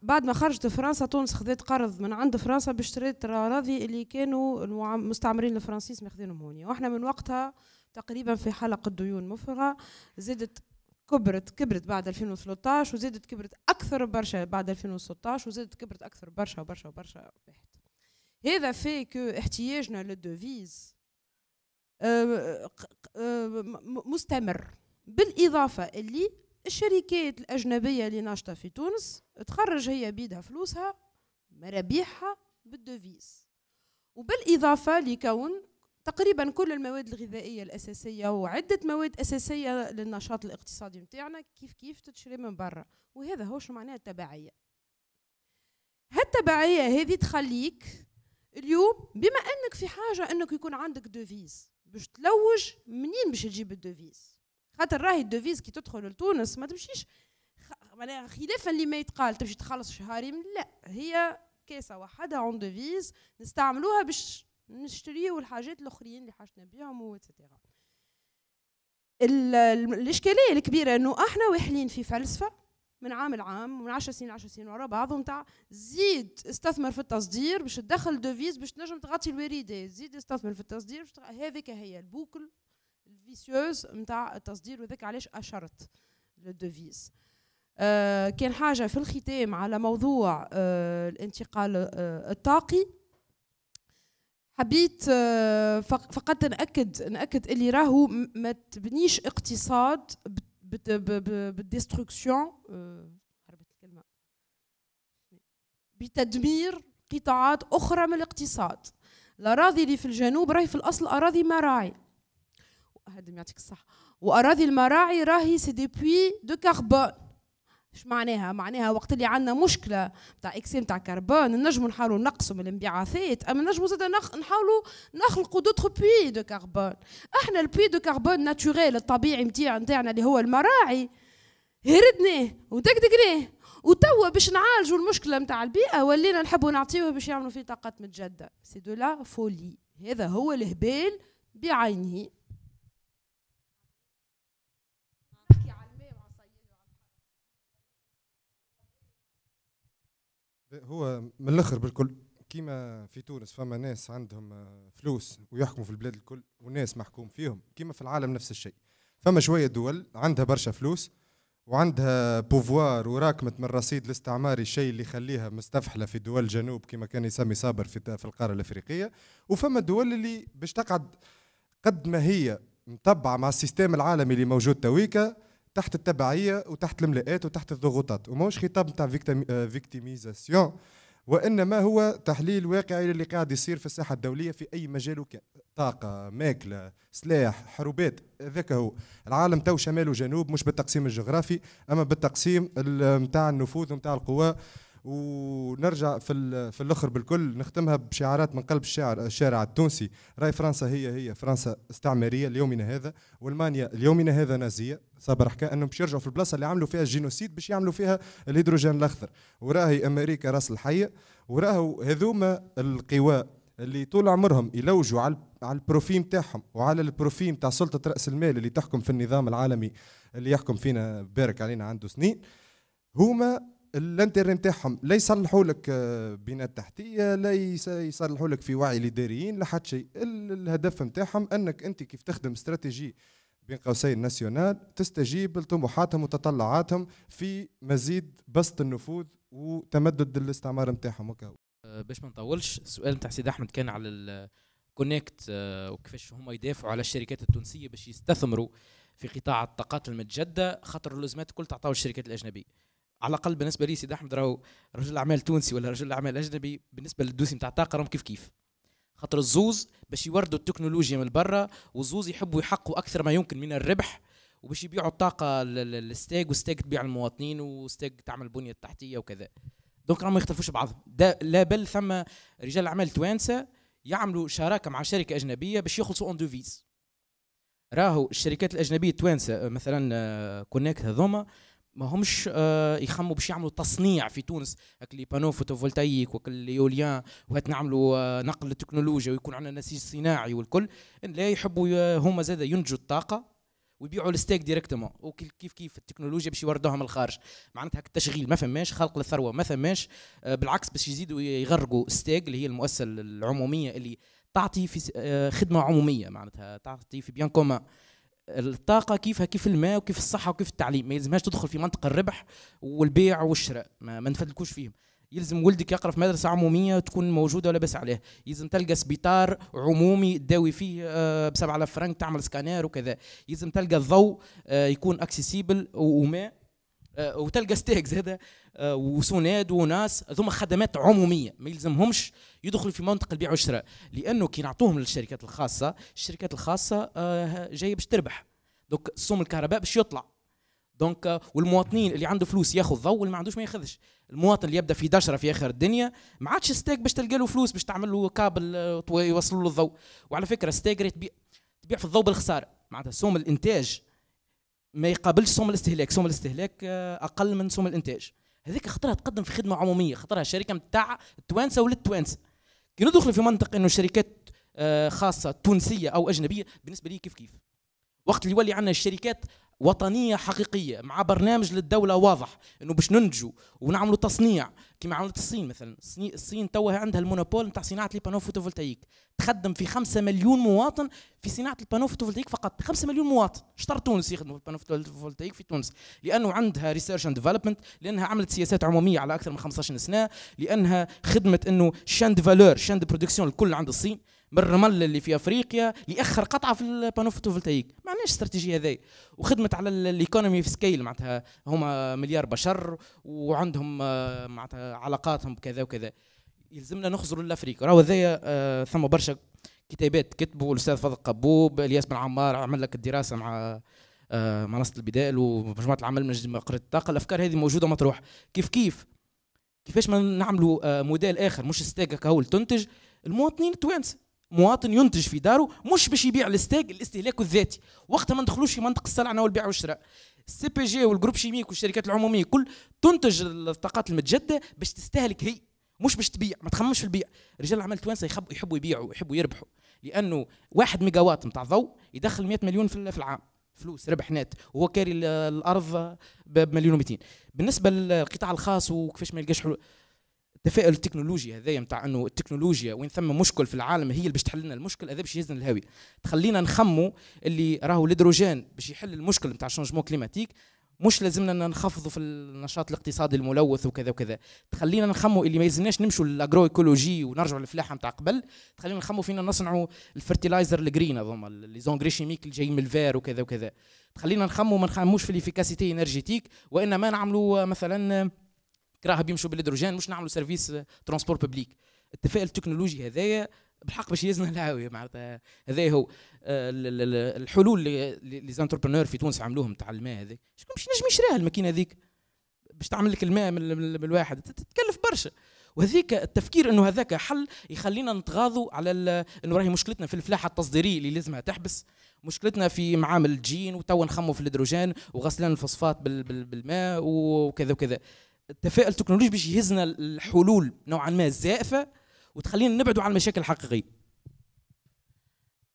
بعد ما خرجت فرنسا تونس خذيت قرض من عند فرنسا باش شريت الاراضي اللي كانوا المستعمرين الفرنسيس ماخذينهم هوني واحنا من وقتها تقريبا في حلقه ديون مفرغه زادت كبرت كبرت بعد 2013 وزادت كبرت اكثر برشا بعد 2016 وزادت كبرت اكثر برشا برشا برشا واحد هذا في كو احتياجنا للدوفيز آه، آه، مستمر بالاضافه اللي الشركات الاجنبيه اللي ناشطه في تونس تخرج هي بيدها فلوسها مرابيحها بالدوفيز وبالإضافة لكون تقريبا كل المواد الغذائية الأساسية وعدة مواد أساسية للنشاط الاقتصادي متاعنا كيف كيف تتشري من برا وهذا هو شو معناه التبعية هالتبعية هذه تخليك اليوم بما أنك في حاجة أنك يكون عندك دوفيز باش تلوج منين باش تجيب الدوفيز خاطر راهي الدوفيز كي تدخل لتونس ما تمشيش معناها خلافا لما يتقال تمشي تخلص شهاري لا هي كاسه وحدها اون ديفيز نستعملوها باش نشتريو الحاجات الاخرين اللي حاجتنا بيهم واتسيتيرا الاشكاليه الكبيره انه احنا واحلين في فلسفه من عام لعام من 10 سنين 10 سنين ورا بعضهم تاع زيد استثمر في التصدير باش تدخل ديفيز باش تنجم تغطي الوريده زيد استثمر في التصدير تغ... هذيك هي البوكل الفيسيوز نتاع التصدير وذاك علاش اشرت للدوفيز آه، كان حاجة في الختام على موضوع آه، الانتقال آه، الطاقي حبيت فقط نأكد نأكد اللي راهو ما تبنيش اقتصاد بالديستركسيون بتدمير قطاعات أخرى من الاقتصاد الأراضي اللي في الجنوب راهي في الأصل أراضي مراعي هذا يعطيك الصحة وأراضي المراعي راهي سي دي بوي دو كربون مش معناها معناها وقت اللي عندنا مشكله تاع اكسيم تاع كربون نجموا نحاولوا نقصوا من الانبعاثات اما نجموا زاد نخ... نحاولوا نخلقوا دوتر بوي دو كربون احنا البوي دو كربون ناتوريل الطبيعي نتاع نتاعنا اللي هو المراعي هردناه ودقدقناه وتوا باش نعالجوا المشكله نتاع البيئه ولينا نحبوا نعطيوه باش يعملوا فيه طاقات متجدده سي دو لا فولي هذا هو الهبال بعينه هو من الاخر بالكل كيما في تونس فما ناس عندهم آه، فلوس ويحكموا في البلاد الكل وناس محكوم فيهم كيما في العالم نفس الشيء فما شويه دول عندها برشا فلوس وعندها بوفوار وراكمت من الرصيد الاستعماري الشيء اللي يخليها مستفحله في دول الجنوب كما كان يسمي صابر في في القاره الافريقيه وفما دول اللي باش تقعد قد ما هي متبعه مع السيستم العالمي اللي موجود تويكا تحت التبعيه وتحت الملاءات وتحت الضغوطات وماهوش خطاب نتاع آه، فيكتيميزاسيون وانما هو تحليل واقعي للي قاعد يصير في الساحه الدوليه في اي مجال وكان طاقه ماكله سلاح حروبات ذاك هو العالم تو شمال وجنوب مش بالتقسيم الجغرافي اما بالتقسيم نتاع النفوذ نتاع القوى ونرجع في في الاخر بالكل نختمها بشعارات من قلب الشاعر الشارع التونسي راي فرنسا هي هي فرنسا استعماريه ليومنا هذا والمانيا ليومنا هذا نازيه صابر حكى انهم باش يرجعوا في البلاصه اللي عملوا فيها الجينوسيد باش يعملوا فيها الهيدروجين الاخضر وراهي امريكا راس الحيه وراهو هذوما القوى اللي طول عمرهم يلوجوا على على البروفي نتاعهم وعلى البروفي نتاع سلطه راس المال اللي تحكم في النظام العالمي اللي يحكم فينا بارك علينا عنده سنين هما الانترنت نتاعهم لا يصلحوا لك آه، بناء تحتيه لا يصلحوا لك في وعي الاداريين لا حتى شيء الهدف نتاعهم انك انت كيف تخدم استراتيجي بين قوسين ناسيونال تستجيب لطموحاتهم وتطلعاتهم في مزيد بسط النفوذ وتمدد الاستعمار نتاعهم وكا آه، باش ما نطولش السؤال نتاع سيد احمد كان على الكونكت آه، وكيفاش هما يدافعوا على الشركات التونسيه باش يستثمروا في قطاع الطاقات المتجدده خاطر اللزمات الكل تعطاو الشركات الاجنبيه على الاقل بالنسبه لي سيدي احمد راهو رجل اعمال تونسي ولا رجل اعمال اجنبي بالنسبه للدوسي نتاع الطاقه راهم كيف كيف خاطر الزوز باش يوردوا التكنولوجيا من برا والزوز يحبوا يحققوا اكثر ما يمكن من الربح وباش يبيعوا الطاقه للستيك وستيك تبيع المواطنين وستيك تعمل البنيه التحتيه وكذا دونك راهم ما يختلفوش بعضهم لا بل ثم رجال اعمال توانسه يعملوا شراكه مع شركه اجنبيه باش يخلصوا اون دوفيز راهو الشركات الاجنبيه التوانسه مثلا كونيكت آه، هذوما ما همش آه، يخموا باش يعملوا تصنيع في تونس هاك لي بانو فوتوفولتايك وكل ليوليان وهات نعملوا آه، نقل التكنولوجيا ويكون عندنا نسيج صناعي والكل لا يحبوا آه، هما زاد ينتجوا الطاقه ويبيعوا الستيك ديريكتومون وكيف كيف التكنولوجيا باش يوردوها من الخارج معناتها التشغيل ما فماش خلق للثروه ما فماش بالعكس باش يزيدوا يغرقوا ستيك اللي هي المؤسسه العموميه اللي تعطي في خدمه عموميه معناتها تعطي في بيان كومان الطاقه كيفها كيف الماء وكيف الصحه وكيف التعليم ما يلزمهاش تدخل في منطقه الربح والبيع والشراء ما, ما نفدلكوش فيهم يلزم ولدك يقرا في مدرسه عموميه تكون موجوده ولا بس عليه يلزم تلقى سبيطار عمومي تداوي فيه آه، ب 7000 فرنك تعمل سكانير وكذا يلزم تلقى الضوء آه، يكون اكسيسيبل وماء آه، وتلقى ستيك زاده آه، وسوناد وناس هذوما خدمات عموميه ما يلزمهمش يدخلوا في منطق البيع والشراء لانه كي نعطوهم للشركات الخاصه الشركات الخاصه آه، جايه باش تربح دوك سوم الكهرباء باش يطلع دونك والمواطنين اللي عنده فلوس ياخذ ضوء واللي ما عندوش ما ياخذش المواطن اللي يبدا في دشره في اخر الدنيا ما عادش ستيك باش تلقى له فلوس باش تعمل له كابل يوصل له الضوء وعلى فكره ستيك تبيع تبيع في الضوء بالخساره معناتها سوم الانتاج ما يقابلش سوم الاستهلاك سوم الاستهلاك آه، اقل من سوم الانتاج هذيك خطرها تقدم في خدمه عموميه خطرها الشركه نتاع التوانسه ولا التوانسه كي ندخل في منطق انه شركات آه، خاصه تونسيه او اجنبيه بالنسبه لي كيف كيف وقت اللي يولي عندنا الشركات وطنيه حقيقيه مع برنامج للدوله واضح انه باش ننتجوا ونعملوا تصنيع كما عملت الصين مثلا الصين توها عندها المونوبول نتاع صناعه البانو فوتوفولتايك تخدم في 5 مليون مواطن في صناعه البانو فوتوفولتايك فقط 5 مليون مواطن شطر تونس يخدموا البانو فوتوفولتايك في تونس لانه عندها ريسيرش اند ديفلوبمنت لانها عملت سياسات عموميه على اكثر من 15 سنه لانها خدمت انه شاند دي فالور شاند دي برودكسيون الكل عند الصين بالرمل اللي في افريقيا لاخر قطعه في البانو فوتوفولتايك ما عندناش استراتيجيه هذه وخدمت على الايكونومي في سكيل معناتها هما مليار بشر وعندهم آه، معناتها علاقاتهم بكذا وكذا يلزمنا نخزروا لافريقيا راهو هذايا آه، ثم برشا كتابات كتبوا الاستاذ فضل قبوب الياس بن عمار عمل لك الدراسه مع آه، منصه البدائل ومجموعه العمل من قريه الطاقه الافكار هذه موجوده مطروح كيف كيف كيفاش ما نعملوا موديل اخر مش ستاك هو تنتج المواطنين التوانسه مواطن ينتج في داره مش باش يبيع الاستيك الاستهلاك الذاتي وقتها ما ندخلوش في منطقه الصنعه والبيع والشراء السي بي جي والجروب شيميك والشركات العموميه كل تنتج الطاقات المتجدده باش تستهلك هي مش باش تبيع ما تخممش في البيع رجال العمل التوانسه يحبوا يبيعوا يحبوا يربحوا لانه واحد ميجاوات نتاع ضوء يدخل 100 مليون في العام فلوس ربح نات وهو كاري الارض بمليون و200 بالنسبه للقطاع الخاص وكيفاش ما يلقاش حلول التفاؤل التكنولوجي هذايا نتاع انه التكنولوجيا وين ثم مشكل في العالم هي اللي باش تحل لنا المشكل هذا باش يهزنا الهوي تخلينا نخمو اللي راهو الهيدروجين باش يحل المشكل نتاع شونجمون كليماتيك مش لازمنا نخفضوا في النشاط الاقتصادي الملوث وكذا وكذا تخلينا نخمو اللي ما يلزمناش نمشوا للاجرو ايكولوجي ونرجعوا للفلاحه نتاع قبل تخلينا نخمو فينا نصنعوا الفرتيلايزر الجرين هذوما لي زونغري شيميك اللي جايين من الفير وكذا وكذا تخلينا نخمو ما نخموش في الافيكاسيتي انرجيتيك وانما نعملوا مثلا كراها بيمشوا بالهيدروجين مش نعملوا سيرفيس آه، ترونسبور بوبليك التفاؤل التكنولوجي هذايا بالحق باش يزن الهاوية معناتها هذا هو آه، الحلول اللي زانتربرونور في تونس عملوهم تاع الماء هذاك شكون باش نجم يشراها الماكينه هذيك باش تعمل لك الماء من الواحد تتكلف برشا وهذيك التفكير انه هذاك حل يخلينا نتغاضوا على انه راهي مشكلتنا في الفلاحه التصديريه اللي لازمها تحبس مشكلتنا في معامل الجين وتوا نخموا في الهيدروجين وغسلان الفوسفات بالماء وكذا وكذا التفاؤل التكنولوجي باش يهزنا الحلول نوعا ما الزائفه وتخلينا نبعدوا عن المشاكل الحقيقيه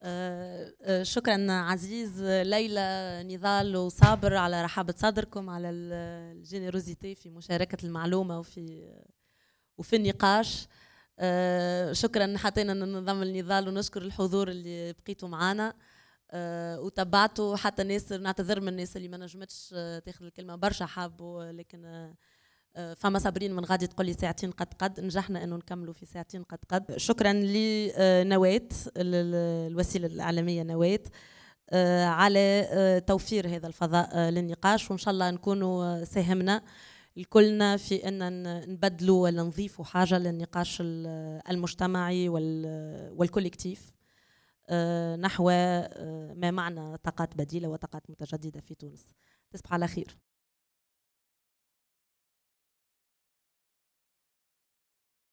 أه، أه، شكرا عزيز ليلى نضال وصابر على رحابة صدركم على الجينيروزيتي في مشاركة المعلومة وفي وفي النقاش أه، شكرا حطينا ننظم النضال ونشكر الحضور اللي بقيتوا معنا وتبعتوا حتى ناس نعتذر من الناس اللي ما نجمتش تاخذ الكلمة برشا حابوا لكن آه، فما صابرين من غادي تقول لي ساعتين قد قد نجحنا انه نكملوا في ساعتين قد قد شكرا لنواه الوسيله الاعلاميه نواه على آه، توفير هذا الفضاء آه، للنقاش وان شاء الله نكونوا ساهمنا الكلنا في ان نبدلوا ولا نضيفوا حاجه للنقاش المجتمعي والكوليكتيف نحو ما معنى طاقات بديله وطاقات متجدده في تونس تصبح على خير